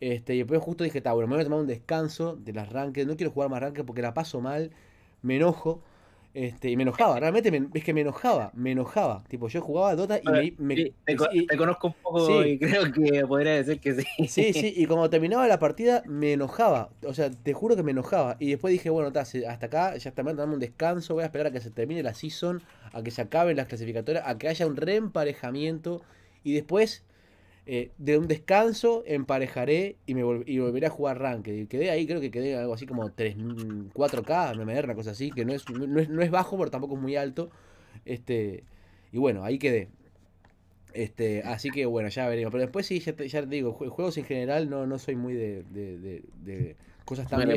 este, y después justo dije, bueno, me voy a tomar un descanso de las Ranked, no quiero jugar más Ranked porque la paso mal, me enojo. Este, y me enojaba, realmente es que me enojaba, me enojaba. Tipo, yo jugaba Dota y me. me te, conozco un poco y [LAUGHS] creo que podría decir que sí. Sí, sí, y cuando terminaba la partida me enojaba. O sea, te juro que me enojaba. Y después dije, bueno, hasta acá, ya está, me tomar un descanso, voy a esperar a que se termine la season, a que se acaben las clasificatorias, a que haya un reemparejamiento. Y después eh, de un descanso emparejaré y me y volveré a jugar Ranked. Quedé ahí, creo que quedé algo así como 3, 4K, MMR, una cosa así, que no es, no es, bajo, pero tampoco es muy alto. Este, y bueno, ahí quedé. Este, así que bueno, ya veremos. Pero después sí, ya te, digo, juegos en general no, no soy muy de, de, cosas tan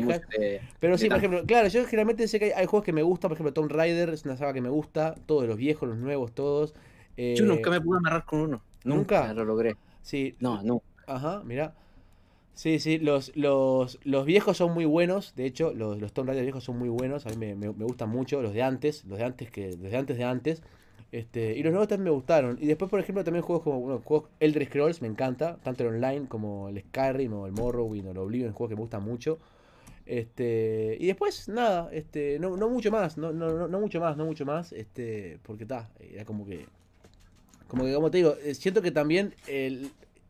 pero sí, por ejemplo, claro, yo generalmente sé que hay, juegos que me gustan, por ejemplo, Tomb Raider es una saga que me gusta, todos los viejos, los nuevos, todos. yo nunca eh, me pude amarrar con uno. nunca lo logré. Sí. No, no. Ajá, mira. Sí, sí, los, los, viejos son muy buenos, de hecho, los, los Tomb Raider viejos son muy buenos, a mí me, me, gustan mucho, los de antes, los de antes que, desde de antes de antes, este, y los nuevos también me gustaron, y después, por ejemplo, también juegos como, bueno, juegos Elder Scrolls, me encanta, tanto el online como el Skyrim o el Morrowind o el Oblivion, juegos que me gustan mucho, este, y después, nada, este, no, no mucho más, no, no, no, no mucho más, no mucho más, este, porque está, era como que como que, como te digo, eh, siento que también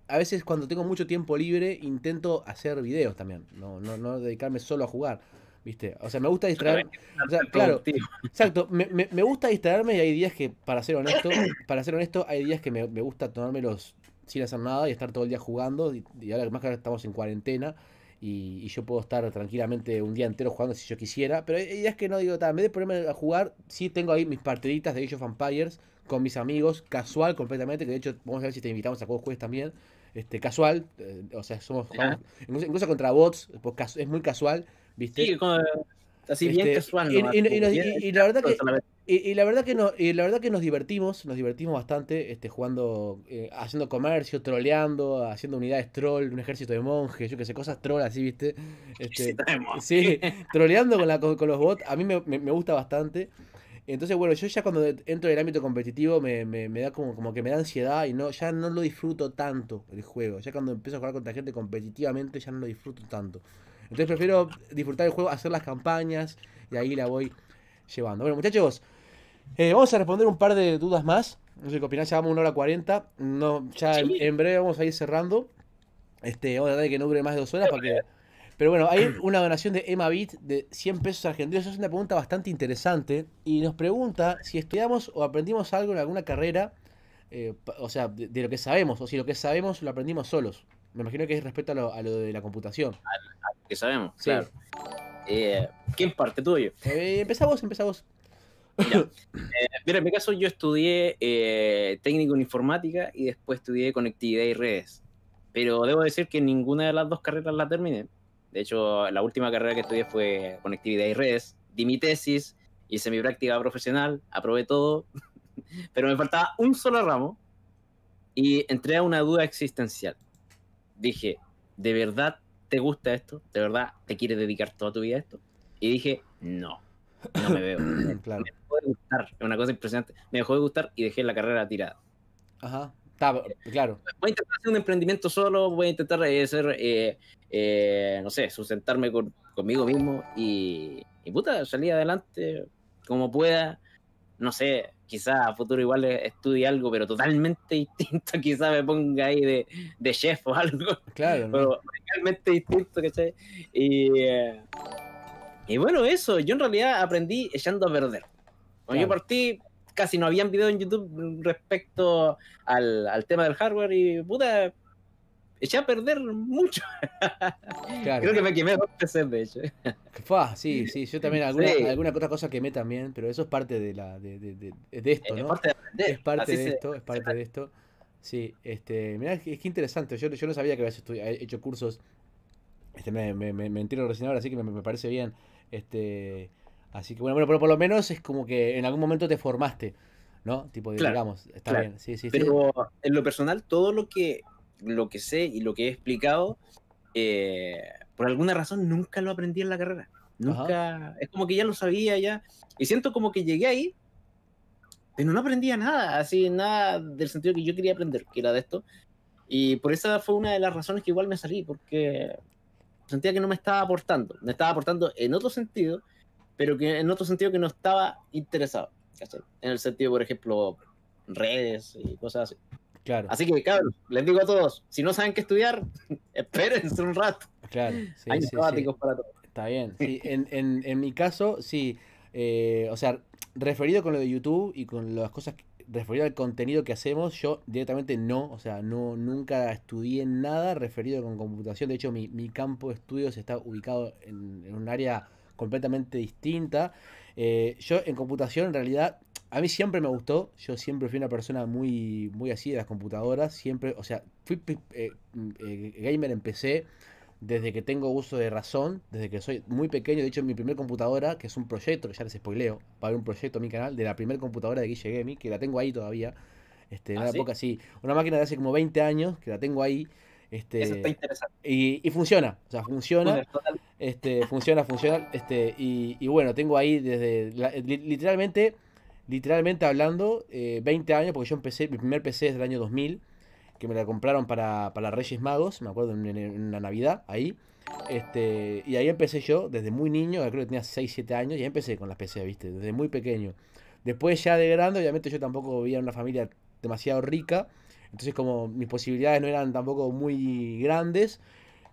a veces cuando tengo mucho tiempo libre intento hacer videos también, no, no, no dedicarme solo a jugar. ¿Viste? O sea, me gusta distraerme. O sea, claro, exacto. Me, gusta distraerme y hay días que, para ser honesto, [COUGHS] para ser honesto, hay días que me, me gusta tomármelos sin hacer nada y estar todo el día jugando. Y, ahora más que ahora estamos en cuarentena y, yo puedo estar tranquilamente un día entero jugando si yo quisiera. Pero hay días que no digo, en vez de ponerme a jugar, sí tengo ahí mis partiditas de Age of Empires con mis amigos, casual completamente, que de hecho vamos a ver si te invitamos a juegos jueves también, este, casual, eh, o sea, somos incluso, contra bots, pues, es muy casual, ¿viste? Sí, así bien casual. Y, y, la verdad que... Y, la verdad que nos, y la verdad que nos divertimos, nos divertimos bastante, este, jugando, eh, haciendo comercio, troleando, haciendo unidades troll, un ejército de monjes, yo que sé, cosas troll así, viste. [LAUGHS] Este, sí, [LAUGHS] troleando con, con, los bots, a mí me, me gusta bastante. Entonces, bueno, yo ya cuando entro en el ámbito competitivo me, da como, como, que me da ansiedad y no, ya no lo disfruto tanto el juego. Ya cuando empiezo a jugar contra gente competitivamente ya no lo disfruto tanto. Entonces prefiero disfrutar el juego, hacer las campañas y ahí la voy llevando. Bueno, muchachos, eh, vamos a responder un par de dudas más. No sé qué opinás, ya vamos a una hora cuarenta. No, ya en, breve vamos a ir cerrando. Este, vamos a tratar de que no dure más de dos horas porque... Pero bueno, hay [CLEARS THROAT] una donación de Emma bit de 100 pesos argentinos. es una pregunta bastante interesante. Y nos pregunta si estudiamos o aprendimos algo en alguna carrera, eh, o sea, de, lo que sabemos, o si lo que sabemos lo aprendimos solos. Me imagino que es respecto a lo, de la computación. A, que sabemos, claro. Eh, ¿Quién parte tuyo? Eh, empezamos, empezamos. Mira, eh, mira, en mi caso yo estudié eh, técnico en informática y después estudié conectividad y redes. Pero debo decir que ninguna de las dos carreras la terminé de hecho, la última carrera que estudié fue conectividad y redes. Di mi tesis, hice mi práctica profesional, aprobé todo, [LAUGHS] pero me faltaba un solo ramo y entré a una duda existencial. Dije, ¿de verdad te gusta esto? ¿De verdad te quieres dedicar toda tu vida a esto? Y dije, no, no me veo. [CLEARS THROAT] Me dejó de gustar, es una cosa impresionante. Me dejó de gustar y dejé la carrera tirada. Ajá, claro. Voy a intentar hacer un emprendimiento solo, voy a intentar eh, ser... Eh, eh, no sé, sustentarme con, conmigo mismo y, puta, salir adelante como pueda. No sé, quizá a futuro igual estudie algo, pero totalmente [LAUGHS] distinto. Quizás me ponga ahí de, de chef o algo. Claro. Pero realmente distinto, ¿cachai? Y, eh, y bueno, eso. Yo en realidad aprendí echando a perder. Cuando yo partí, casi no habían videos en YouTube respecto al, al tema del hardware y puta, eché a perder mucho. [LAUGHS] Creo que me quemé dos veces, de hecho. Ah, sí, sí, yo también alguna, alguna otra cosa quemé también, pero eso es parte de la de, de, esto, ¿no? es parte de, esto, es parte de esto. Sí, este, mirá, es que interesante, yo, yo no sabía que habías eh, hecho cursos, este, me, me, me, entero recién ahora, así que me, parece bien, este, así que bueno, bueno, pero por lo menos es como que en algún momento te formaste, ¿no? Tipo, digamos, está bien, Pero en lo personal, todo lo que lo que sé y lo que he explicado, eh, por alguna razón nunca lo aprendí en la carrera. Nunca, es como que ya lo sabía ya. Y siento como que llegué ahí, pero no aprendía nada, así nada del sentido que yo quería aprender, que era de esto. Y por esa fue una de las razones que igual me salí, porque sentía que no me estaba aportando. Me estaba aportando en otro sentido, pero que en otro sentido que no estaba interesado. En el sentido, por ejemplo, redes y cosas así. Claro. Así que, claro, les digo a todos, si no saben qué estudiar, [LAUGHS] espérense un rato. Claro, sí, Hay sí, sabáticos para todos. Está bien. [LAUGHS] en, mi caso, sí. Eh, o sea, referido con lo de YouTube y con las cosas referido al contenido que hacemos, yo directamente no, o sea, no nunca estudié nada referido con computación. De hecho, mi, campo de estudios está ubicado en, un área completamente distinta. Eh, yo en computación en realidad a mí siempre me gustó, yo siempre fui una persona muy, muy así de las computadoras, siempre, o sea, fui eh, eh gamer empecé desde que tengo uso de razón, desde que soy muy pequeño, de hecho mi primer computadora, que es un proyecto, ya les spoileo, va a un proyecto a mi canal, de la primera computadora de Guille Gaming, que la tengo ahí todavía, este, una ¿Ah, época así, una máquina de hace como 20 años, que la tengo ahí, este, Y, funciona, o sea, funciona. este, funciona, funciona. Este, y, bueno, tengo ahí desde. literalmente literalmente hablando, 20 eh, años, porque yo empecé, mi primer PC es del año 2000, que me la compraron para, para Reyes Magos, me acuerdo, en, la Navidad, ahí. Este, y ahí empecé yo, desde muy niño, creo que tenía 6, 7 años, y ahí empecé con las PC, ¿viste? Desde muy pequeño. Después ya de grande, obviamente yo tampoco vivía en una familia demasiado rica, entonces como mis posibilidades no eran tampoco muy grandes,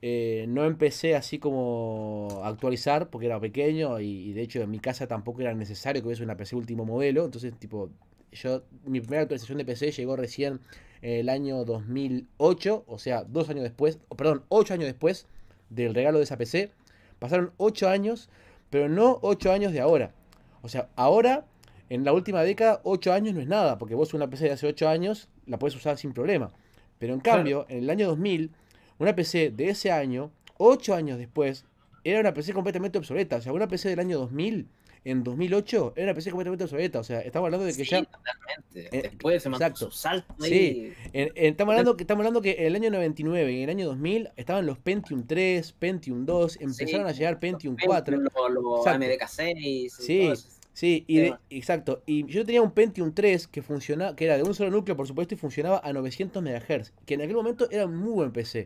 eh, no empecé así como a actualizar porque era pequeño y, de hecho en mi casa tampoco era necesario que hubiese una PC último modelo. Entonces, tipo, yo, mi primera actualización de PC llegó recién eh, el año 2008, o sea, dos años después, perdón, ocho años después del regalo de esa PC. Pasaron ocho años, pero no ocho años de ahora. O sea, ahora, en la última década, ocho años no es nada, porque vos una PC de hace ocho años la puedes usar sin problema. Pero en cambio, en el año 2000 una PC de ese año, ocho años después, era una PC completamente obsoleta. O sea, una PC del año 2000 en 2008 era una PC completamente obsoleta. O sea, estamos hablando de que ya. Totalmente. Eh, después se exacto. salto. Sí. estamos, hablando que, estamos hablando que en el año 99 y en el año 2000 estaban los Pentium 3, Pentium 2, empezaron a llegar Pentium 4. Los, los 6. Y sí. Sí, y exacto. Y yo tenía un Pentium 3 que funcionaba, que era de un solo núcleo, por supuesto, y funcionaba a 900 MHz, que en aquel momento era muy buen PC.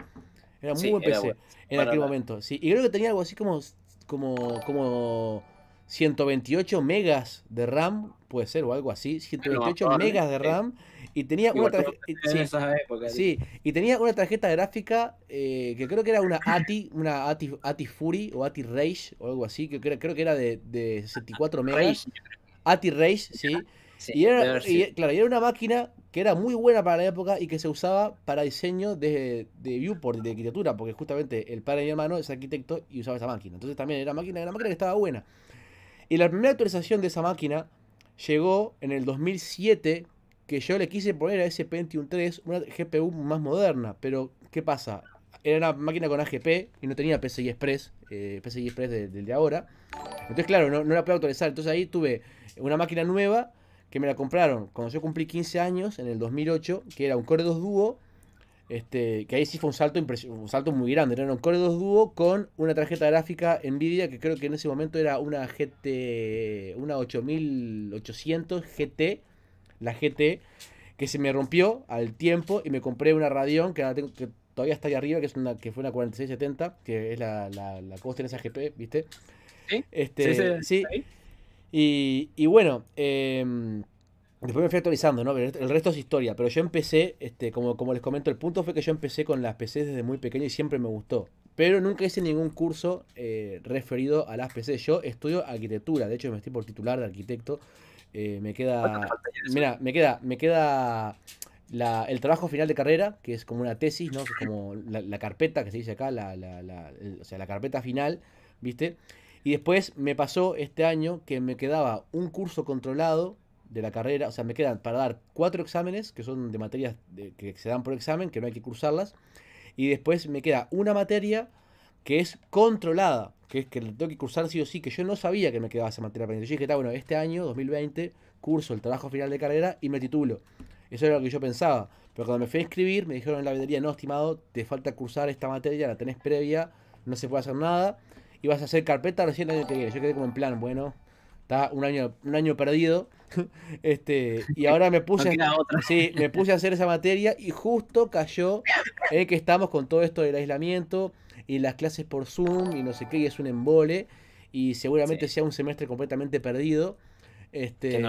Era muy buen PC en aquel momento. Sí, y creo que tenía algo así como como como 128 megas de RAM, puede ser o algo así, 128 megas de RAM. Y tenía, una tarjeta, y tenía una tarjeta gráfica eh, que creo que era una ATI, una ATI, Fury o ATI Rage o algo así, que creo, que era de, 64 megas. ATI Rage, sí. y, era, claro, era una máquina que era muy buena para la época y que se usaba para diseño de, de viewport, de arquitectura, porque justamente el padre de mi hermano es arquitecto y usaba esa máquina. Entonces también era, máquina, era una máquina que estaba buena. Y la primera actualización de esa máquina llegó en el 2007 que yo le quise poner a ese Pentium 3 una GPU más moderna, pero ¿qué pasa? Era una máquina con AGP y no tenía PCI Express, eh, PCI Express del de, ahora. Entonces, claro, no, la puedo actualizar. Entonces ahí tuve una máquina nueva que me la compraron cuando yo cumplí 15 años, en el 2008, que era un Core 2 Duo, este, que ahí sí fue un salto, un salto muy grande. Era un Core 2 Duo con una tarjeta gráfica Nvidia, que creo que en ese momento era una GT, una 8800 GT la GT, que se me rompió al tiempo y me compré una Radeon que, todavía está ahí arriba, que, es una, que fue una 4670, que es la, la, la a GP, ¿viste? Sí. Este, sí. Y, bueno, em, después me fui actualizando, ¿no? El resto es historia, pero yo empecé, este, como, como les comento, el punto fue que yo empecé con las PCs desde muy pequeño y siempre me gustó. Pero nunca hice ningún curso eh, referido a las PCs. Yo estudio arquitectura, de hecho me estoy por titular de arquitecto. Eh, me queda. Mira, me queda, me queda el trabajo final de carrera, que es como una tesis, ¿no? como la, carpeta que se dice acá, la, la o la carpeta final, ¿viste? Y después me pasó este año que me quedaba un curso controlado de la carrera, o sea, me quedan para dar cuatro exámenes, que son de materias que se dan por examen, que no hay que cursarlas, y después me queda una materia que es controlada, que es que le tengo que cursar sí o sí, que yo no sabía que me quedaba esa materia pendiente. Yo dije, está bueno, este año, 2020, curso el trabajo final de carrera y me titulo. Eso era lo que yo pensaba. Pero cuando me fui a inscribir, me dijeron en la vendería, no, estimado, te falta cursar esta materia, la tenés previa, no se puede hacer nada. Y vas a hacer carpeta recién el año que Yo quedé como en plan, bueno, está un año, un año perdido. [LAUGHS] este, y ahora me puse, [LAUGHS] a, me puse a hacer esa materia y justo cayó eh, que estamos con todo esto del aislamiento y las clases por Zoom y no sé qué, y es un embole, y seguramente sea un semestre completamente perdido. Este,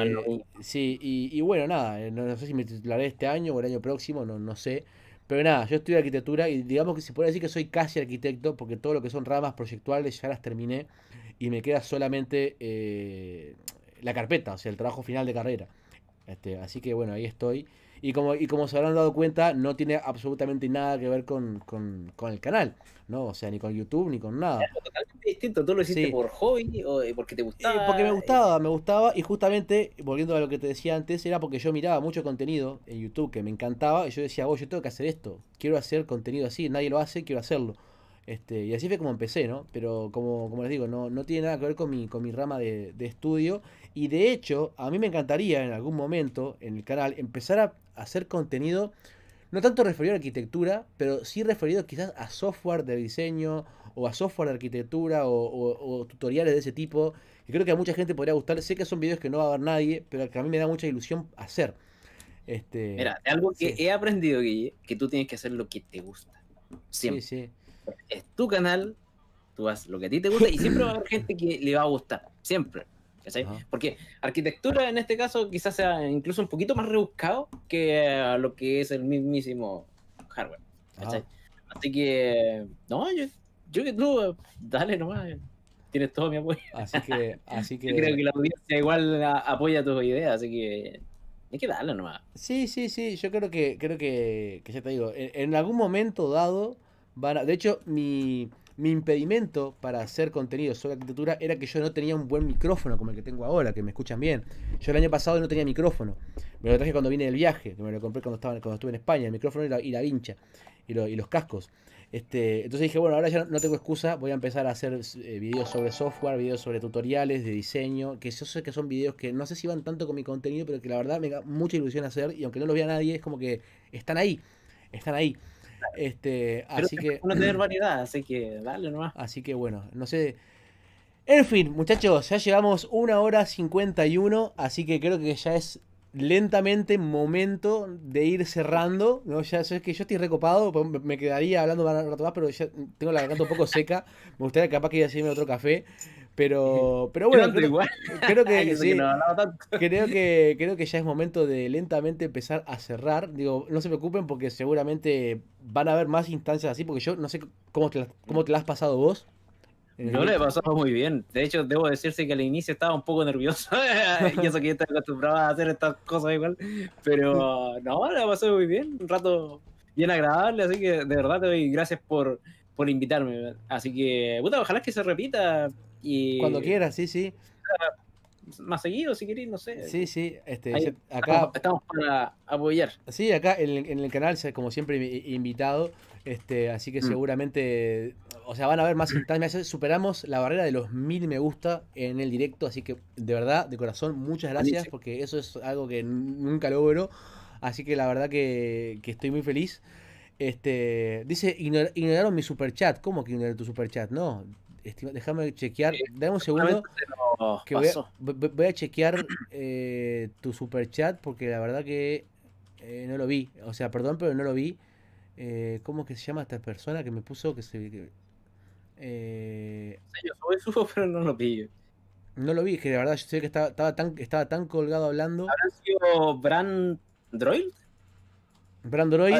Sí, y, bueno, nada, eh, no, sé si me titularé este año o el año próximo, no, no sé. Pero nada, yo estudio arquitectura y digamos que se puede decir que soy casi arquitecto porque todo lo que son ramas proyectuales ya las terminé y me queda solamente eh, la carpeta, o sea, el trabajo final de carrera. Este, así que bueno, ahí estoy. Y como, y como se habrán dado cuenta, no tiene absolutamente nada que ver con, con, con el canal. ¿no? O sea, ni con YouTube, ni con nada. totalmente distinto, tú lo hiciste por hobby o eh, porque te eh, gustaba. porque me eh, gustaba, me gustaba, y justamente, volviendo a lo que te decía antes, era porque yo miraba mucho contenido en YouTube que me encantaba, y yo decía, vos, oh, yo tengo que hacer esto, quiero hacer contenido así, nadie lo hace, quiero hacerlo. Este, y así fue como empecé, ¿no? Pero como, como les digo, no, no tiene nada que ver con mi, con mi rama de, de estudio. Y de hecho, a mí me encantaría en algún momento en el canal empezar a hacer contenido no tanto referido a arquitectura, pero sí referido quizás a software de diseño o a software de arquitectura o, tutoriales de ese tipo, que creo que a mucha gente podría gustar. Sé que son videos que no va a ver nadie, pero que a mí me da mucha ilusión hacer. Este, Mira, algo que he aprendido, Guille, que tú tienes que hacer lo que te gusta. Siempre. Sí, sí. Es tu canal, tú haces lo que a ti te gusta y siempre va a haber gente que le va a gustar. Siempre. Porque arquitectura en este caso quizás sea incluso un poquito más rebuscado que eh, lo que es el mismísimo hardware, Así que, no, yo, que tú, dale nomás, tienes todo mi apoyo. Así que, [LAUGHS] así que... creo que la audiencia igual eh, apoya tus ideas, así que hay que darle nomás. Sí, sí, sí, yo creo que, creo que, que ya te digo, en, algún momento dado, van de hecho, mi, mi impedimento para hacer contenido sobre arquitectura era que yo no tenía un buen micrófono como el que tengo ahora, que me escuchan bien. Yo el año pasado no tenía micrófono. Me lo traje cuando vine del viaje, que me lo compré cuando, estaba, cuando estuve en España, el micrófono y la, vincha y, y, los cascos. Este, entonces dije, bueno, ahora ya no, tengo excusa, voy a empezar a hacer eh, videos sobre software, videos sobre tutoriales de diseño, que yo sé que son videos que no sé si van tanto con mi contenido, pero que la verdad me da mucha ilusión hacer y aunque no los vea nadie, es como que están ahí, están ahí. Este, así que. tener variedad, así que dale nomás. Así que bueno, no sé. En fin, muchachos, ya llegamos una hora cincuenta y uno así que creo que ya es lentamente momento de ir cerrando. ¿no? Ya es que yo estoy recopado, pues me quedaría hablando un rato más, pero ya tengo la garganta un poco seca. Me gustaría capaz que iba a hacerme otro café. Pero, pero bueno, creo, que, [LAUGHS] [LAUGHS] sí, creo que creo que ya es momento de lentamente empezar a cerrar. Digo, no se preocupen porque seguramente van a haber más instancias así, porque yo no sé cómo te la, cómo te has pasado vos. No, le he pasado muy bien. De hecho, debo decirse que al inicio estaba un poco nervioso. [LAUGHS] y eso que yo estaba acostumbrado a hacer estas cosas igual. Pero no, le he pasado muy bien. Un rato bien agradable. Así que de verdad te doy gracias por, por invitarme. Así que, puta, ojalá que se repita. Cuando quieras, sí, sí. Más seguido, si queréis, no sé. Sí, sí. Este, acá... Estamos para apoyar. Sí, acá en, el canal, como siempre, invitado. Este, así que mm. seguramente, o sea, van a ver más Superamos la barrera de los mil me gusta en el directo. Así que, de verdad, de corazón, muchas gracias, porque eso es algo que nunca logro. Así que la verdad que, estoy muy feliz. Este, dice, ignoraron mi superchat. ¿Cómo que ignoraron tu superchat? No, déjame chequear, dame un segundo. voy, a, chequear eh, tu super chat porque la verdad que eh, no lo vi. O sea, perdón, pero no lo vi. Eh, ¿Cómo que se llama esta persona que me puso que se... Que, eh, yo soy subo, [LAUGHS] pero no lo pillo. No lo vi, que la verdad yo sé que estaba, tan, estaba tan colgado hablando. Brand Droid? Brandon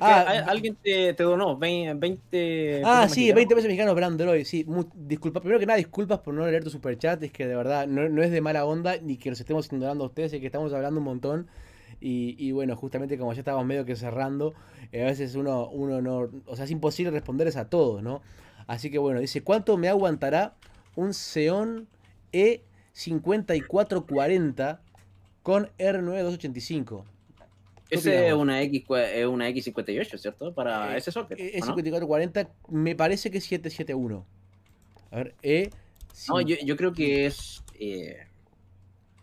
Ah, alguien te, donó 20, Ah, sí, 20 pesos mexicanos, Brandon Sí, disculpa, primero que nada, disculpas por no leer tu superchat. Es que de verdad no, es de mala onda ni que los estemos ignorando a ustedes, es que estamos hablando un montón. Y, bueno, justamente como ya estábamos medio que cerrando, eh, a veces uno, uno no. O sea, es imposible responderles a todos, ¿no? Así que bueno, dice: ¿Cuánto me aguantará un Xeon E5440 con R9285? Ese es una, X, una X58, ¿cierto? Para eh, ese socket. e eh, 5440, me parece que es 771. A ver, E. No, yo, creo que es. Eh,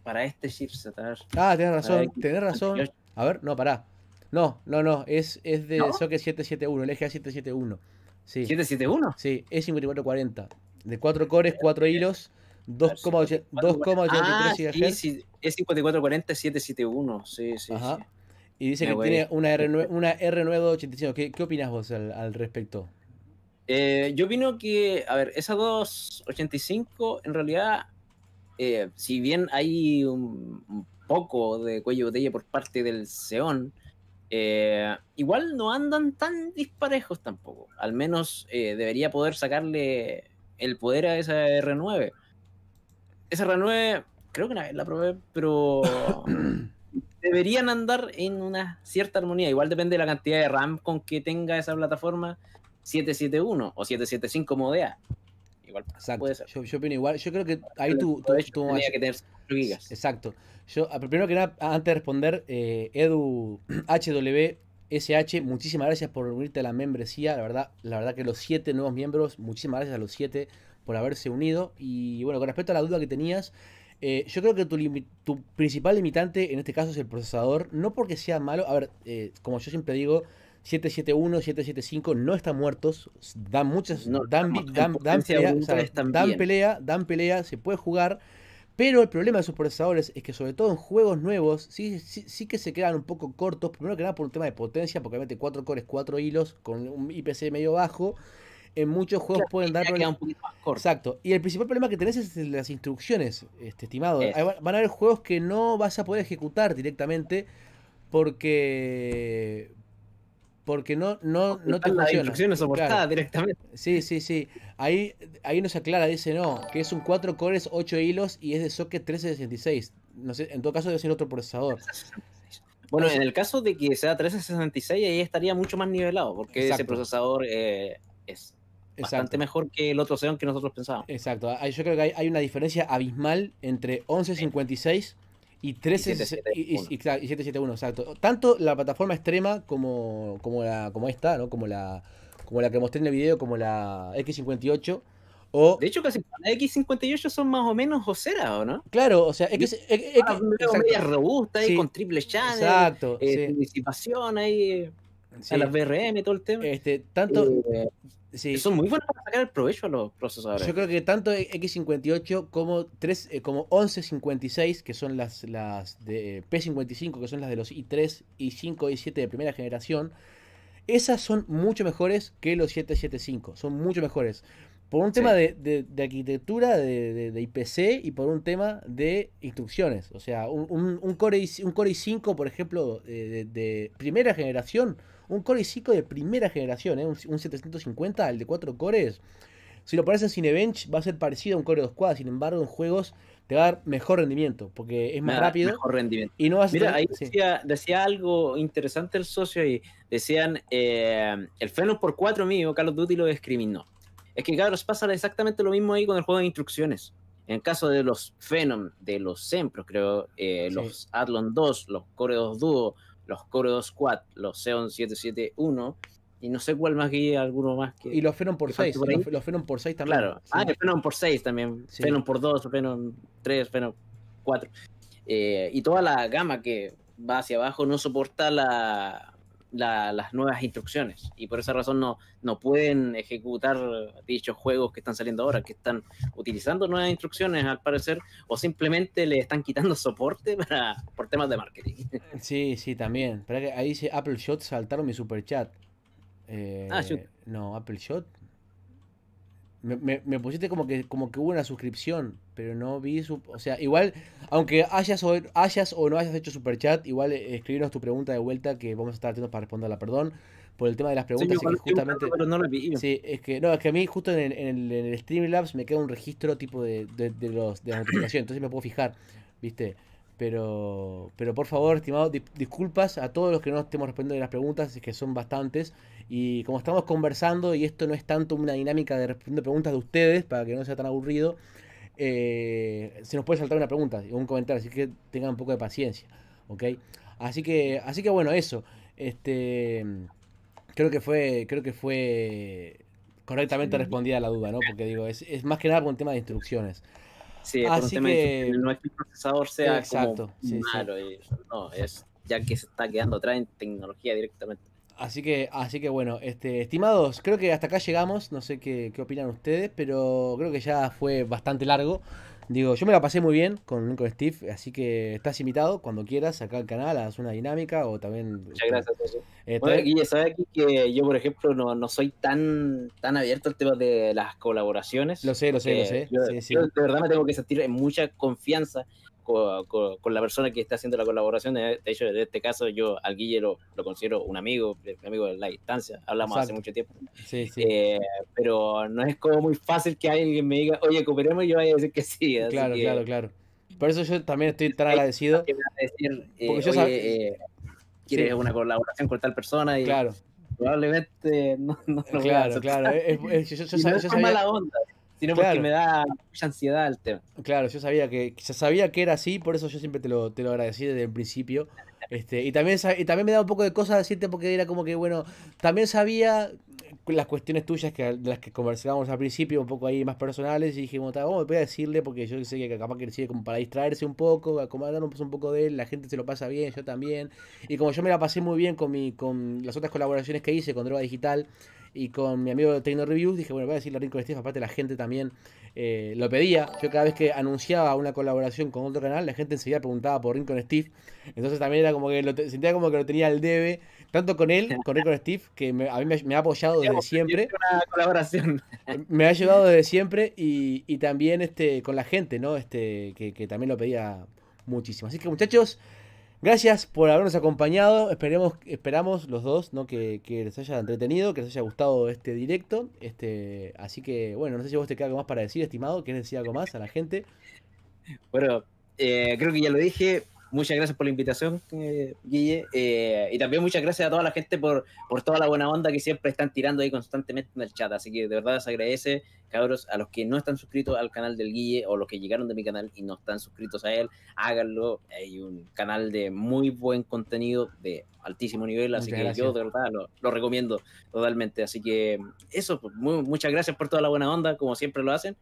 para este chipset. Ah, tenés razón, tenés razón. A ver, no, pará. No, no, no, es, es de socket 771, el eje 771. Sí. ¿771? Sí, e 5440. De 4 cores, 4 hilos. 2,83 GHz. Ah, es 5440, 771. Sí, sí. sí. Y dice que tiene una, R9, una R985. ¿Qué, qué opinas vos al, respecto? Eh, yo opino que, a ver, esa 285 en realidad, eh, si bien hay un, poco de cuello de botella por parte del Seón, eh, igual no andan tan disparejos tampoco. Al menos debería poder sacarle el poder a esa R9. Esa R9, creo que la probé, pero [COUGHS] deberían andar en una cierta armonía. Igual depende de la cantidad de RAM con que tenga esa plataforma 771 o 775 como dea Igual Exacto. Yo, igual. Yo creo que ahí tú... tú, que tener Exacto. Yo, ah, primero que nada, antes de responder, eh, Edu HW [CLEARS THROAT] SH, muchísimas gracias por unirte a la membresía. La verdad, la verdad que los siete nuevos miembros, muchísimas gracias a los siete por haberse unido. Y bueno, con respecto a la duda que tenías, eh, yo creo que tu, principal limitante en este caso es el procesador, no porque sea malo, a ver, eh, como yo siempre digo, 771, 775 no están muertos, dan muchas, dan, dan, dan, pelea, dan, pelea, dan pelea, se puede jugar, pero el problema de esos procesadores es que sobre todo en juegos nuevos sí, sí, que se quedan un poco cortos, primero que nada por un tema de potencia, porque obviamente 4 cores, 4 hilos, con un IPC medio bajo, en muchos juegos pueden dar Exacto. Y el principal problema que tenés es las instrucciones, este, estimado. Van a haber juegos que no vas a poder ejecutar directamente porque porque no no no te las instrucciones soportadas directamente. Sí, sí, sí. Ahí ahí nos aclara, dice no, que es un 4 cores, 8 hilos y es de socket 1366. No sé, en todo caso debe ser otro procesador. Bueno, en el caso de que sea 1366 ahí estaría mucho más nivelado porque ese procesador eh, es bastante mejor que el otro Xeon que nosotros pensábamos. Exacto, ah, yo creo que hay, una diferencia abismal entre 1156 y y 771, exacto. Tanto la plataforma extrema como, como, la, como esta, ¿no? Como la, como la que mostré en el video, como la X58. O... De hecho, casi la X58 son más o menos Josera, ¿o no? Claro, o sea, es media robusta, con triple channel. Exacto. Eh, participación ahí. Eh, a las BRM, todo el tema. Este, tanto, eh, son muy buenos para sacar el provecho a los procesadores. Yo creo que tanto X58 como, eh, como 1156, que son las, las de eh, P55, que son las de los i3, i5, i7 de primera generación, esas son mucho mejores que los 775. Son mucho mejores. Por un tema de, de, arquitectura, de, de, IPC y por un tema de instrucciones. O sea, un, un, core, i, un core i5, por ejemplo, eh, de primera generación un Core i5 de primera generación, eh, un, 750, el de cuatro cores. Si lo pones en Cinebench va a ser parecido a un Core 2 Quad, sin embargo en juegos te va a dar mejor rendimiento, porque es más rápido. Y no va a ser. ahí decía, algo interesante el socio y decían, eh, el Phenom por 4 mío, Carlos Duty lo discriminó. Es que cabros, pasa exactamente lo mismo ahí con el juego de instrucciones. En el caso de los Phenom, de los Sempros, creo, eh, los Athlon 2, los Core 2 Duo, los Coro Quad, los Xeon 771 y no sé cuál más guía, alguno más que. Y los Fenon por 6, los, Fenon por 6 también. Claro, ah, el Fenon por 6 también, sí. Fenon por 2, Fenon 3, Fenon 4. y toda la gama que va hacia abajo no soporta la, la, las nuevas instrucciones y por esa razón no, no pueden ejecutar dichos juegos que están saliendo ahora, que están utilizando nuevas instrucciones al parecer o simplemente le están quitando soporte para, por temas de marketing. [LAUGHS] Sí, sí, también. ahí dice Apple Shot saltaron mi super chat. Eh, ah, no, Apple Shot. Me, me, me, pusiste como que, como que hubo una suscripción, pero no vi O sea, igual, aunque hayas o, hayas o no hayas hecho chat igual eh, escribirnos tu pregunta de vuelta que vamos a estar atentos para responderla, perdón. Por el tema de las preguntas, sí, es que justamente. Sí, es que, no, es que a mí justo en el, en el, Streamlabs me queda un registro tipo de, de, los, de entonces me puedo fijar, ¿viste? Pero, pero por favor, estimado, disculpas a todos los que no estemos respondiendo las preguntas, es que son bastantes. Y como estamos conversando, y esto no es tanto una dinámica de preguntas de ustedes, para que no sea tan aburrido, eh, se nos puede saltar una pregunta o un comentario, así que tengan un poco de paciencia, Así que, así que bueno, eso. Este, creo que fue, creo que fue correctamente respondida la duda, ¿no? Porque digo, es, más que nada un tema de instrucciones. Sí, es un tema que... de que el procesador sea malo, eh, no, es ya que se está quedando atrás en tecnología directamente. Así que, así que bueno, este, estimados, creo que hasta acá llegamos. No sé qué, opinan ustedes, pero creo que ya fue bastante largo. Digo, yo me la pasé muy bien con, Steve, así que estás invitado cuando quieras acá al canal, haz una dinámica o también. Muchas gracias. Guille, este, sabes aquí que yo, por ejemplo, no, soy tan, tan abierto al tema de las colaboraciones. Lo sé, lo sé, lo sé. de verdad me tengo que sentir en mucha confianza con, la persona que está haciendo la colaboración. Eh, de hecho, en este caso, yo al Guille lo, considero un amigo, eh, amigo de la distancia, hablamos hace mucho tiempo. Eh, pero no es como muy fácil que alguien me diga, oye, cooperemos, y yo vaya a decir que sí. Claro, claro, claro. Por eso yo también estoy tan agradecido. porque yo oye, quieres una colaboración con tal persona y probablemente no, no claro, yo, mala onda claro. porque me da mucha ansiedad el tema. Claro, yo sabía que, ya sabía que era así, por eso yo siempre te lo, te agradecí desde el principio. Este, y, también, también me da un poco de cosas decirte porque era como que, bueno, también sabía las cuestiones tuyas que, de las que conversábamos al principio, un poco ahí más personales, y dijimos, vamos, voy a decirle porque yo sé que capaz que sirve como para distraerse un poco, acomodarnos un poco de él, la gente se lo pasa bien, yo también. Y como yo me la pasé muy bien con, mi, con las otras colaboraciones que hice con Droga Digital, y con mi amigo Tecno Reviews dije, bueno, voy a decirle a Steve, aparte la gente también eh, lo pedía. Yo cada vez que anunciaba una colaboración con otro canal, la gente enseguida preguntaba por Rincon Steve. Entonces también era como que lo sentía como que lo tenía el debe, tanto con él, con Rincon Steve, que a mí me, ha apoyado desde siempre. Una colaboración. [LAUGHS] Me ha ayudado desde siempre y, también este, con la gente, ¿no? Este, que también lo pedía muchísimo. Así que muchachos, Gracias por habernos acompañado. Esperemos, esperamos los dos ¿no? que, les haya entretenido, que les haya gustado este directo. Este, así que, bueno, no sé si vos te queda algo más para decir, estimado. ¿Quieres decir algo más a la gente? Bueno, eh, creo que ya lo dije muchas gracias por la invitación, eh, Guille. Eh, y también muchas gracias a toda la gente por, por toda la buena onda que siempre están tirando ahí constantemente en el chat. Así que de verdad les agradece, cabros, a los que no están suscritos al canal del Guille o los que llegaron de mi canal y no están suscritos a él, háganlo. Hay un canal de muy buen contenido de altísimo nivel, así que yo de verdad lo, recomiendo totalmente. Así que eso, pues, muchas gracias por toda la buena onda, como siempre lo hacen.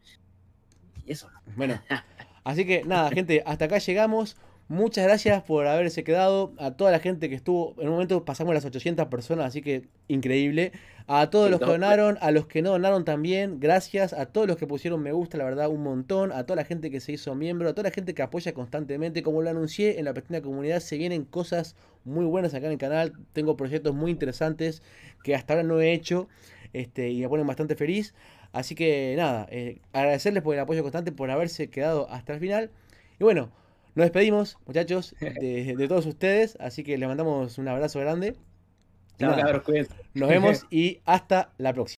Y eso. Bueno. [LAUGHS] Así que nada, gente, hasta acá llegamos. Muchas gracias por haberse quedado. A toda la gente que estuvo. En un momento pasamos las 800 personas, así que increíble. A todos los que donaron, eh. a los que no donaron también, gracias. A todos los que pusieron me gusta, la verdad, un montón. A toda la gente que se hizo miembro, a toda la gente que apoya constantemente. Como lo anuncié en la pequeña comunidad, se vienen cosas muy buenas acá en el canal. Tengo proyectos muy interesantes que hasta ahora no he hecho este, y me ponen bastante feliz. Así que nada, eh, agradecerles por el apoyo constante, por haberse quedado hasta el final. Y bueno. Nos despedimos, muchachos, [LAUGHS] de, todos ustedes, así que les mandamos un abrazo grande. nos vemos [LAUGHS] y hasta la próxima.